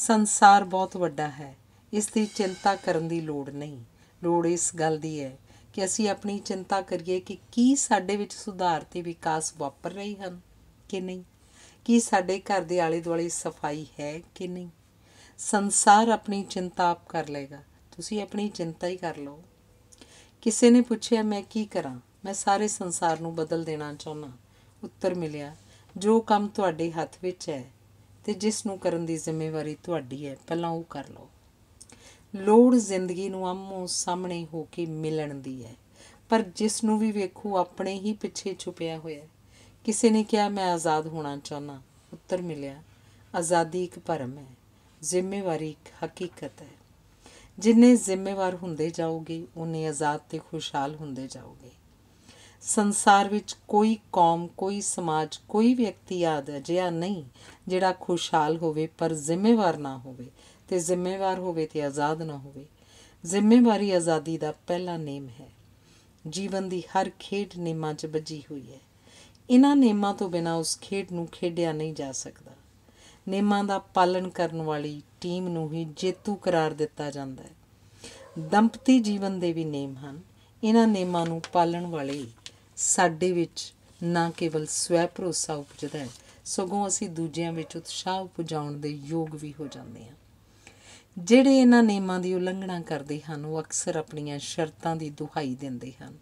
ਸੰਸਾਰ ਬਹੁਤ ਵੱਡਾ ਹੈ ਇਸ ਦੀ ਚਿੰਤਾ ਕਰਨ ਦੀ ਲੋੜ ਨਹੀਂ ਲੋੜ ਇਸ ਗੱਲ ਦੀ ਹੈ ਕਿ ਅਸੀਂ ਆਪਣੀ ਚਿੰਤਾ ਕਰੀਏ ਕਿ ਕੀ ਸਾਡੇ ਵਿੱਚ ਸੁਧਾਰ ਤੇ ਵਿਕਾਸ ਵਾਪਰ ਰਹੇ ਹਨ ਕਿ ਨਹੀਂ ਕੀ ਸਾਡੇ ਘਰ ਦੇ ਆਲੇ ਦੁਆਲੇ ਸਫਾਈ ਹੈ ਕਿ ਨਹੀਂ ਸੰਸਾਰ ਆਪਣੀ ਚਿੰਤਾ ਆਪ ਕਰ ਲੇਗਾ ਤੁਸੀਂ ਆਪਣੀ ਚਿੰਤਾ ਹੀ ਕਰ ਲਓ ਕਿਸੇ ਨੇ ਪੁੱਛਿਆ ਮੈਂ ਕੀ ਕਰਾਂ ਮੈਂ ਸਾਰੇ ਸੰਸਾਰ ਨੂੰ ਬਦਲ ਦੇਣਾ ਚਾਹੁੰਦਾ ਉੱਤਰ ਮਿਲਿਆ ਜੋ ਕੰਮ ਤੁਹਾਡੇ ਹੱਥ ਵਿੱਚ ਹੈ ਤੇ ਜਿਸ ਨੂੰ ਕਰਨ ਦੀ ਜ਼ਿੰਮੇਵਾਰੀ ਤੁਹਾਡੀ ਹੈ ਪਹਿਲਾਂ ਉਹ ਕਰ ਲਓ ਲੋੜ ਜ਼ਿੰਦਗੀ ਨੂੰ ਆਮੋ ਸਾਹਮਣੇ ਹੋ ਕੇ ਮਿਲਣ ਦੀ ਹੈ ਪਰ ਜਿਸ ਨੂੰ ਵੀ ਵੇਖੋ ਆਪਣੇ ਹੀ ਪਿੱਛੇ ਛੁਪਿਆ ਹੋਇਆ ਹੈ ਕਿਸੇ ਨੇ ਕਿਹਾ ਮੈਂ ਆਜ਼ਾਦ ਹੋਣਾ ਚਾਹੁੰਦਾ ਉੱਤਰ ਮਿਲਿਆ ਆਜ਼ਾਦੀ ਇੱਕ ਭਰਮ ਹੈ ਜ਼ਿੰਮੇਵਾਰੀ ਇੱਕ ਹਕੀਕਤ ਹੈ ਜਿੰਨੇ ਜ਼ਿੰਮੇਵਾਰ ਹੁੰਦੇ ਜਾਓਗੇ ਉਨੇ ਆਜ਼ਾਦ ਤੇ ਖੁਸ਼ਹਾਲ ਹੁੰਦੇ ਜਾਓਗੇ ਸੰਸਾਰ ਵਿੱਚ ਕੋਈ ਕੌਮ ਕੋਈ ਸਮਾਜ ਕੋਈ ਵਿਅਕਤੀ ਆਦ ਅਜਿਹਾ ਨਹੀਂ ਜਿਹੜਾ ਖੁਸ਼ਹਾਲ ਹੋਵੇ ਪਰ ਜ਼ਿੰਮੇਵਾਰ ਨਾ ਹੋਵੇ ਤੇ ਜ਼ਿੰਮੇਵਾਰ ਹੋਵੇ ਤੇ ਆਜ਼ਾਦ ਨਾ ਹੋਵੇ ਜ਼ਿੰਮੇਵਾਰੀ ਆਜ਼ਾਦੀ ਦਾ ਪਹਿਲਾ ਨੇਮ ਹੈ ਜੀਵਨ ਦੀ ਹਰ ਖੇਡ ਨਿਯਮਾਂ 'ਚ ਬੱਜੀ ਹੋਈ ਹੈ ਇਹਨਾਂ ਨਿਯਮਾਂ ਤੋਂ ਬਿਨਾ ਉਸ ਖੇਡ ਨੂੰ ਖੇਡਿਆ ਨਹੀਂ ਜਾ ਸਕਦਾ ਨਿਯਮਾਂ ਦਾ ਪਾਲਣ ਕਰਨ ਵਾਲੀ ਟੀਮ ਨੂੰ ਹੀ ਜੇਤੂ ਕਰਾਰ ਦਿੱਤਾ ਜਾਂਦਾ ਹੈ ਦੰਪਤੀ ਜੀਵਨ ਦੇ ਵੀ ਨਿਯਮ ਹਨ ਇਹਨਾਂ ਨਿਯਮਾਂ ਨੂੰ ਪਾਲਣ ਵਾਲੇ ਸਾਡੇ ਵਿੱਚ ਨਾ ਕੇਵਲ ਸਵੈ ਭਰੋਸਾ ਉਪਜਦਾ ਹੈ ਸਗੋਂ ਅਸੀਂ ਦੂਜਿਆਂ ਵਿੱਚ ਉਤਸ਼ਾਹ ਉਪਜਾਉਣ ਦੇ ਯੋਗ ਵੀ ਹੋ ਜਾਂਦੇ ਹਾਂ ਜਿਹੜੇ ਇਹਨਾਂ ਨਿਯਮਾਂ ਦੀ ਉਲੰਘਣਾ ਕਰਦੇ ਹਨ ਉਹ ਅਕਸਰ ਆਪਣੀਆਂ ਸ਼ਰਤਾਂ ਦੀ ਦੁਹਾਈ ਦਿੰਦੇ ਹਨ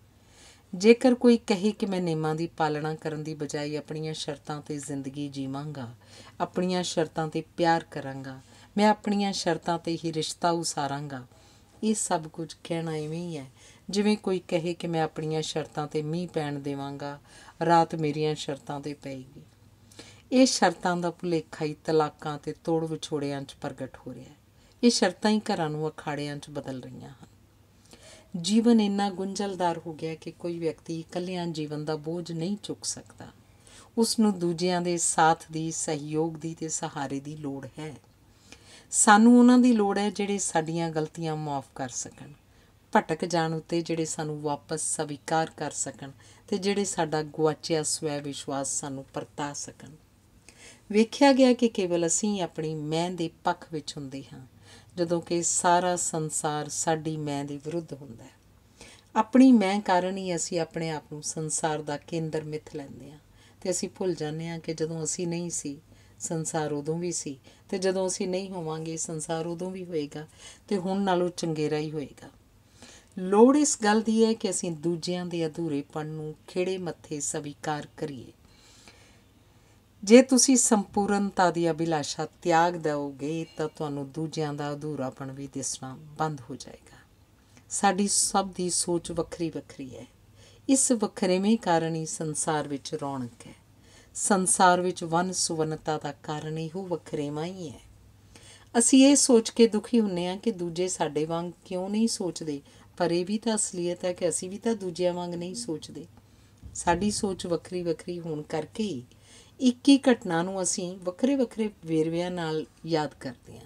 ਜੇਕਰ ਕੋਈ ਕਹੇ ਕਿ ਮੈਂ ਨਿਯਮਾਂ ਦੀ ਪਾਲਣਾ ਕਰਨ ਦੀ ਬਜਾਏ ਆਪਣੀਆਂ ਸ਼ਰਤਾਂ ਤੇ ਜ਼ਿੰਦਗੀ ਜੀਵਾਂਗਾ ਆਪਣੀਆਂ ਸ਼ਰਤਾਂ ਤੇ ਪਿਆਰ ਕਰਾਂਗਾ ਮੈਂ ਆਪਣੀਆਂ ਸ਼ਰਤਾਂ ਤੇ ਹੀ ਰਿਸ਼ਤਾ ਉਸਾਰਾਂਗਾ ਇਹ ਸਭ ਕੁਝ ਕਹਿਣਾ ਇਵੇਂ ਹੀ ਹੈ ਜਿਵੇਂ ਕੋਈ ਕਹੇ ਕਿ ਮੈਂ ਆਪਣੀਆਂ ਸ਼ਰਤਾਂ ਤੇ ਮੀਂਹ ਪੈਣ ਦੇਵਾਂਗਾ ਰਾਤ ਮੇਰੀਆਂ ਸ਼ਰਤਾਂ ਤੇ ਪਏਗੀ ਇਹ ਸ਼ਰਤਾਂ ਦਾ ਭੁਲੇਖਾ ਹੀ ਤਲਾਕਾਂ ਤੇ ਤੋੜ ਵਿਛੋੜਿਆਂ 'ਚ ਪ੍ਰਗਟ ਹੋ ਰਿਹਾ ਹੈ ਇਹ ਸ਼ਰਤਾਂ ਹੀ ਘਰਾਂ ਨੂੰ ਅਖਾੜਿਆਂ 'ਚ ਬਦਲ ਰਹੀਆਂ ਹਨ ਜੀਵਨ ਇੰਨਾ ਗੁੰਝਲਦਾਰ ਹੋ ਗਿਆ ਕਿ ਕੋਈ ਵਿਅਕਤੀ ਇਕੱਲਿਆਂ ਜੀਵਨ ਦਾ ਬੋਝ ਨਹੀਂ ਚੁੱਕ ਸਕਦਾ ਉਸ ਨੂੰ ਦੂਜਿਆਂ ਦੇ ਸਾਥ ਦੀ ਸਹਿਯੋਗ ਦੀ ਤੇ ਸਹਾਰੇ ਦੀ ਲੋੜ ਹੈ ਸਾਨੂੰ ਉਹਨਾਂ ਦੀ ਲੋੜ ਹੈ ਜਿਹੜੇ ਸਾਡੀਆਂ ਗਲਤੀਆਂ ਮਾਫ ਕਰ ਸਕਣ ਭਟਕ ਜਾਣ ਉਤੇ ਜਿਹੜੇ ਸਾਨੂੰ ਵਾਪਸ ਸਵੀਕਾਰ ਕਰ ਸਕਣ ਤੇ ਜਿਹੜੇ ਸਾਡਾ ਗਵਾਚਿਆ ਸਵੈ ਵਿਸ਼ਵਾਸ ਸਾਨੂੰ ਪਰਤਾ ਸਕਣ ਵੇਖਿਆ ਗਿਆ ਕਿ ਕੇਵਲ ਅਸੀਂ ਆਪਣੀ ਮੈਂ ਦੇ ਪੱਖ ਵਿੱਚ ਹੁੰਦੇ ਹਾਂ ਜਦੋਂ ਕਿ ਸਾਰਾ ਸੰਸਾਰ ਸਾਡੀ ਮੈਂ ਦੇ ਵਿਰੁੱਧ ਹੁੰਦਾ ਹੈ ਆਪਣੀ ਮੈਂ ਕਾਰਨ ਹੀ ਅਸੀਂ ਆਪਣੇ ਆਪ ਨੂੰ ਸੰਸਾਰ ਦਾ ਕੇਂਦਰ ਮਿੱਥ ਲੈਂਦੇ ਹਾਂ ਤੇ ਅਸੀਂ ਭੁੱਲ ਜਾਂਦੇ ਹਾਂ ਕਿ ਜਦੋਂ ਅਸੀਂ ਨਹੀਂ ਸੀ ਸੰਸਾਰ ਉਦੋਂ ਵੀ ਸੀ ਤੇ ਜਦੋਂ ਅਸੀਂ ਨਹੀਂ ਹੋਵਾਂਗੇ ਸੰਸਾਰ ਉਦੋਂ ਵੀ ਹੋਏਗਾ ਤੇ ਹੁਣ ਨਾਲੋਂ ਚੰਗੇਰਾ ਹੀ ਹੋਏਗਾ ਲੋੜ ਇਸ ਗੱਲ ਦੀ ਹੈ ਕਿ ਅਸੀਂ ਦੂਜਿਆਂ ਦੇ ਅਧੂਰੇਪਣ ਨੂੰ ਖੇੜੇ ਮੱਥੇ ਸਵੀਕਾਰ ਕਰੀਏ ਜੇ ਤੁਸੀਂ ਸੰਪੂਰਨਤਾ ਦੀ ਅਭਿਲਾਸ਼ਾ ਤਿਆਗ ਦਿਓਗੇ ਤਾਂ ਤੁਹਾਨੂੰ ਦੂਜਿਆਂ ਦਾ ਅਧੂਰਾਪਣ ਵੀ ਦਿਸਣਾ ਬੰਦ ਹੋ ਜਾਏਗਾ ਸਾਡੀ ਸਭ ਦੀ ਸੋਚ ਵੱਖਰੀ ਵੱਖਰੀ ਹੈ ਇਸ ਵੱਖਰੇਵੇਂ ਕਾਰਨ ਹੀ ਸੰਸਾਰ ਵਿੱਚ ਰੌਣਕ ਹੈ ਸੰਸਾਰ ਵਿੱਚ ਵਨ ਸੁਵਨਤਾ ਦਾ ਕਾਰਨ ਹੀ ਉਹ ਵੱਖਰੇਵਾਂ ਹੀ ਹੈ ਅਸੀਂ ਇਹ ਸੋਚ ਕੇ ਦੁਖੀ ਹੁੰਨੇ ਆ ਕਿ ਦੂਜੇ ਸਾਡੇ ਵਾਂਗ ਕਿਉਂ ਨਹੀਂ ਸੋਚਦੇ ਪਰ ਇਹ ਵੀ ਤਾਂ ਅਸਲੀਅਤ ਹੈ ਕਿ ਅਸੀਂ ਵੀ ਤਾਂ ਦੂਜਿਆਂ ਵਾਂਗ ਨਹੀਂ ਸੋਚਦੇ ਸਾਡੀ ਸੋਚ ਵੱਖਰੀ ਵੱਖਰੀ ਹੋਣ ਕਰਕੇ ਹੀ ਇੱਕ ਹੀ ਘਟਨਾ ਨੂੰ ਅਸੀਂ ਵੱਖਰੇ ਵੱਖਰੇ ਵੇਰਵਿਆਂ ਨਾਲ ਯਾਦ ਕਰਦੇ ਹਾਂ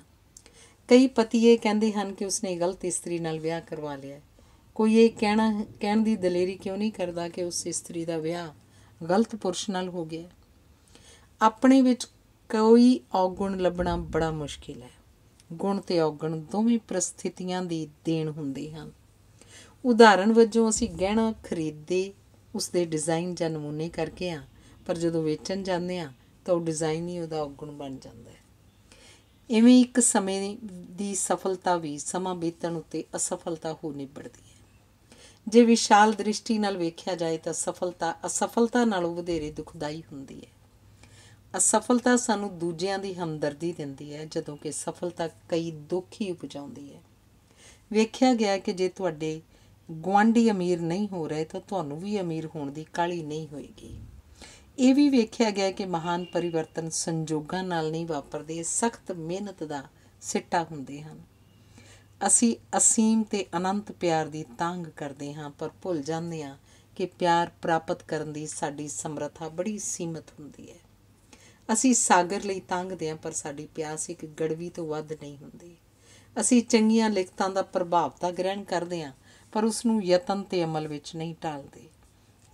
ਕਈ ਪਤੀ ਇਹ ਕਹਿੰਦੇ ਹਨ ਕਿ ਉਸਨੇ ਗਲਤ ਇਸਤਰੀ ਨਾਲ ਵਿਆਹ ਕਰਵਾ ਲਿਆ ਕੋਈ ਇਹ ਕਹਿਣਾ ਕਹਿਣ ਦੀ ਦਲੇਰੀ ਕਿਉਂ ਨਹੀਂ ਕਰਦਾ ਕਿ ਉਸ ਇਸਤਰੀ ਦਾ ਵਿਆਹ ਗਲਤ ਪੁਰਸ਼ ਨਾਲ ਹੋ ਗਿਆ ਆਪਣੇ ਵਿੱਚ ਕੋਈ ਔਗੁਣ ਲੱਭਣਾ ਬੜਾ ਮੁਸ਼ਕਿਲ ਹੈ ਗੁਣ ਤੇ ਔਗਣ ਦੋਵੇਂ ਪ੍ਰਸਥਿਤੀਆਂ ਦੀ ਦੇਣ ਹੁੰਦੇ ਹਨ ਉਦਾਹਰਣ ਵਜੋਂ ਅਸੀਂ ਗਹਿਣਾ ਖਰੀਦੇ ਉਸ ਦੇ ਡਿਜ਼ਾਈਨ ਜਾਂ ਨਮੂਨੇ ਕਰਕੇ ਆ ਪਰ ਜਦੋਂ ਵੇਚਣ ਜਾਂਦੇ ਆ ਤਾਂ ਉਹ ਡਿਜ਼ਾਈਨ ਹੀ ਉਹਦਾ ਔਗਣ ਬਣ ਜਾਂਦਾ ਹੈ ਇਵੇਂ ਇੱਕ ਸਮੇਂ ਦੀ ਸਫਲਤਾ ਵੀ ਸਮਾਂ ਬੀਤਣ ਉੱਤੇ ਅਸਫਲਤਾ ਹੋ ਨਿਬੜਦੀ ਹੈ ਜੇ ਵਿਸ਼ਾਲ ਦ੍ਰਿਸ਼ਟੀ ਨਾਲ ਵੇਖਿਆ ਜਾਏ ਤਾਂ ਸਫਲਤਾ ਅਸਫਲਤਾ ਨਾਲੋਂ ਵਧੇਰੇ ਦੁਖਦਾਈ ਹੁੰਦੀ ਹੈ ਅਸਫਲਤਾ ਸਾਨੂੰ ਦੂਜਿਆਂ ਦੀ ਹਮਦਰਦੀ ਦਿੰਦੀ ਹੈ ਜਦੋਂ ਕਿ ਸਫਲਤਾ ਕਈ ਦੁੱਖ ਹੀ ਉਪਜਾਉਂਦੀ ਹੈ ਵੇਖਿਆ ਗਿਆ ਕਿ ਜੇ ਤੁਹਾਡੇ ਗਵਾਂਢੀ ਅਮੀਰ ਨਹੀਂ ਹੋ ਰਹੇ ਤਾਂ ਤੁਹਾਨੂੰ ਵੀ ਅਮੀਰ ਹੋਣ ਦੀ ਕਾਲੀ ਨਹੀਂ ਹੋਏਗੀ ਇਹ ਵੀ ਵੇਖਿਆ ਗਿਆ ਕਿ ਮਹਾਨ ਪਰਿਵਰਤਨ ਸੰਜੋਗਾਂ ਨਾਲ ਨਹੀਂ ਵਾਪਰਦੇ ਸਖਤ ਮਿਹਨਤ ਦਾ ਸਿੱਟਾ ਹੁੰਦੇ ਹਨ ਅਸੀਂ ਅਸੀਮ ਤੇ ਅਨੰਤ ਪਿਆਰ ਦੀ ਤਾਂਗ ਕਰਦੇ ਹਾਂ ਪਰ ਭੁੱਲ ਜਾਂਦੇ ਹਾਂ ਕਿ ਪਿਆਰ ਪ੍ਰਾਪਤ ਕਰਨ ਦੀ ਸਾਡੀ ਸਮਰੱਥਾ ਬੜੀ ਸੀਮਤ ਹੁੰਦੀ ਹੈ ਅਸੀਂ ਸਾਗਰ ਲਈ ਤੰਗਦੇ ਹਾਂ ਪਰ ਸਾਡੀ ਪਿਆਸ ਇੱਕ ਗੜਵੀ ਤੋਂ ਵੱਧ ਨਹੀਂ ਹੁੰਦੀ ਅਸੀਂ ਚੰਗੀਆਂ ਲਿਖਤਾਂ ਦਾ ਪ੍ਰਭਾਵ ਤਾਂ ਗ੍ਰਹਿਣ ਕਰਦੇ ਹਾਂ ਪਰ ਉਸ ਨੂੰ ਯਤਨ ਤੇ ਅਮਲ ਵਿੱਚ ਨਹੀਂ ਢਾਲਦੇ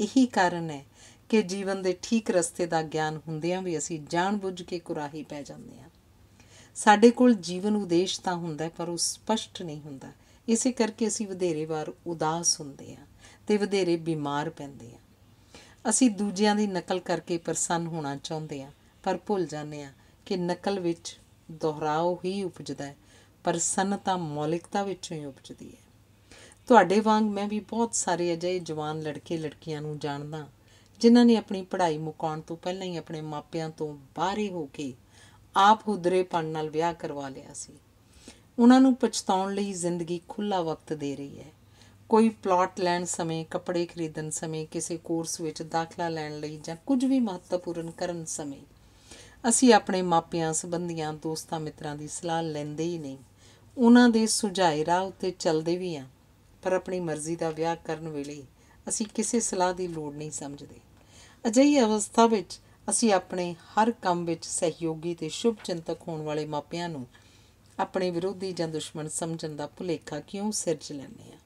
ਇਹੀ ਕਾਰਨ ਹੈ ਕਿ ਜੀਵਨ ਦੇ ਠੀਕ ਰਸਤੇ ਦਾ ਗਿਆਨ ਹੁੰਦਿਆਂ ਵੀ ਅਸੀਂ ਜਾਣਬੁੱਝ ਕੇ ਕੁਰਾਹੀ ਪੈ ਜਾਂਦੇ ਹਾਂ ਸਾਡੇ ਕੋਲ ਜੀਵਨ ਉਦੇਸ਼ ਤਾਂ ਹੁੰਦਾ ਪਰ ਉਹ ਸਪਸ਼ਟ ਨਹੀਂ ਹੁੰਦਾ ਇਸੇ ਕਰਕੇ ਅਸੀਂ ਵਧੇਰੇ ਵਾਰ ਉਦਾਸ ਹੁੰਦੇ ਹਾਂ ਤੇ ਵਧੇਰੇ ਬਿਮਾਰ ਪੈਂਦੇ ਹਾਂ ਅਸੀਂ ਦੂਜਿਆਂ ਦੀ ਨਕਲ ਕਰਕੇ ਪ੍ਰਸੰਨ ਹੋਣਾ ਚਾਹੁੰਦੇ ਹਾਂ ਪਰ ਭੁੱਲ ਜਾਂਦੇ ਹਾਂ ਕਿ ਨਕਲ ਵਿੱਚ ਦੁਹਰਾਓ ਹੀ ਉਪਜਦਾ ਹੈ ਪ੍ਰਸੰਨਤਾ ਮੌਲਿਕਤਾ ਵਿੱਚੋਂ ਹੀ ਉਪਜਦੀ ਹੈ ਤੁਹਾਡੇ ਵਾਂਗ ਮੈਂ ਵੀ ਬਹੁਤ ਸਾਰੇ ਅਜਿਹੇ ਜਵਾਨ ਲੜਕੇ ਲੜਕੀਆਂ ਨੂੰ ਜਾਣਦਾ ਜਿਨ੍ਹਾਂ ਨੇ ਆਪਣੀ ਪੜ੍ਹਾਈ ਮੁਕਾਉਣ ਤੋਂ ਪਹਿਲਾਂ ਹੀ ਆਪਣੇ ਮਾਪਿਆਂ ਤੋਂ ਬਾਹਰੇ ਹੋ ਕੇ ਆਪ ਹੁਦਰੇਪਣ ਨਾਲ ਵਿਆਹ ਕਰਵਾ ਲਿਆ ਸੀ ਉਹਨਾਂ ਨੂੰ ਪਛਤਾਉਣ ਲਈ ਜ਼ਿੰਦਗੀ ਖੁੱਲਾ ਵਕਤ ਦੇ ਰਹੀ ਹੈ ਕੋਈ ਪਲਾਟ ਲੈਣ ਸਮੇਂ ਕੱਪੜੇ ਖਰੀਦਣ ਸਮੇਂ ਕਿਸੇ ਕੋਰਸ ਵਿੱਚ ਦਾਖਲਾ ਲੈਣ ਲਈ ਜਾਂ ਕੁਝ ਵੀ ਮਹੱਤਵਪੂਰਨ ਕਰਨ ਸਮੇਂ ਅਸੀਂ ਆਪਣੇ ਮਾਪਿਆਂ ਸਬੰਧੀਆਂ ਦੋਸਤਾਂ ਮਿੱਤਰਾਂ ਦੀ ਸਲਾਹ ਲੈਂਦੇ ਹੀ ਨਹੀਂ ਉਹਨਾਂ ਦੇ ਸੁਝਾਏ ਰਾਹ ਉੱਤੇ ਚੱਲਦੇ ਵੀ ਆਂ ਪਰ ਆਪਣੀ ਮਰਜ਼ੀ ਦਾ ਵਿਆਹ ਕਰਨ ਵੇਲੇ ਅਸੀਂ ਕਿਸੇ ਸਲਾਹ ਦੀ ਲੋੜ ਨਹੀਂ ਸਮਝਦੇ ਅਜਿਹੀ ਅਵਸਥਾ ਵਿੱਚ ਅਸੀਂ ਆਪਣੇ ਹਰ ਕੰਮ ਵਿੱਚ ਸਹਿਯੋਗੀ ਤੇ ਸ਼ੁਭਚਿੰਤਕ ਹੋਣ ਵਾਲੇ ਮਾਪਿਆਂ ਨੂੰ ਆਪਣੇ ਵਿਰੋਧੀ ਜਾਂ ਦੁਸ਼ਮਣ ਸਮਝਣ ਦਾ ਭੁਲੇਖਾ ਕਿਉਂ ਸਿਰਜ ਲੈਂਦੇ ਆ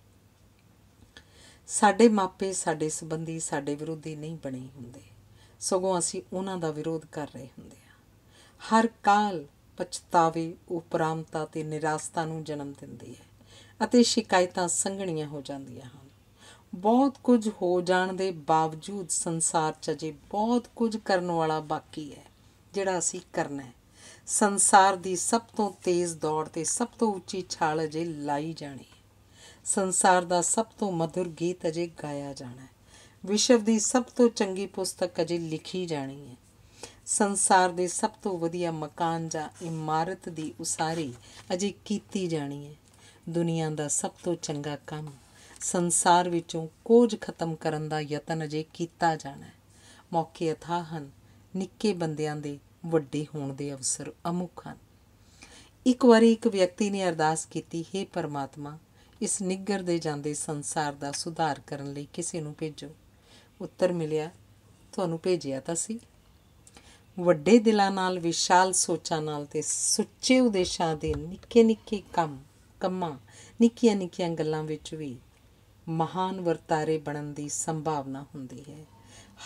ਸਾਡੇ ਮਾਪੇ ਸਾਡੇ ਸਬੰਧੀ ਸਾਡੇ ਵਿਰੋਧੀ ਨਹੀਂ ਬਣੇ ਹੁੰਦੇ ਸਗੋਂ ਅਸੀਂ ਉਹਨਾਂ ਦਾ ਵਿਰੋਧ ਕਰ ਰਹੇ ਹੁੰਦੇ ਆ ਹਰ ਕਾਲ ਪਛਤਾਵੇ ਉਪਰਾਮਤਾ ਤੇ ਨਿਰਾਸਤਾ ਨੂੰ ਜਨਮ ਦਿੰਦੀ ਹੈ ਅਤੇ ਸ਼ਿਕਾਇਤਾਂ ਸੰਘਣੀਆਂ ਹੋ ਜਾਂਦੀਆਂ ਹਨ ਬਹੁਤ ਕੁਝ ਹੋ ਜਾਣ ਦੇ ਬਾਵਜੂਦ ਸੰਸਾਰ 'ਚ ਅਜੇ ਬਹੁਤ ਕੁਝ ਕਰਨ ਵਾਲਾ ਬਾਕੀ ਹੈ ਜਿਹੜਾ ਅਸੀਂ ਕਰਨਾ ਹੈ ਸੰਸਾਰ ਦੀ ਸਭ ਤੋਂ ਤੇਜ਼ ਦੌੜ ਤੇ ਸਭ ਤੋਂ ਉੱਚੀ ਛਾਲ ਅਜੇ ਲਾਈ ਜਾਣੀ ਹੈ ਸੰਸਾਰ ਦਾ ਸਭ ਤੋਂ ਮధుਰ ਗੀਤ ਅਜੇ ਗਾਇਆ ਜਾਣਾ ਹੈ ਵਿਸ਼ਵ ਦੀ ਸਭ ਤੋਂ ਚੰਗੀ ਪੁਸਤਕ ਅਜੇ ਲਿਖੀ ਜਾਣੀ ਹੈ ਸੰਸਾਰ ਦੇ ਸਭ ਤੋਂ ਵਧੀਆ ਮਕਾਨ ਜਾਂ ਇਮਾਰਤ ਦੀ ਉਸਾਰੀ ਅਜੇ ਕੀਤੀ ਜਾਣੀ ਹੈ ਦੁਨੀਆ ਦਾ ਸਭ ਤੋਂ ਚੰਗਾ ਕੰਮ ਸੰਸਾਰ ਵਿੱਚੋਂ ਕੋਝ ਖਤਮ ਕਰਨ ਦਾ ਯਤਨ ਅਜੇ ਕੀਤਾ ਜਾਣਾ ਹੈ ਮੌਕੇ ਅਥਾ ਹਨ ਨਿੱਕੇ ਬੰਦਿਆਂ ਦੇ ਵੱਡੇ ਹੋਣ ਦੇ ਅਵਸਰ ਅਮੁੱਖ ਹਨ ਇੱਕ ਵਾਰੀ ਇੱਕ ਵਿਅਕਤੀ ਨੇ ਅਰਦਾਸ ਕੀਤੀ हे ਪਰਮਾਤਮਾ ਇਸ ਨਿੱਗਰ ਦੇ ਜਾਂਦੇ ਸੰਸਾਰ ਦਾ ਸੁਧਾਰ ਕਰਨ ਲਈ ਕਿਸੇ ਨੂੰ ਭੇਜੋ ਉੱਤਰ ਮਿਲਿਆ ਤੁਹਾਨੂੰ ਭੇਜਿਆ ਤਾਂ ਸੀ ਵੱਡੇ ਦਿਲਾਂ ਨਾਲ ਵਿਸ਼ਾਲ ਸੋਚਾਂ ਨਾਲ ਤੇ ਸੁੱਚੇ ਉਦੇਸ਼ਾਂ ਦੇ ਨਿੱਕੇ ਨਿੱਕੇ ਕੰਮ ਕੰਮਾਂ ਨਿੱਕੀਆਂ ਨਿੱਕੀਆਂ ਗੱਲਾਂ ਵਿੱਚ ਵੀ ਮਹਾਨ ਵਰਤਾਰੇ ਬਣਨ ਦੀ ਸੰਭਾਵਨਾ ਹੁੰਦੀ ਹੈ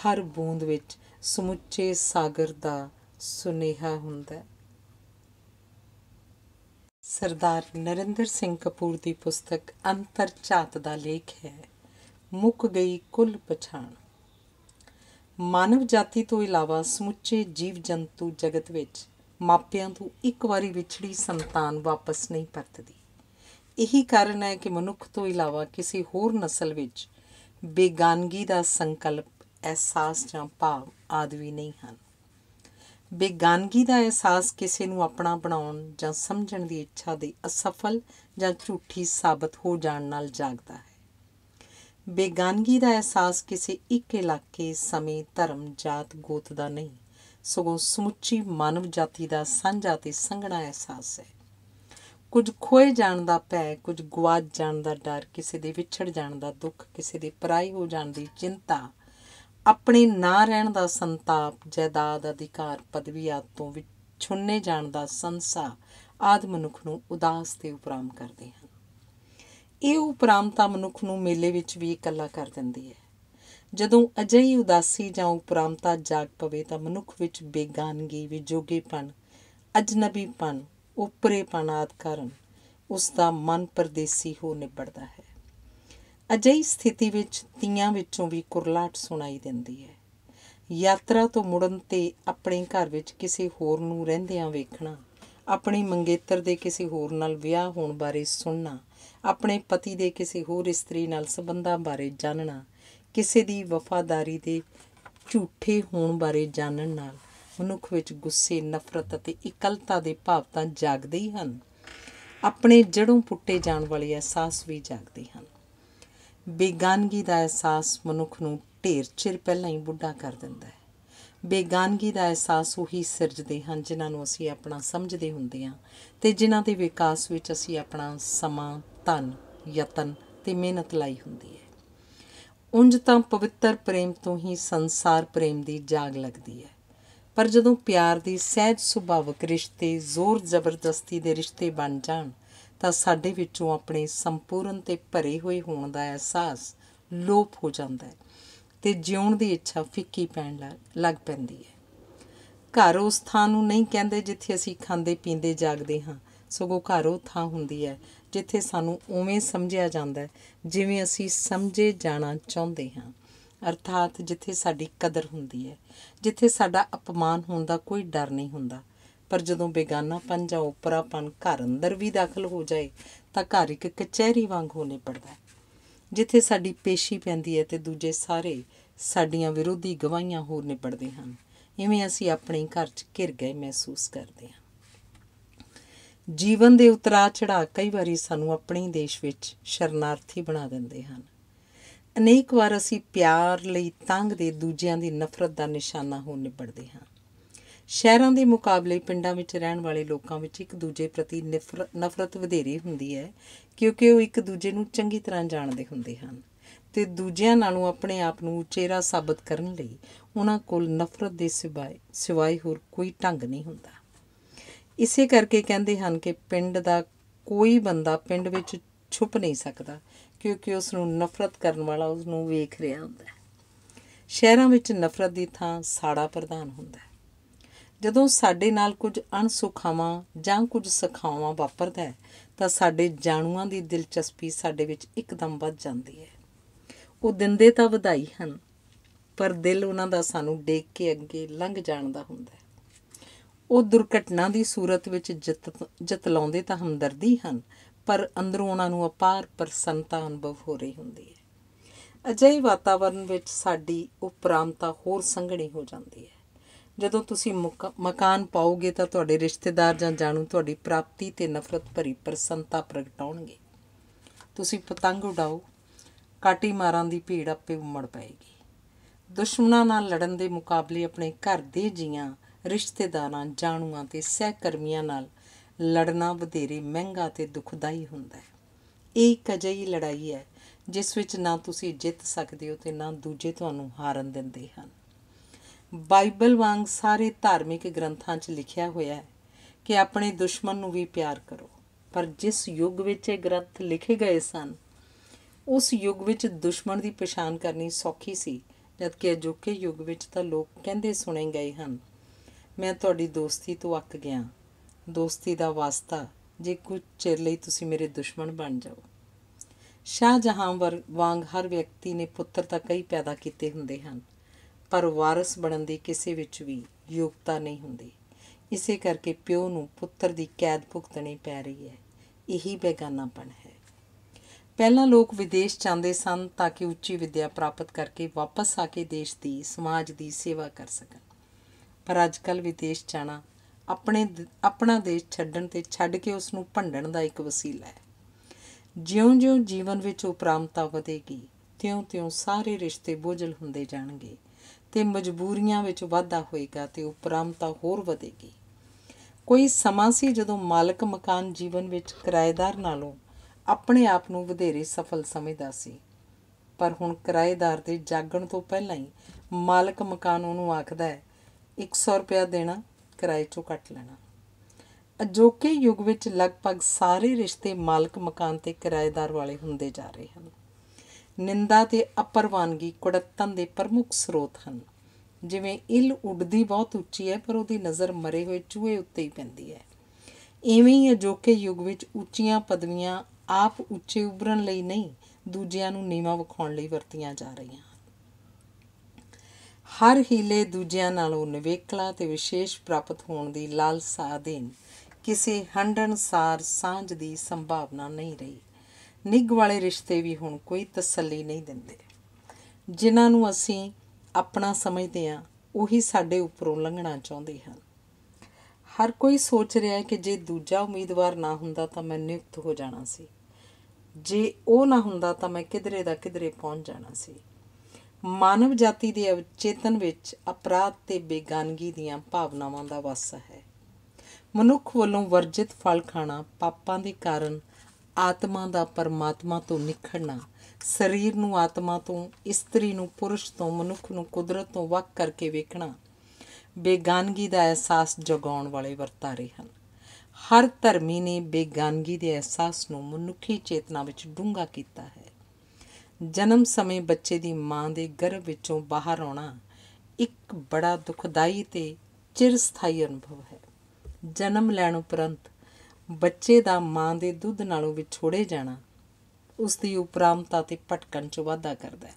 ਹਰ ਬੂੰਦ ਵਿੱਚ ਸਮੁੱਚੇ ਸਾਗਰ ਦਾ ਸੁਨੇਹਾ ਹੁੰਦਾ ਹੈ ਸਰਦਾਰ ਨਰਿੰਦਰ ਸਿੰਘ ਕਪੂਰ ਦੀ ਪੁਸਤਕ ਅੰਤਰ ਦਾ ਲੇਖ ਹੈ ਮੁੱਕ ਗਈ ਕੁੱਲ ਪਛਾਣ ਮਾਨਵ ਜਾਤੀ ਤੋਂ ਇਲਾਵਾ ਸਮੁੱਚੇ ਜੀਵ ਜੰਤੂ ਜਗਤ ਵਿੱਚ ਮਾਪਿਆਂ ਤੋਂ ਇੱਕ ਵਾਰੀ ਵਿਛੜੀ ਸੰਤਾਨ ਵਾਪਸ ਨਹੀਂ ਪਰਤਦੀ ਇਹੀ ਕਾਰਨ ਹੈ ਕਿ ਮਨੁੱਖ ਤੋਂ ਇਲਾਵਾ ਕਿਸੇ ਹੋਰ ਨਸਲ ਵਿੱਚ ਬੇਗਾਨਗੀ ਦਾ ਸੰਕਲਪ ਅਹਿਸਾਸ ਜਾਂ ਭਾਵ ਆਦਵੀ ਨਹੀਂ ਹਨ ਬੇਗਾਨਗੀ ਦਾ ਅਹਿਸਾਸ ਕਿਸੇ ਨੂੰ ਆਪਣਾ ਬਣਾਉਣ ਜਾਂ ਸਮਝਣ ਦੀ ਇੱਛਾ ਦੇ ਅਸਫਲ ਜਾਂ ਝੂਠੀ ਸਾਬਤ ਹੋ ਜਾਣ ਨਾਲ ਜਾਗਦਾ ਹੈ ਬੇਗਾਨਗੀ ਦਾ ਅਹਿਸਾਸ ਕਿਸੇ ਇੱਕ ਇਲਾਕੇ ਸਮੇਂ ਧਰਮ ਜਾਤ ਗੋਤ ਦਾ ਨਹੀਂ ਸਗੋਂ ਸਮੁੱਚੀ ਮਾਨਵ ਜਾਤੀ ਦਾ ਸਾਂਝਾ ਤੇ ਸੰਘਣਾ ਅਹਿਸਾਸ ਹੈ ਕੁਝ ਖੋਏ ਜਾਣ ਦਾ ਭੈ ਕੁਝ ਗਵਾਚ ਜਾਣ ਦਾ ਡਰ ਕਿਸੇ ਦੇ ਵਿਛੜ ਜਾਣ ਦਾ ਦੁੱਖ ਕਿਸੇ ਦੇ ਪਰਾਈ ਹੋ ਜਾਣ ਦੀ ਚਿੰਤਾ ਆਪਣੇ ਨਾ ਰਹਿਣ ਦਾ ਸੰਤਾਪ ਜਾਇਦਾਦ ਅਧਿਕਾਰ ਪਦਵੀ ਆਦ ਤੋਂ ਵਿਛੁੰਨੇ ਜਾਣ ਦਾ ਸੰਸਾ ਆਦ ਮਨੁੱਖ ਨੂੰ ਉਦਾਸ ਤੇ ਉਪਰਾਮ ਕਰਦੇ ਹਨ ਇਹ ਉਪਰਾਮਤਾ ਮਨੁੱਖ ਨੂੰ ਮੇਲੇ ਵਿੱਚ ਵੀ ਇਕੱਲਾ ਕਰ ਦਿੰਦੀ ਹੈ ਜਦੋਂ ਅਜਿਹੀ ਉਦਾਸੀ ਜਾਂ ਉਪਰਾਮਤਾ ਜਾਗ ਪਵੇ ਤਾਂ ਮਨੁੱਖ ਵਿੱਚ ਬੇਗਾਨਗੀ ਵਿਜੋਗੇਪਨ ਅਜਨਬੀਪਨ ਉਪਰੇ ਪਨਾਤ ਕਰਨ ਉਸ ਦਾ ਮਨ ਪਰਦੇਸੀ ਹੋ ਨਿਬੜਦਾ ਹੈ ਅਜਿਹੀ ਸਥਿਤੀ ਵਿੱਚ ਤੀਆਂ ਵਿੱਚੋਂ ਵੀ ਕੁਰਲਾਟ ਸੁਣਾਈ ਦਿੰਦੀ ਹੈ ਯਾਤਰਾ ਤੋਂ ਮੁੜਨ ਤੇ ਆਪਣੇ ਘਰ ਵਿੱਚ ਕਿਸੇ ਹੋਰ ਨੂੰ ਰਹਿੰਦਿਆਂ ਵੇਖਣਾ ਆਪਣੀ ਮੰਗੇਤਰ ਦੇ ਕਿਸੇ ਹੋਰ ਨਾਲ ਵਿਆਹ ਹੋਣ ਬਾਰੇ ਸੁਣਨਾ ਆਪਣੇ ਪਤੀ ਦੇ ਕਿਸੇ ਹੋਰ ਇਸਤਰੀ ਨਾਲ ਸੰਬੰਧਾਂ ਬਾਰੇ ਜਾਣਨਾ ਕਿਸੇ ਦੀ ਵਫਾਦਾਰੀ ਦੇ ਝੂਠੇ ਹੋਣ ਬਾਰੇ ਜਾਣਨ ਨਾਲ ਮਨੁੱਖ ਵਿੱਚ ਗੁੱਸੇ ਨਫ਼ਰਤ ਅਤੇ ਇਕਲਤਾ ਦੇ ਭਾਵ ਤਾਂ ਜਾਗਦੇ ਹੀ ਹਨ ਆਪਣੇ ਜੜੋਂ ਪੁੱਟੇ ਜਾਣ ਵਾਲੇ ਅਹਿਸਾਸ ਵੀ ਜਾਗਦੇ ਹਨ ਬੇਗਾਨਗੀ ਦਾ ਅਹਿਸਾਸ ਮਨੁੱਖ ਨੂੰ ਢੇਰ ਚਿਰ ਪਹਿਲਾਂ ਹੀ ਬੁੱਢਾ ਕਰ ਦਿੰਦਾ ਹੈ ਬੇਗਾਨਗੀ ਦਾ ਅਹਿਸਾਸ ਉਹੀ ਸਿਰਜਦੇ ਹਨ ਜਿਨ੍ਹਾਂ ਨੂੰ ਅਸੀਂ ਆਪਣਾ ਸਮਝਦੇ ਹੁੰਦੇ ਹਾਂ ਤੇ ਜਿਨ੍ਹਾਂ ਦੇ ਵਿਕਾਸ ਵਿੱਚ ਅਸੀਂ ਆਪਣਾ ਸਮਾਂ ਧਨ ਯਤਨ ਤੇ ਮਿਹਨਤ ਲਾਈ ਹੁੰਦੀ ਹੈ ਉੰਜ ਤਾਂ ਪਵਿੱਤਰ ਪ੍ਰੇਮ ਤੋਂ ਹੀ ਸੰਸਾਰ ਪ੍ਰੇਮ ਦੀ ਜਾਗ ਲੱਗਦੀ ਹੈ ਪਰ ਜਦੋਂ ਪਿਆਰ ਦੇ ਸਹਿਜ ਸੁਭਾਵਕ ਰਿਸ਼ਤੇ ਜ਼ੋਰ ਜ਼ਬਰਦਸਤੀ ਦੇ ਰਿਸ਼ਤੇ ਬਣ ਜਾਣ ਤਾਂ ਸਾਡੇ ਵਿੱਚੋਂ ਆਪਣੇ ਸੰਪੂਰਨ ਤੇ ਭਰੇ ਹੋਏ ਹੋਣ ਦਾ ਅਹਿਸਾਸ ਲੋਪ ਹੋ ਜਾਂਦਾ ਹੈ ਤੇ ਜਿਉਣ ਦੀ ਇੱਛਾ ਫਿੱਕੀ ਪੈਣ ਲੱਗ ਪੈਂਦੀ ਹੈ ਘਰ ਉਸ ਥਾਂ ਨੂੰ ਨਹੀਂ ਕਹਿੰਦੇ ਜਿੱਥੇ ਅਸੀਂ ਖਾਂਦੇ ਪੀਂਦੇ ਜਾਗਦੇ ਹਾਂ ਸਗੋਂ ਘਰ ਉਹ ਥਾਂ ਹੁੰਦੀ ਹੈ ਜਿੱਥੇ ਸਾਨੂੰ ਉਵੇਂ ਸਮਝਿਆ ਜਾਂਦਾ ਜਿਵੇਂ ਅਸੀਂ ਸਮਝੇ ਜਾਣਾ ਚਾਹੁੰਦੇ ਹਾਂ ਅਰਥਾਤ ਜਿੱਥੇ ਸਾਡੀ ਕਦਰ ਹੁੰਦੀ ਹੈ ਜਿੱਥੇ ਸਾਡਾ ਅਪਮਾਨ ਹੋਣ ਦਾ ਕੋਈ ਡਰ ਨਹੀਂ ਹੁੰਦਾ ਪਰ ਜਦੋਂ ਬੇਗਾਨਾਪਨ ਜਾਂ ਉਪਰਾਪਨ ਘਰ ਅੰਦਰ ਵੀ ਦਾਖਲ ਹੋ ਜਾਏ ਤਾਂ ਘਰ ਇੱਕ ਕਚਹਿਰੀ ਵਾਂਗ ਹੋਣੇ ਪੜਦਾ ਜਿੱਥੇ ਸਾਡੀ ਪੇਸ਼ੀ ਪੈਂਦੀ ਹੈ ਤੇ ਦੂਜੇ ਸਾਰੇ ਸਾਡੀਆਂ ਵਿਰੋਧੀ ਗਵਾਹੀਆਂ ਹੋਰ ਨਿਪੜਦੇ ਹਨ ਇਵੇਂ ਅਸੀਂ ਆਪਣੇ ਘਰ 'ਚ ਘਿਰ ਗਏ ਮਹਿਸੂਸ ਕਰਦੇ ਹਾਂ ਜੀਵਨ ਦੇ ਉਤਰਾ ਚੜਾ ਕਈ ਵਾਰੀ ਸਾਨੂੰ ਆਪਣੇ ਦੇਸ਼ ਵਿੱਚ ਸ਼ਰਨਾਰਥੀ ਬਣਾ ਦਿੰਦੇ ਹਨ ਅਨੇਕ ਵਾਰ ਅਸੀਂ ਪਿਆਰ ਲਈ ਤੰਗ ਦੇ ਦੂਜਿਆਂ ਦੀ ਨਫ਼ਰਤ ਦਾ ਨਿਸ਼ਾਨਾ ਹੋ ਨਿਪੜਦੇ ਹਾਂ ਸ਼ਹਿਰਾਂ ਦੇ ਮੁਕਾਬਲੇ ਪਿੰਡਾਂ ਵਿੱਚ ਰਹਿਣ ਵਾਲੇ ਲੋਕਾਂ ਵਿੱਚ ਇੱਕ ਦੂਜੇ ਪ੍ਰਤੀ ਨਫ਼ਰਤ ਵਧੇਰੀ ਹੁੰਦੀ ਹੈ ਕਿਉਂਕਿ ਉਹ ਇੱਕ ਦੂਜੇ ਨੂੰ ਚੰਗੀ ਤਰ੍ਹਾਂ ਜਾਣਦੇ ਹੁੰਦੇ ਹਨ ਤੇ ਦੂਜਿਆਂ ਨਾਲੋਂ ਆਪਣੇ ਆਪ ਨੂੰ ਉਚੇਰਾ ਸਾਬਤ ਕਰਨ ਲਈ ਉਹਨਾਂ ਕੋਲ ਨਫ਼ਰਤ ਦੇ ਸਿਵਾਏ ਸਿਵਾਏ ਹੋਰ ਕੋਈ ਢੰਗ ਨਹੀਂ ਹੁੰਦਾ ਇਸੇ ਕਰਕੇ ਕਹਿੰਦੇ ਹਨ ਕਿ ਪਿੰਡ ਦਾ ਕੋਈ ਬੰਦਾ ਪਿੰਡ ਵਿੱਚ ਛੁਪ ਨਹੀਂ ਸਕਦਾ ਕਿਉਂਕਿ ਉਸ ਨੂੰ ਨਫ਼ਰਤ ਕਰਨ ਵਾਲਾ ਉਸ ਨੂੰ ਵੇਖ ਰਿਹਾ ਹੁੰਦਾ ਹੈ ਸ਼ਹਿਰਾਂ ਵਿੱਚ ਨਫ਼ਰਤ ਦੀ ਥਾਂ ਸਾੜਾ ਪ੍ਰਧਾਨ ਹੁੰਦਾ ਹੈ ਜਦੋਂ ਸਾਡੇ ਨਾਲ ਕੁਝ ਅਣਸੁਖਾਵਾਂ ਜਾਂ ਕੁਝ ਸਖਾਵਾਂ ਵਾਪਰਦਾ ਹੈ ਤਾਂ ਸਾਡੇ ਜਾਣੂਆਂ ਦੀ ਦਿਲਚਸਪੀ ਸਾਡੇ ਵਿੱਚ ਇੱਕਦਮ ਵੱਧ ਜਾਂਦੀ ਹੈ ਉਹ ਦਿੰਦੇ ਤਾਂ ਵਧਾਈ ਹਨ ਪਰ ਦਿਲ ਉਹਨਾਂ ਦਾ ਸਾਨੂੰ ਦੇਖ ਕੇ ਅੱਗੇ ਲੰਘ ਜਾਣ ਦਾ ਹੁੰਦਾ ਹੈ ਉਹ ਦੁਰਘਟਨਾ ਦੀ ਸੂਰਤ ਵਿੱਚ ਲਾਉਂਦੇ ਤਾਂ ਹਮਦਰਦੀ ਹਨ ਪਰ ਅੰਦਰੋਂ ਉਹਨਾਂ ਨੂੰ ਅਪਾਰ ਪ੍ਰਸੰਨਤਾ ਅਨੁਭਵ ਹੋ ਰਹੀ ਹੁੰਦੀ ਹੈ ਅਜਿਹੇ ਵਾਤਾਵਰਣ ਵਿੱਚ ਸਾਡੀ ਉਪਰਾਮਤਾ ਹੋਰ ਸੰਘਣੀ ਹੋ ਜਾਂਦੀ ਹੈ ਜਦੋਂ ਤੁਸੀਂ ਮਕਾਨ ਪਾਓਗੇ ਤਾਂ ਤੁਹਾਡੇ ਰਿਸ਼ਤੇਦਾਰ ਜਾਂ ਜਾਣੂ ਤੁਹਾਡੀ ਪ੍ਰਾਪਤੀ ਤੇ ਨਫ਼ਰਤ ਭਰੀ ਪ੍ਰਸੰਨਤਾ ਪ੍ਰਗਟਾਉਣਗੇ ਤੁਸੀਂ ਪਤੰਗ ਉਡਾਓ ਕਾਟੀ ਮਾਰਾਂ ਦੀ ਭੀੜ ਆਪੇ ਉਮੜ ਪਾਏਗੀ ਦੁਸ਼ਮਣਾਂ ਨਾਲ ਲੜਨ ਦੇ ਮੁਕਾਬਲੇ ਆਪਣੇ ਘਰ ਦੇ ਜੀਆਂ ਰਿਸ਼ਤੇਦਾਰਾਂ ਜਾਣੂਆਂ ਤੇ ਸਹਿਕਰਮੀਆਂ ਨਾਲ ਲੜਨਾ ਵਧੇਰੇ ਮਹਿੰਗਾ ਤੇ ਦੁਖਦਾਈ ਹੁੰਦਾ ਹੈ ਇਹ ਇੱਕ ਅਜਿਹੀ ਲੜਾਈ ਹੈ ਜਿਸ ਵਿੱਚ ਨਾ ਤੁਸੀਂ ਜਿੱਤ ਸਕਦੇ ਹੋ ਤੇ ਨਾ ਦੂਜੇ ਤੁਹਾਨੂੰ ਹਾਰਨ ਦਿੰਦੇ ਹਨ ਬਾਈਬਲ ਵਾਂਗ ਸਾਰੇ ਧਾਰਮਿਕ ਗ੍ਰੰਥਾਂ 'ਚ ਲਿਖਿਆ ਹੋਇਆ ਹੈ ਕਿ ਆਪਣੇ ਦੁਸ਼ਮਣ ਨੂੰ ਵੀ ਪਿਆਰ ਕਰੋ ਪਰ ਜਿਸ ਯੁੱਗ ਵਿੱਚ ਇਹ ਗ੍ਰੰਥ ਲਿਖੇ ਗਏ ਸਨ ਉਸ ਯੁੱਗ ਵਿੱਚ ਦੁਸ਼ਮਣ ਦੀ ਪਛਾਣ ਕਰਨੀ ਸੌਖੀ ਸੀ ਜਦਕਿ ਅਜੋਕੇ ਯੁੱਗ ਵਿੱਚ ਤਾਂ ਲੋਕ ਕਹਿੰਦੇ ਸੁਣੇ ਗਏ ਹਨ ਮੈਂ ਤੁਹਾਡੀ ਦੋਸਤੀ ਤੋਂ ਅੱਕ ਗਿਆ ਦੋਸਤੀ ਦਾ ਵਾਸਤਾ ਜੇ ਕੁਝ ਚਿਰ ਲਈ ਤੁਸੀਂ ਮੇਰੇ ਦੁਸ਼ਮਣ ਬਣ ਜਾਓ ਸ਼ਾਹ ਜਹਾਂ ਵਾਂਗ ਹਰ ਵਿਅਕਤੀ ਨੇ ਪੁੱਤਰ ਤਾਂ ਕਈ ਪੈਦਾ ਕੀਤੇ ਹੁੰਦੇ ਹਨ ਪਰ ਵਾਰਿਸ ਬਣਨ ਦੀ ਕਿਸੇ ਵਿੱਚ ਵੀ ਯੋਗਤਾ ਨਹੀਂ ਹੁੰਦੀ ਇਸੇ ਕਰਕੇ ਪਿਓ ਨੂੰ ਪੁੱਤਰ ਦੀ ਕੈਦ ਭੁਗਤਣੀ ਪੈ ਰਹੀ ਹੈ ਇਹੀ ਬੇਗਾਨਾਪਣ ਹੈ ਪਹਿਲਾਂ ਲੋਕ ਵਿਦੇਸ਼ ਜਾਂਦੇ ਸਨ ਤਾਂ ਕਿ ਉੱਚੀ ਵਿਦਿਆ ਪ੍ਰਾਪਤ ਕਰਕੇ ਵਾਪਸ ਆ ਕੇ ਦੇਸ਼ ਦੀ ਸਮਾਜ ਦੀ ਸੇਵਾ ਕਰ ਸਕਣ ਪਰ ਅੱਜਕੱਲ ਵਿਦੇਸ਼ ਜਾਣਾ ਆਪਣੇ ਆਪਣਾ ਦੇਸ਼ ਛੱਡਣ ਤੇ ਛੱਡ ਕੇ ਉਸ ਨੂੰ ਭੰਡਣ ਦਾ ਇੱਕ ਵਸੀਲਾ ਹੈ ਜਿਉਂ-ਜਿਉਂ ਜੀਵਨ ਵਿੱਚ ਉਪਰਾਮਤਾ ਵਧੇਗੀ ਤਿਉਂ-ਤਿਉਂ ਸਾਰੇ ਰਿਸ਼ਤੇ ਬੋਝਲ ਹੁੰਦੇ ਜਾਣਗੇ ਤੇ ਮਜਬੂਰੀਆਂ ਵਿੱਚ ਵਾਧਾ ਹੋਏਗਾ ਤੇ ਉਪਰਾਮਤਾ ਹੋਰ ਵਧੇਗੀ ਕੋਈ ਸਮਾਂ ਸੀ ਜਦੋਂ ਮਾਲਕ ਮਕਾਨ ਜੀਵਨ ਵਿੱਚ ਕਿਰਾਏਦਾਰ ਨਾਲੋਂ ਆਪਣੇ ਆਪ ਨੂੰ ਵਧੇਰੇ ਸਫਲ ਸਮਝਦਾ ਸੀ ਪਰ ਹੁਣ ਕਿਰਾਏਦਾਰ ਦੇ ਜਾਗਣ ਤੋਂ ਪਹਿਲਾਂ ਹੀ ਮਾਲਕ ਮਕਾਨ ਉਹਨੂੰ ਆਖਦਾ ਹੈ 100 ਰੁਪਿਆ ਦੇਣਾ ਕਿਰਾਏ ਤੋਂ ਕੱਟ ਲੈਣਾ ਅਜੋਕੇ ਯੁੱਗ ਵਿੱਚ ਲਗਭਗ ਸਾਰੇ ਰਿਸ਼ਤੇ ਮਾਲਕ ਮਕਾਨ ਤੇ ਕਿਰਾਏਦਾਰ ਵਾਲੇ ਹੁੰਦੇ ਜਾ ਰਹੇ ਹਨ ਨਿੰਦਾ ਤੇ ਅਪਰਵਾਨਗੀ ਕੁੜੱਤਨ ਦੇ ਪ੍ਰਮੁੱਖ ਸਰੋਤ ਹਨ ਜਿਵੇਂ ਇਲ ਉੱਡਦੀ ਬਹੁਤ ਉੱਚੀ ਹੈ ਪਰ ਉਹਦੀ ਨਜ਼ਰ ਮਰੇ ਹੋਏ ਚੂਹੇ ਉੱਤੇ ਹੀ ਪੈਂਦੀ ਹੈ ਐਵੇਂ ਹੀ ਅਜੋਕੇ ਯੁੱਗ ਵਿੱਚ ਉੱਚੀਆਂ ਪਦਵੀਆਂ ਆਪ ਉੱਚੇ ਉਭਰਨ ਲਈ ਨਹੀਂ ਦੂਜਿਆਂ ਨੂੰ ਨੀਵਾ ਵਿਖਾਉਣ ਲਈ ਵਰਤੀਆਂ ਜਾ ਰਹੀਆਂ ਹਰ ਹੀਲੇ ਦੂਜਿਆਂ ਨਾਲੋਂ ਨਿਵੇਕਲਾ ਤੇ ਵਿਸ਼ੇਸ਼ ਪ੍ਰਾਪਤ ਹੋਣ ਦੀ ਲਾਲਸਾ ਅਧੀਨ ਕਿਸੇ ਹੰਡਣਸਾਰ ਸਾਂਝ ਦੀ ਸੰਭਾਵਨਾ ਨਹੀਂ ਰਹੀ ਨਿੱਗ ਵਾਲੇ ਰਿਸ਼ਤੇ ਵੀ ਹੁਣ ਕੋਈ ਤਸੱਲੀ ਨਹੀਂ ਦਿੰਦੇ ਜਿਨ੍ਹਾਂ ਨੂੰ ਅਸੀਂ ਆਪਣਾ ਸਮਝਦੇ ਹਾਂ ਉਹੀ ਸਾਡੇ ਉੱਪਰੋਂ ਲੰਘਣਾ ਚਾਹੁੰਦੇ ਹਨ ਹਰ ਕੋਈ ਸੋਚ ਰਿਹਾ ਹੈ ਕਿ ਜੇ ਦੂਜਾ ਉਮੀਦਵਾਰ ਨਾ ਹੁੰਦਾ ਤਾਂ ਮੈਂ ਨਿਯੁਕਤ ਹੋ ਜਾਣਾ ਸੀ ਜੇ ਉਹ ਨਾ ਹੁੰਦਾ ਤਾਂ ਮੈਂ ਕਿਧਰੇ ਦਾ ਕਿਧਰੇ ਪਹੁੰਚ ਜਾਣਾ ਸੀ ਮਾਨਵ ਜਾਤੀ ਦੇ ਅਵਚੇਤਨ ਵਿੱਚ ਅਪਰਾਧ ਤੇ ਬੇਗਾਨਗੀ ਦੀਆਂ ਭਾਵਨਾਵਾਂ ਦਾ ਵਾਸਾ ਹੈ ਮਨੁੱਖ ਵੱਲੋਂ ਵਰਜਿਤ ਫਲ ਖਾਣਾ ਪਾਪਾਂ ਦੇ ਕਾਰਨ ਆਤਮਾ ਦਾ ਪਰਮਾਤਮਾ ਤੋਂ ਨਿਖੜਨਾ ਸਰੀਰ ਨੂੰ ਆਤਮਾ ਤੋਂ ਇਸਤਰੀ ਨੂੰ ਪੁਰਸ਼ ਤੋਂ ਮਨੁੱਖ ਨੂੰ ਕੁਦਰਤ ਤੋਂ ਵੱਖ ਕਰਕੇ ਵੇਖਣਾ ਬੇਗਾਨਗੀ ਦਾ ਅਹਿਸਾਸ ਜਗਾਉਣ ਵਾਲੇ ਵਰਤਾਰੇ ਹਨ ਹਰ ਧਰਮੀ ਨੇ ਬੇਗਾਨਗੀ ਦੇ ਅਹਿਸਾਸ ਨੂੰ ਮਨੁੱਖੀ ਚੇਤਨਾ ਵਿੱਚ ਡੂੰਘਾ ਕੀਤਾ ਹੈ ਜਨਮ ਸਮੇਂ ਬੱਚੇ ਦੀ ਮਾਂ ਦੇ ਗਰਭ ਵਿੱਚੋਂ ਬਾਹਰ ਆਉਣਾ ਇੱਕ ਬੜਾ ਦੁਖਦਾਈ ਤੇ ਚਿਰਸਥਾਈ ਅਨੁਭਵ ਹੈ ਜਨਮ ਲੈਣ ਉਪਰੰਤ ਬੱਚੇ ਦਾ ਮਾਂ ਦੇ ਦੁੱਧ ਨਾਲੋਂ ਵਿਛੋੜੇ ਜਾਣਾ ਉਸ ਦੀ ਉਪਰਾਮਤਾ ਤੇ ਪਟਕਣ 'ਚ ਵਾਧਾ ਕਰਦਾ ਹੈ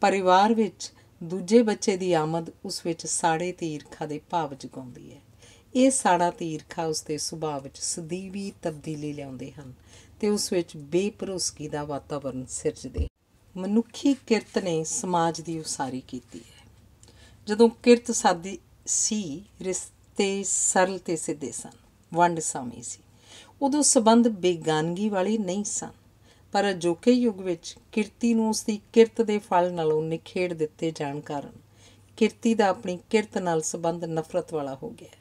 ਪਰਿਵਾਰ ਵਿੱਚ ਦੂਜੇ ਬੱਚੇ ਦੀ ਆਮਦ ਉਸ ਵਿੱਚ ਸਾੜੇ ਤੀਰਖਾ ਦੇ ਭਾਵ ਜਗਾਉਂਦੀ ਹੈ ਇਹ ਸਾੜਾ ਤੀਰਖਾ ਉਸ ਦੇ ਸੁਭਾਅ ਵਿੱਚ ਸਦੀਵੀ ਤਬਦੀਲੀ ਲਿਆਉਂਦੇ ਹਨ ਤੇ ਉਸ ਵਿੱਚ ਬੇਪਰੋਸਗੀ ਦਾ ਵਾਤਾਵਰਣ ਸਿਰਜਦੇ ਮਨੁੱਖੀ ਕਿਰਤ ਨੇ ਸਮਾਜ ਦੀ ਉਸਾਰੀ ਕੀਤੀ ਹੈ ਜਦੋਂ ਕਿਰਤ ਸਾਦੀ ਸੀ ਰਿਸ਼ਤੇ ਸਰਲ ਤੇ ਸਿੱਧੇ ਸਨ ਵੰਡ ਸਮੇਂ ਸੀ ਉਦੋਂ ਸਬੰਧ ਬੇਗਾਨਗੀ ਵਾਲੇ ਨਹੀਂ ਸਨ ਪਰ ਅਜੋਕੇ ਯੁੱਗ ਵਿੱਚ ਕਿਰਤੀ ਨੂੰ ਉਸ ਦੀ ਕਿਰਤ ਦੇ ਫਲ ਨਾਲੋਂ ਨਿਖੇੜ ਦਿੱਤੇ ਜਾਣ ਕਾਰਨ ਕਿਰਤੀ ਦਾ ਆਪਣੀ ਕਿਰਤ ਨਾਲ ਸਬੰਧ ਨਫ਼ਰਤ ਵਾਲਾ ਹੋ ਗਿਆ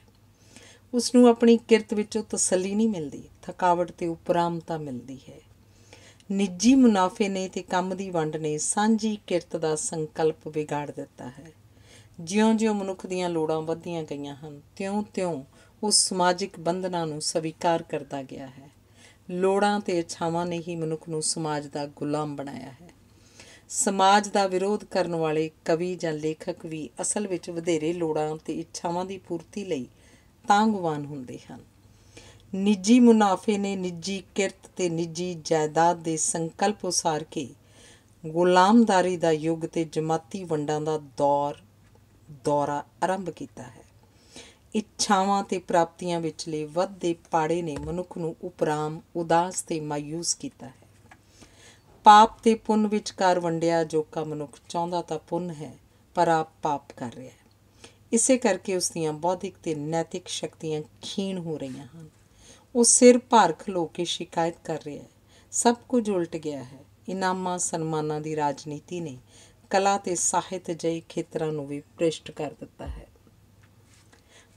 ਉਸ ਨੂੰ ਆਪਣੀ ਕਿਰਤ ਵਿੱਚੋਂ ਤਸੱਲੀ ਨਹੀਂ ਮਿਲਦੀ ਥਕਾਵਟ ਤੇ ਉਪਰਾਮਤਾ ਮਿਲਦੀ ਹੈ ਨਿੱਜੀ ਮੁਨਾਫੇ ਨੇ ਤੇ ਕੰਮ ਦੀ ਵੰਡ ਨੇ ਸਾਂਝੀ ਕਿਰਤ ਦਾ ਸੰਕਲਪ ਵਿਗਾੜ ਦਿੱਤਾ ਹੈ ਜਿਉਂ-ਜਿਉਂ ਮਨੁੱਖ ਦੀਆਂ ਲੋੜਾਂ ਵੱਧਦੀਆਂ ਗਈਆਂ ਹਨ ਤਿਉਂ-ਤਿਉਂ ਉਹ ਸਮਾਜਿਕ ਬੰਧਨਾਂ ਨੂੰ ਸਵੀਕਾਰ ਕਰਦਾ ਗਿਆ ਹੈ ਲੋੜਾਂ ਤੇ ਇੱਛਾਵਾਂ ਨੇ ਹੀ ਮਨੁੱਖ ਨੂੰ ਸਮਾਜ ਦਾ ਗੁਲਾਮ ਬਣਾਇਆ ਹੈ ਸਮਾਜ ਦਾ ਵਿਰੋਧ ਕਰਨ ਵਾਲੇ ਕਵੀ ਜਾਂ ਲੇਖਕ ਵੀ ਅਸਲ ਵਿੱਚ ਵਧੇਰੇ ਲੋੜਾਂ ਤੇ ਇੱਛਾਵਾਂ ਦੀ ਪੂਰਤੀ ਲਈ ਤਾਂਗਵਾਨ ਹੁੰਦੇ ਹਨ ਨਿੱਜੀ ਮੁਨਾਫੇ ਨੇ ਨਿੱਜੀ ਕਿਰਤ ਤੇ ਨਿੱਜੀ ਜਾਇਦਾਦ ਦੇ ਸੰਕਲਪ ਉਸਾਰ ਕੇ ਗੁਲਾਮਦਾਰੀ ਦਾ ਯੁੱਗ ਤੇ ਜਮਾਤੀ ਵੰਡਾਂ ਦਾ ਦੌਰ ਦੌਰਾ ਆਰੰਭ ਕੀਤਾ ਹੈ ਇੱਛਾਵਾਂ ਤੇ ਪ੍ਰਾਪਤੀਆਂ ਵਿੱਚਲੇ ਵੱਧਦੇ ਪਾੜੇ ਨੇ ਮਨੁੱਖ ਨੂੰ ਉਪਰਾਮ ਉਦਾਸ ਤੇ ਮਾਇੂਸ ਕੀਤਾ ਹੈ ਪਾਪ ਤੇ ਪੁੰਨ ਵਿਚਕਾਰ ਵੰਡਿਆ ਜੋ ਕਾ ਮਨੁੱਖ ਚਾਹੁੰਦਾ ਤਾਂ ਪੁੰਨ ਹੈ ਪਰ ਆਪ ਪਾਪ ਕਰ ਰਿਹਾ ਹੈ ਇਸੇ ਕਰਕੇ ਉਸ ਦੀਆਂ ਬੌਧਿਕ ਤੇ ਨੈਤਿਕ ਸ਼ਕਤੀਆਂ ਖੀਣ ਹੋ ਰਹੀਆਂ ਹਨ ਉਹ ਸਿਰ ਭਾਰ ਖਲੋ ਕੇ ਸ਼ਿਕਾਇਤ ਕਰ ਰਿਹਾ ਹੈ ਸਭ ਕੁਝ ਉਲਟ ਗਿਆ ਹੈ ਇਨਾਮਾਂ ਸਨਮਾਨਾਂ ਦੀ ਰਾਜਨੀਤੀ ਨੇ ਕਲਾ ਤੇ ਸਾਹਿਤ ਜਈ ਖੇਤਰਾਂ ਨੂੰ ਵੀ ਪ੍ਰਿਸ਼ਟ ਕਰ ਦਿੱਤਾ ਹੈ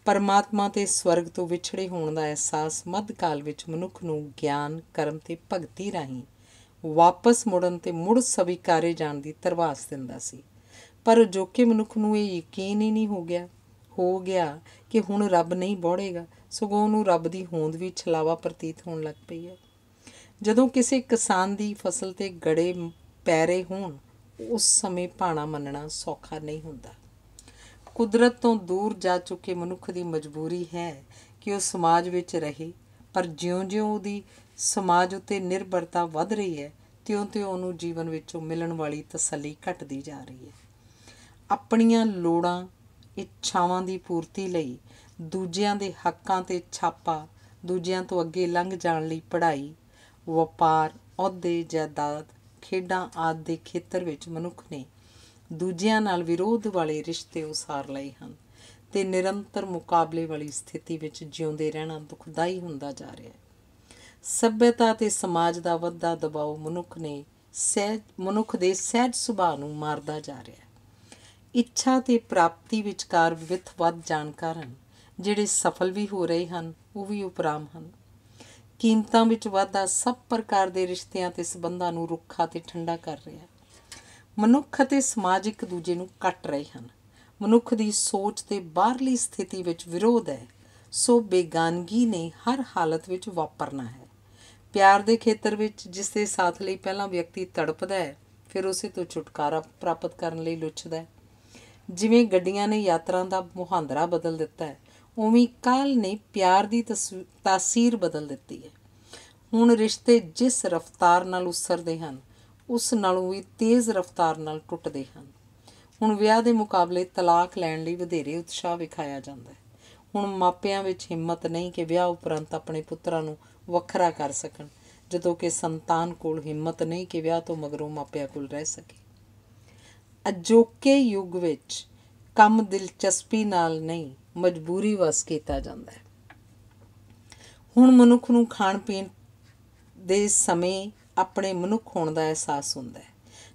ਪਰਮਾਤਮਾ ਤੇ ਸਵਰਗ ਤੋਂ ਵਿਛੜੇ ਹੋਣ ਦਾ ਅਹਿਸਾਸ ਮੱਧਕਾਲ ਵਿੱਚ ਮਨੁੱਖ ਨੂੰ ਗਿਆਨ ਕਰਮ ਤੇ ਭਗਤੀ ਰਾਹੀਂ ਵਾਪਸ ਮੁੜਨ ਤੇ ਮੁੜ ਸਵੀਕਾਰੇ ਜਾਣ ਦੀ ਤਰਵਾਸ ਦਿੰਦਾ ਸੀ ਪਰ ਕਿ ਮਨੁੱਖ ਨੂੰ ਇਹ ਯਕੀਨ ਹੀ ਨਹੀਂ ਹੋ ਗਿਆ ਹੋ ਗਿਆ ਕਿ ਹੁਣ ਰੱਬ ਨਹੀਂ ਬੋੜੇਗਾ ਸਗੋਂ ਉਹਨੂੰ ਰੱਬ ਦੀ ਹੋਂਦ ਵੀ ਛਲਾਵਾ ਪ੍ਰਤੀਤ ਹੋਣ ਲੱਗ ਪਈ ਹੈ ਜਦੋਂ ਕਿਸੇ ਕਿਸਾਨ ਦੀ ਫਸਲ ਤੇ ਗੜੇ ਪੈਰੇ ਹੋਣ ਉਸ ਸਮੇਂ ਭਾਣਾ ਮੰਨਣਾ ਸੌਖਾ ਨਹੀਂ ਹੁੰਦਾ ਕੁਦਰਤ ਤੋਂ ਦੂਰ ਜਾ ਚੁੱਕੇ ਮਨੁੱਖ ਦੀ ਮਜਬੂਰੀ ਹੈ ਕਿ ਉਹ ਸਮਾਜ ਵਿੱਚ ਰਹੇ ਪਰ ਜਿਉਂ-ਜਿਉਂ ਉਹਦੀ ਸਮਾਜ ਉਤੇ ਨਿਰਭਰਤਾ ਵੱਧ ਰਹੀ ਹੈ ਤਿਉਂ-ਤਿਉਂ ਉਹਨੂੰ ਜੀਵਨ ਵਿੱਚੋਂ ਮਿਲਣ ਵਾਲੀ ਤਸੱਲੀ ਘਟਦੀ ਜਾ ਰਹੀ ਹੈ ਆਪਣੀਆਂ ਲੋੜਾਂ ਇੱਛਾਵਾਂ ਦੀ ਪੂਰਤੀ ਲਈ ਦੂਜਿਆਂ ਦੇ ਹੱਕਾਂ ਤੇ ਛਾਪਾ ਦੂਜਿਆਂ ਤੋਂ ਅੱਗੇ ਲੰਘ ਜਾਣ ਲਈ ਪੜ੍ਹਾਈ ਵਪਾਰ ਅਹੁਦੇ ਜਾਇਦਾਦ ਖੇਡਾਂ ਆਦਿ ਦੇ ਖੇਤਰ ਵਿੱਚ ਮਨੁੱਖ ਨੇ ਦੂਜਿਆਂ ਨਾਲ ਵਿਰੋਧ ਵਾਲੇ ਰਿਸ਼ਤੇ ਉਸਾਰ ਲਏ ਹਨ ਤੇ ਨਿਰੰਤਰ ਮੁਕਾਬਲੇ ਵਾਲੀ ਸਥਿਤੀ ਵਿੱਚ ਜਿਉਂਦੇ ਰਹਿਣਾ ਦੁਖਦਾਈ ਹੁੰਦਾ ਜਾ ਰਿਹਾ ਹੈ ਸਭਿਅਤਾ ਤੇ ਸਮਾਜ ਦਾ ਵੱਧਦਾ ਦਬਾਅ ਮਨੁੱਖ ਨੇ ਸਹਿਜ ਮਨੁੱਖ ਦੇ ਸਹਿਜ ਸੁਭਾਅ ਨੂੰ ਮਾਰਦਾ ਜਾ ਰਿਹਾ ਹੈ ਇੱਛਾ ਤੇ ਪ੍ਰਾਪਤੀ ਵਿਚਕਾਰ ਵਿਵਿਧ ਵੱਧ ਜਾਣ ਕਾਰਨ ਜਿਹੜੇ ਸਫਲ ਵੀ ਹੋ ਰਹੇ ਹਨ ਉਹ ਵੀ ਉਪਰਾਮ ਹਨ ਕੀਮਤਾਂ ਵਿੱਚ ਵਾਧਾ ਸਭ ਪ੍ਰਕਾਰ ਦੇ ਰਿਸ਼ਤਿਆਂ ਤੇ ਸਬੰਧਾਂ ਨੂੰ ਰੁੱਖਾ ਤੇ ਠੰਡਾ ਕਰ ਰਿਹਾ ਹੈ ਮਨੁੱਖ ਅਤੇ ਸਮਾਜ ਇੱਕ ਦੂਜੇ ਨੂੰ ਕੱਟ ਰਹੇ ਹਨ ਮਨੁੱਖ ਦੀ ਸੋਚ ਤੇ ਬਾਹਰਲੀ ਸਥਿਤੀ ਵਿੱਚ ਵਿਰੋਧ ਹੈ ਸੋ ਬੇਗਾਨਗੀ ਨੇ ਹਰ ਹਾਲਤ ਵਿੱਚ ਵਾਪਰਨਾ ਹੈ ਪਿਆਰ ਦੇ ਖੇਤਰ ਵਿੱਚ ਜਿਸ ਦੇ ਸਾਥ ਲਈ ਪਹਿਲਾਂ ਵਿਅਕਤੀ ਤੜਪਦਾ ਹੈ ਫਿਰ ਉਸੇ ਤੋਂ ਛੁਟਕਾਰਾ ਪ੍ਰਾਪਤ ਕਰਨ ਲਈ ਲੁੱਛਦਾ ਹੈ ਜਿਵੇਂ ਗੱਡੀਆਂ ਨੇ ਯਾਤਰਾ ਦਾ ਮੁਹਾਂਦਰਾ ਬਦਲ ਦਿੱਤਾ ਹੈ ਉਵੇਂ ਕਾਲ ਨੇ ਪਿਆਰ ਦੀ ਤਾਸੀਰ ਬਦਲ ਦਿੱਤੀ ਹੈ ਹੁਣ ਰਿਸ਼ਤੇ ਜਿਸ ਰਫ਼ਤਾਰ ਨਾਲ ਉਸਰਦੇ ਹਨ ਉਸ ਨਾਲੋਂ ਵੀ ਤੇਜ਼ ਰਫ਼ਤਾਰ ਨਾਲ ਟੁੱਟਦੇ ਹਨ ਹੁਣ ਵਿਆਹ ਦੇ ਮੁਕਾਬਲੇ ਤਲਾਕ ਲੈਣ ਲਈ ਵਧੇਰੇ ਉਤਸ਼ਾਹ ਵਿਖਾਇਆ ਜਾਂਦਾ ਹੈ ਹੁਣ ਮਾਪਿਆਂ ਵਿੱਚ ਹਿੰਮਤ ਨਹੀਂ ਕਿ ਵਿਆਹ ਉਪਰੰਤ ਆਪਣੇ ਪੁੱਤਰਾਂ ਨੂੰ ਵੱਖਰਾ ਕਰ ਸਕਣ ਜਦੋਂ ਕਿ ਸੰਤਾਨ ਕੋਲ ਹਿੰਮਤ ਨਹੀਂ ਕਿ ਵਿਆਹ ਤੋਂ ਮਗਰੋਂ ਮਾਪਿਆਂ ਕੋਲ ਰਹਿ ਸਕੇ ਅਜੋਕੇ ਯੁੱਗ ਵਿੱਚ ਕੰਮ ਦਿਲਚਸਪੀ ਨਾਲ ਨਹੀਂ ਮਜਬੂਰੀ ਵਸ ਕੀਤਾ ਜਾਂਦਾ ਹੈ ਹੁਣ ਮਨੁੱਖ ਨੂੰ ਖਾਣ ਪੀਣ ਦੇ ਸਮੇਂ ਆਪਣੇ ਮਨੁੱਖ ਹੋਣ ਦਾ ਅਹਿਸਾਸ ਹੁੰਦਾ ਹੈ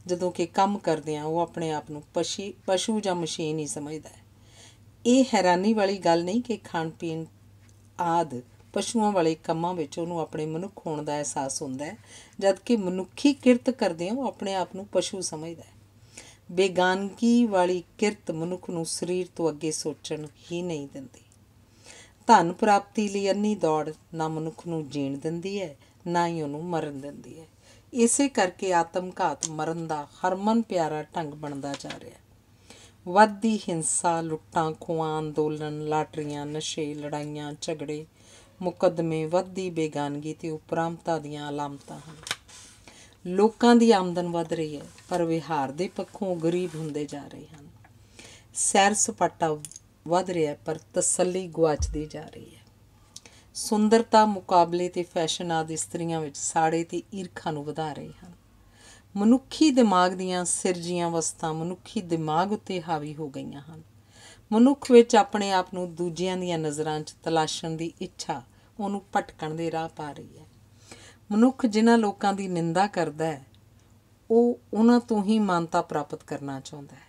ਜਦੋਂ ਕਿ ਕੰਮ ਕਰਦੇ ਆ ਉਹ ਆਪਣੇ ਆਪ ਨੂੰ ਪਸ਼ੀ ਪਸ਼ੂ ਜਾਂ ਮਸ਼ੀਨ ਹੀ ਸਮਝਦਾ ਹੈ ਇਹ ਹੈਰਾਨੀ ਵਾਲੀ ਗੱਲ ਨਹੀਂ ਕਿ ਖਾਣ ਪੀਣ ਆਦ ਪਸ਼ੂਆਂ ਵਾਲੇ ਕੰਮਾਂ ਵਿੱਚ ਉਹਨੂੰ ਆਪਣੇ ਮਨੁੱਖ ਹੋਣ ਦਾ ਅਹਿਸਾਸ ਹੁੰਦਾ ਹੈ ਜਦ ਕਿ ਮਨੁੱਖੀ ਕਿਰਤ ਕਰਦੇ ਆ ਉਹ ਆਪਣੇ ਆਪ ਨੂੰ ਪਸ਼ੂ ਸਮਝਦਾ ਹੈ ਬੇਗਾਨਗੀ ਵਾਲੀ ਕਿਰਤ ਮਨੁੱਖ ਨੂੰ ਸਰੀਰ ਤੋਂ ਅੱਗੇ ਸੋਚਣ ਹੀ ਨਹੀਂ ਦਿੰਦੀ ਧਨ ਪ੍ਰਾਪਤੀ ਲਈ ਅੰਨੀ ਦੌੜ ਨਾ ਮਨੁੱਖ ਨੂੰ ਜੀਣ ਦਿੰਦੀ ਹੈ ਨਾ ਹੀ ਉਹਨੂੰ ਮਰਨ ਦਿੰਦੀ ਹੈ ਇਸੇ ਕਰਕੇ ਆਤਮ ਘਾਤ ਮਰਨ ਦਾ ਹਰਮਨ ਪਿਆਰਾ ਢੰਗ ਬਣਦਾ ਜਾ ਰਿਹਾ ਵੱਧਦੀ ਹਿੰਸਾ ਲੁੱਟਾਂ ਖੂਆਂ ਅੰਦੋਲਨ ਲਾਟਰੀਆਂ ਨਸ਼ੇ ਲੜਾਈਆਂ ਝਗੜੇ ਮੁਕਦਮੇ ਵੱਧਦੀ ਬੇਗਾਨਗੀ ਤੇ ਉਪਰਾਮਤਾ ਦੀਆਂ ਅਲਮਤਾਂ ਹਨ ਲੋਕਾਂ ਦੀ ਆਮਦਨ ਵੱਧ ਰਹੀ ਹੈ ਪਰ ਵਿਹਾਰ ਦੇ ਪੱਖੋਂ ਗਰੀਬ ਹੁੰਦੇ ਜਾ ਰਹੇ ਹਨ ਸੈਰ ਸਪਾਟਾ ਵੱਧ ਰਿਹਾ ਹੈ ਪਰ ਤਸੱਲੀ ਗਵਾਚਦੀ ਜਾ ਰਹੀ ਹੈ ਸੁੰਦਰਤਾ ਮੁਕਾਬਲੇ ਤੇ ਫੈਸ਼ਨ ਆਦ ਇਸਤਰੀਆਂ ਵਿੱਚ ਸਾੜੇ ਤੇ ਈਰਖਾ ਨੂੰ ਵਧਾ ਰਹੇ ਹਨ ਮਨੁੱਖੀ ਦਿਮਾਗ ਦੀਆਂ ਸਿਰਜੀਆਂ ਵਸਤਾਂ ਮਨੁੱਖੀ ਦਿਮਾਗ ਉੱਤੇ ਹਾਵੀ ਹੋ ਗਈਆਂ ਹਨ ਮਨੁੱਖ ਵਿੱਚ ਆਪਣੇ ਆਪ ਨੂੰ ਦੂਜਿਆਂ ਦੀਆਂ ਨਜ਼ਰਾਂ 'ਚ ਤਲਾਸ਼ਣ ਦੀ ਇੱਛਾ ਉਹਨੂੰ ਭਟਕਣ ਦੇ ਰਾਹ ਪਾ ਰਹੀ ਹੈ ਮਨੁੱਖ ਜਿਨ੍ਹਾਂ ਲੋਕਾਂ ਦੀ ਨਿੰਦਾ ਕਰਦਾ ਹੈ ਉਹ ਉਹਨਾਂ ਤੋਂ ਹੀ ਮਾਨਤਾ ਪ੍ਰਾਪਤ ਕਰਨਾ ਚਾਹੁੰਦਾ ਹੈ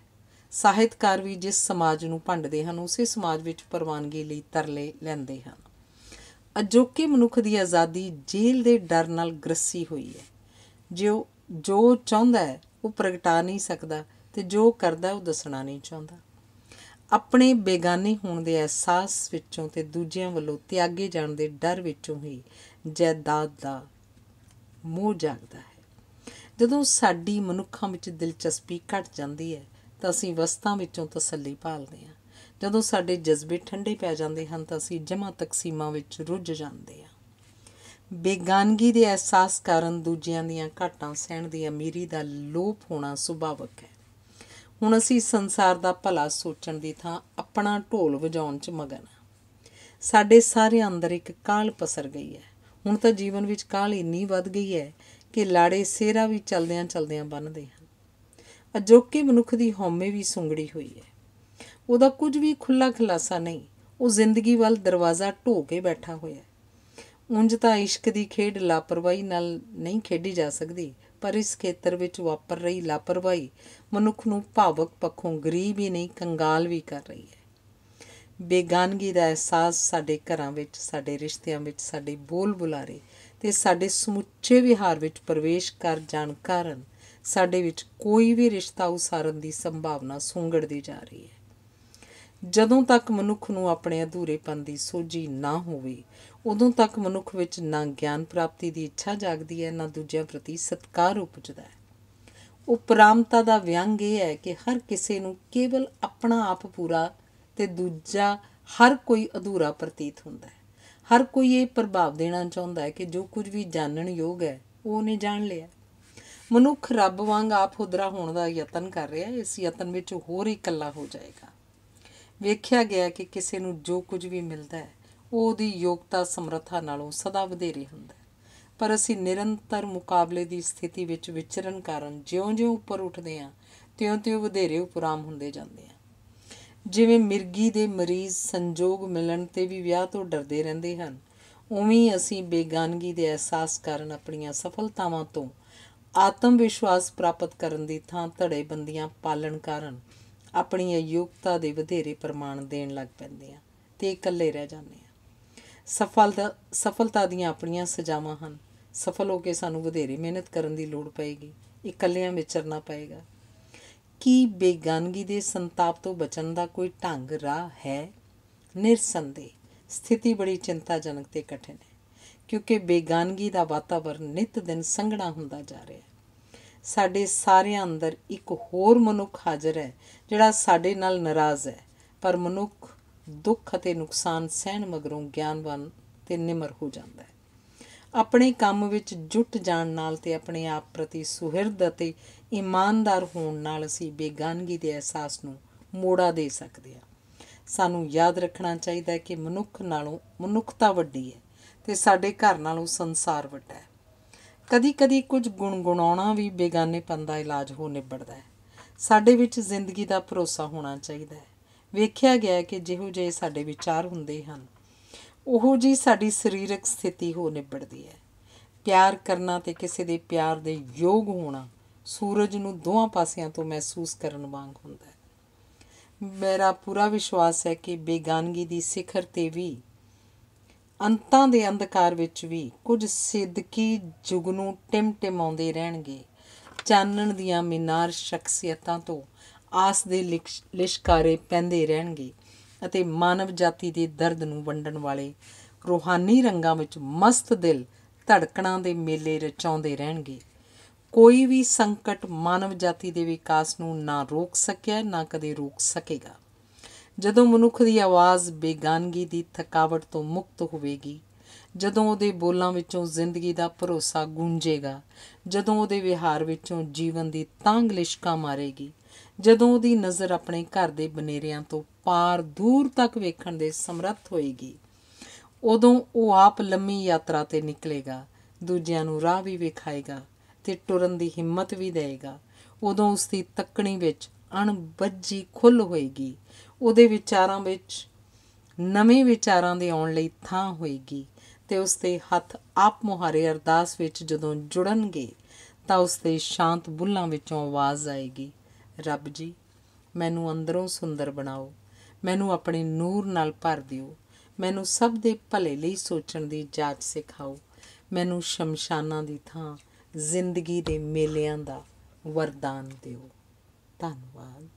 ਸਾਹਿਤਕਾਰ ਵੀ ਜਿਸ ਸਮਾਜ ਨੂੰ ਭੰਡਦੇ ਹਨ ਉਸੇ ਸਮਾਜ ਵਿੱਚ ਪਰਵਾਨਗੀ ਲਈ ਤਰਲੇ ਲੈਂਦੇ ਹਨ ਅਜੋਕੇ ਮਨੁੱਖ ਦੀ ਆਜ਼ਾਦੀ ਜੇਲ੍ਹ ਦੇ ਡਰ ਨਾਲ ਗਰਸੀ ਹੋਈ ਹੈ ਜੋ ਜੋ ਚਾਹੁੰਦਾ ਹੈ ਉਹ ਪ੍ਰਗਟਾ ਨਹੀਂ ਸਕਦਾ ਤੇ ਜੋ ਕਰਦਾ ਉਹ ਦੱਸਣਾ ਨਹੀਂ ਚਾਹੁੰਦਾ ਆਪਣੇ ਬੇਗਾਨੇ ਹੋਣ ਦੇ ਅਹਿਸਾਸ ਵਿੱਚੋਂ ਤੇ ਦੂਜਿਆਂ ਵੱਲੋਂ ਤਿਆਗੇ ਜਾਣ ਦੇ ਡਰ ਵਿੱਚੋਂ ਹੀ ਜੈਦਾਦ ਦਾ ਮੋਹ ਜਾਗਦਾ ਹੈ ਜਦੋਂ ਸਾਡੀ ਮਨੁੱਖਾਂ ਵਿੱਚ ਦਿਲਚਸਪੀ ਘਟ ਜਾਂਦੀ ਹੈ ਤਾਂ ਅਸੀਂ ਵਸਤਾਂ ਵਿੱਚੋਂ ਤਸੱਲੀ ਭਾਲਦੇ ਹਾਂ ਜਦੋਂ ਸਾਡੇ ਜਜ਼ਬੇ ਠੰਡੇ ਪੈ ਜਾਂਦੇ ਹਨ ਤਾਂ ਅਸੀਂ ਜਮਾ ਤਕਸੀਮਾਂ ਵਿੱਚ ਰੁੱਝ ਜਾਂਦੇ ਹਾਂ ਬੇਗਾਨਗੀ ਦੇ ਅਹਿਸਾਸ ਕਾਰਨ ਦੂਜਿਆਂ ਦੀਆਂ ਘਾਟਾਂ ਸਹਿਣ ਦੀ ਅਮੀਰੀ ਦਾ ਲੋਪ ਹੋਣਾ ਸੁਭਾਵਕ ਹੈ ਹੁਣ ਅਸੀਂ ਸੰਸਾਰ ਦਾ ਭਲਾ ਸੋਚਣ ਦੀ ਥਾਂ ਆਪਣਾ ਢੋਲ ਵਜਾਉਣ 'ਚ ਮਗਨ ਸਾਡੇ ਸਾਰੇ ਅੰਦਰ ਇੱਕ ਕਾਲ ਪਸਰ ਗਈ ਹੈ ਹੁਣ ਤਾਂ ਜੀਵਨ ਵਿੱਚ ਕਾਲ ਇੰਨੀ ਵੱਧ ਗਈ ਹੈ ਕਿ ਲਾੜੇ ਸੇਰਾ ਵੀ ਚਲਦਿਆਂ ਚਲਦਿਆਂ ਬੰਨਦੇ ਹਨ ਅਜੋਕੇ ਮਨੁੱਖ ਦੀ ਹਉਮੈ ਵੀ ਸੁੰਗੜੀ ਹੋਈ ਹੈ ਉਹਦਾ ਕੁਝ ਵੀ ਖੁੱਲਾ ਖਲਾਸਾ ਨਹੀਂ ਉਹ ਜ਼ਿੰਦਗੀ ਵੱਲ ਦਰਵਾਜ਼ਾ ਢੋ ਕੇ ਬੈਠਾ ਹੋਇਆ ਹੈ ਉੰਜ ਤਾਂ ਇਸ਼ਕ ਦੀ ਖੇਡ ਲਾਪਰਵਾਹੀ ਨਾਲ ਨਹੀਂ ਖੇਡੀ ਜਾ ਸਕਦੀ ਪਰ ਇਸ ਖੇਤਰ ਵਿੱਚ ਵਾਪਰ ਰਹੀ ਲਾਪਰਵਾਹੀ ਮਨੁੱਖ ਨੂੰ ਭਾਵਕ ਪੱਖੋਂ ਗਰੀਬ ਹੀ ਨਹੀਂ ਕੰਗਾਲ ਵੀ ਕਰ ਰਹੀ ਹੈ ਬੇਗਾਨਗੀ ਦਾ ਅਹਿਸਾਸ ਸਾਡੇ ਘਰਾਂ ਵਿੱਚ ਸਾਡੇ ਰਿਸ਼ਤਿਆਂ ਵਿੱਚ ਸਾਡੇ ਬੋਲ ਬੁਲਾਰੇ ਤੇ ਸਾਡੇ ਸਮੁੱਚੇ ਵਿਹਾਰ ਵਿੱਚ ਪ੍ਰਵੇਸ਼ ਕਰ ਜਾਣ ਕਾਰਨ ਸਾਡੇ ਵਿੱਚ ਕੋਈ ਵੀ ਰਿਸ਼ਤਾ ਉਸਾਰਨ ਦੀ ਸੰਭਾਵਨਾ ਸੁੰਗੜਦੀ ਜਾ ਰਹੀ ਹੈ ਜਦੋਂ ਤੱਕ ਮਨੁੱਖ ਨੂੰ ਆਪਣੇ ਅਧੂਰੇਪਨ ਦੀ ਸੋਝੀ ਨਾ ਹੋਵੇ ਉਦੋਂ ਤੱਕ ਮਨੁੱਖ ਵਿੱਚ ਨਾ ਗਿਆਨ ਪ੍ਰਾਪਤੀ ਦੀ ਇੱਛਾ ਜਾਗਦੀ ਹੈ ਨਾ ਦੂਜਿਆਂ ਪ੍ਰਤੀ ਸਤਕਾਰ ਉਪਜਦਾ ਹੈ ਉਪਰਾਮਤਾ ਦਾ ਵਿਅੰਗ ਇਹ ਹੈ ਕਿ ਹਰ ਕਿਸੇ ਨੂੰ ਕੇਵਲ ਆਪਣਾ ਆਪ ਪੂਰਾ ਤੇ ਦੂਜਾ ਹਰ ਕੋਈ ਅਧੂਰਾ ਪ੍ਰਤੀਤ ਹੁੰਦਾ ਹੈ ਹਰ ਕੋਈ ਇਹ ਪ੍ਰਭਾਵ ਦੇਣਾ ਚਾਹੁੰਦਾ ਹੈ ਕਿ ਜੋ ਕੁਝ ਵੀ ਜਾਣਨ ਯੋਗ ਹੈ ਉਹ ਉਹਨੇ ਜਾਣ ਲਿਆ ਮਨੁੱਖ ਰੱਬ ਵਾਂਗ ਆਪ ਹੁਦਰਾ ਹੋਣ ਦਾ ਯਤਨ ਕਰ ਰਿਹਾ ਹੈ ਇਸ ਯਤਨ ਵਿੱਚ ਹੋਰ ਹੀ ਇਕੱਲਾ ਹੋ ਜਾਏਗਾ ਵੇਖਿਆ ਗਿਆ ਕਿ ਕਿਸੇ ਨੂੰ ਜੋ ਕੁਝ ਵੀ ਮਿਲਦਾ ਹੈ ਉਹ ਉਹਦੀ ਯੋਗਤਾ ਸਮਰੱਥਾ ਨਾਲੋਂ ਸਦਾ ਵਧੇਰੇ ਹੁੰਦਾ ਹੈ ਪਰ ਅਸੀਂ ਨਿਰੰਤਰ ਮੁਕਾਬਲੇ ਦੀ ਸਥਿਤੀ ਵਿੱਚ ਵਿਚਰਨ ਕਾਰਨ ਜਿਉਂ-ਜਿਉਂ ਉੱਪਰ ਉੱਠਦੇ ਹਾਂ ਤਿਉਂ-ਤਿਉਂ ਵਧੇਰੇ ਉਪਰਾਮ ਹੁੰਦੇ ਜਾਂਦੇ ਹਾਂ ਜਿਵੇਂ ਮਿਰਗੀ ਦੇ ਮਰੀਜ਼ ਸੰਜੋਗ ਮਿਲਣ ਤੇ ਵੀ ਵਿਆਹ ਤੋਂ ਡਰਦੇ ਰਹਿੰਦੇ ਹਨ ਉਵੇਂ ਅਸੀਂ ਬੇਗਾਨਗੀ ਦੇ ਅਹਿਸਾਸ ਕਾਰਨ ਆਪਣੀਆਂ ਸਫਲਤਾਵਾਂ ਤੋਂ ਆਤਮ ਵਿਸ਼ਵਾਸ ਪ੍ਰਾਪਤ ਕਰਨ ਦੀ ਥਾਂ ਧੜੇ ਬੰਦੀਆਂ ਪਾਲਣ ਕਾਰਨ ਆਪਣੀ ਅਯੋਗਤਾ ਦੇ ਵਧੇਰੇ ਪ੍ਰਮਾਣ ਦੇਣ ਲੱਗ ਪੈਂਦੇ ਆ ਤੇ ਇਕੱਲੇ ਰਹਿ ਜਾਂਦੇ ਆ ਸਫਲਤਾ ਸਫਲਤਾ ਦੀਆਂ ਆਪਣੀਆਂ ਸਜ਼ਾਵਾਂ ਹਨ ਸਫਲ ਹੋ ਕੇ ਸਾਨੂੰ ਵਧੇਰੇ ਮਿਹਨਤ ਕਰਨ ਦੀ ਲੋੜ ਪਏਗੀ ਇਕੱਲਿਆਂ ਵਿਚਰਨਾ ਪਏਗਾ ਕੀ ਬੇਗਾਨਗੀ ਦੇ ਸੰਤਾਪ ਤੋਂ ਬਚਣ ਦਾ ਕੋਈ ਢੰਗ ਰਾਹ ਹੈ ਨਿਰਸੰਦੇਹ ਸਥਿਤੀ ਬੜੀ ਚਿੰਤਾਜਨਕ ਤੇ ਕਠਿਨ ਹੈ ਕਿਉਂਕਿ ਬੇਗਾਨਗੀ ਦਾ ਵਾਤਾਵਰਣ ਨਿਤ ਦਿਨ ਸੰਘਣਾ ਹੁੰਦਾ ਜਾ ਰਿਹਾ ਹੈ ਸਾਡੇ ਸਾਰਿਆਂ ਅੰਦਰ ਇੱਕ ਹੋਰ ਮਨੁੱਖ ਹਾਜ਼ਰ ਹੈ ਜਿਹੜਾ ਸਾਡੇ ਨਾਲ ਨਾਰਾਜ਼ ਹੈ ਪਰ ਮਨੁੱਖ ਦੁੱਖ ਅਤੇ ਨੁਕਸਾਨ ਸਹਿਣ ਮਗਰੋਂ ਗਿਆਨਵਾਨ ਤੇ ਨਿਮਰ ਹੋ ਜਾਂਦਾ ਹੈ ਆਪਣੇ ਕੰਮ ਵਿੱਚ ਜੁਟ ਜਾਣ ਨਾਲ ਤੇ ਆਪਣੇ ਆਪ ਪ੍ਰਤੀ ਸੁਹਿਰਦ ਅਤੇ ਇਮਾਨਦਾਰ ਹੋਣ ਨਾਲ ਅਸੀਂ ਬੇਗਾਨਗੀ ਦੇ ਅਹਿਸਾਸ ਨੂੰ ਮੋੜਾ ਦੇ ਸਕਦੇ ਹਾਂ ਸਾਨੂੰ ਯਾਦ ਰੱਖਣਾ ਚਾਹੀਦਾ ਹੈ ਕਿ ਮਨੁੱਖ ਨਾਲੋਂ ਮਨੁੱਖਤਾ ਵੱਡੀ ਹੈ ਤੇ ਸਾਡੇ ਘਰ ਨਾਲੋਂ ਸੰਸਾਰ ਵੱਡਾ ਹੈ ਕਦੀ-ਕਦੀ ਕੁਝ ਗੁੰਗੁਣਾਉਣਾ ਵੀ ਬੇਗਾਨੇਪਨ ਦਾ ਇਲਾਜ ਹੋ ਨਿਬੜਦਾ ਹੈ ਸਾਡੇ ਵਿੱਚ ਜ਼ਿੰਦਗੀ ਦਾ ਭਰੋਸਾ ਹੋਣਾ ਚਾਹੀਦਾ ਹੈ ਵੇਖਿਆ ਗਿਆ ਹੈ ਕਿ ਜਿਹੋ ਜਿਹੇ ਸਾਡੇ ਵਿਚਾਰ ਹੁੰਦੇ ਹਨ ਉਹੋ ਜੀ ਸਾਡੀ ਸਰੀਰਕ ਸਥਿਤੀ ਹੋ ਨਿਬੜਦੀ ਹੈ ਪਿਆਰ ਕਰਨਾ ਤੇ ਕਿਸੇ ਦੇ ਪਿਆਰ ਦੇ ਯੋਗ ਹੋਣਾ ਸੂਰਜ ਨੂੰ ਦੋਹਾਂ ਪਾਸਿਆਂ ਤੋਂ ਮਹਿਸੂਸ ਕਰਨ ਵਾਂਗ ਹੁੰਦਾ ਹੈ ਮੇਰਾ ਪੂਰਾ ਵਿਸ਼ਵਾਸ ਹੈ ਕਿ ਬੇਗਾਨਗੀ ਦੀ ਸਿਖਰ ਤੇ ਵੀ ਅੰਤਾਂ ਦੇ ਅੰਧਕਾਰ ਵਿੱਚ ਵੀ ਕੁਝ ਸਿੱਧਕੀ ਜੁਗਨੂੰ ਟਿਮਟਿਮਾਉਂਦੇ ਰਹਿਣਗੇ ਚਾਨਣ ਦੀਆਂ ਮਿਨਾਰ ਸ਼ਖਸੀਅਤਾਂ ਤੋਂ ਆਸ ਦੇ ਲਿਸ਼ਕਾਰੇ ਪੈਂਦੇ ਰਹਿਣਗੇ ਅਤੇ ਮਾਨਵ ਜਾਤੀ ਦੇ ਦਰਦ ਨੂੰ ਵੰਡਣ ਵਾਲੇ ਰੋਹਾਨੀ ਰੰਗਾਂ ਵਿੱਚ ਮਸਤ ਦਿਲ ਧੜਕਣਾਂ ਦੇ ਮੇਲੇ ਰਚਾਉਂਦੇ ਰਹਿਣਗੇ ਕੋਈ ਵੀ ਸੰਕਟ ਮਾਨਵ ਜਾਤੀ ਦੇ ਵਿਕਾਸ ਨੂੰ ਨਾ ਰੋਕ ਸਕਿਆ ਨਾ ਕਦੇ ਰੋਕ ਸਕੇਗਾ ਜਦੋਂ ਮਨੁੱਖ ਦੀ ਆਵਾਜ਼ ਬੇਗਾਨਗੀ ਦੀ ਥਕਾਵਟ ਤੋਂ ਮੁਕਤ ਹੋਵੇਗੀ ਜਦੋਂ ਉਹਦੇ ਬੋਲਾਂ ਵਿੱਚੋਂ ਜ਼ਿੰਦਗੀ ਦਾ ਭਰੋਸਾ ਗੂੰਜੇਗਾ ਜਦੋਂ ਉਹਦੇ ਵਿਹਾਰ ਵਿੱਚੋਂ ਜੀਵਨ ਦੀ ਤਾਂਗ ਲਿਸ਼ਕਾ ਮਾਰੇਗੀ ਜਦੋਂ ਉਹਦੀ ਨਜ਼ਰ ਆਪਣੇ ਘਰ ਦੇ ਬਨੇਰਿਆਂ ਤੋਂ ਪਾਰ ਦੂਰ ਤੱਕ ਵੇਖਣ ਦੇ ਸਮਰੱਥ ਹੋਏਗੀ ਉਦੋਂ ਉਹ ਆਪ ਲੰਮੀ ਯਾਤਰਾ ਤੇ ਨਿਕਲੇਗਾ ਦੂਜਿਆਂ ਨੂੰ ਰਾਹ ਵੀ ਵਿਖਾਏਗਾ ਤੇ ਟੁਰਨ ਦੀ ਹਿੰਮਤ ਵੀ ਦੇਵੇਗਾ ਉਦੋਂ ਉਸ ਦੀ ਤੱਕਣੀ ਵਿੱਚ ਅਣਬੱਜੀ ਖੁੱਲ ਹੋਏਗੀ ਉਹਦੇ ਵਿਚਾਰਾਂ ਵਿੱਚ ਨਵੇਂ ਵਿਚਾਰਾਂ ਦੇ ਆਉਣ ਲਈ ਥਾਂ ਹੋਏਗੀ ਤੇ ਉਸ ਦੇ ਹੱਥ ਆਪ ਮੁਹਾਰੇ ਅਰਦਾਸ ਵਿੱਚ ਜਦੋਂ ਜੁੜਨਗੇ ਤਾਂ ਉਸ ਦੇ ਸ਼ਾਂਤ ਬੁੱਲਾਂ ਵਿੱਚੋਂ ਆਵਾਜ਼ ਆਏਗੀ ਰੱਬ ਜੀ ਮੈਨੂੰ ਅੰਦਰੋਂ ਸੁੰਦਰ ਬਣਾਓ ਮੈਨੂੰ ਆਪਣੇ ਨੂਰ ਨਾਲ ਭਰ ਦਿਓ ਮੈਨੂੰ ਸਭ ਦੇ ਭਲੇ ਲਈ ਸੋਚਣ ਦੀ ਜਾਚ ਸਿਖਾਓ ਮੈਨੂੰ ਸ਼ਮਸ਼ਾਨਾਂ ਦੀ ਥਾਂ ਜ਼ਿੰਦਗੀ ਦੇ ਮੇਲਿਆਂ ਦਾ ਵਰਦਾਨ ਦਿਓ ਧੰਨਵਾਦ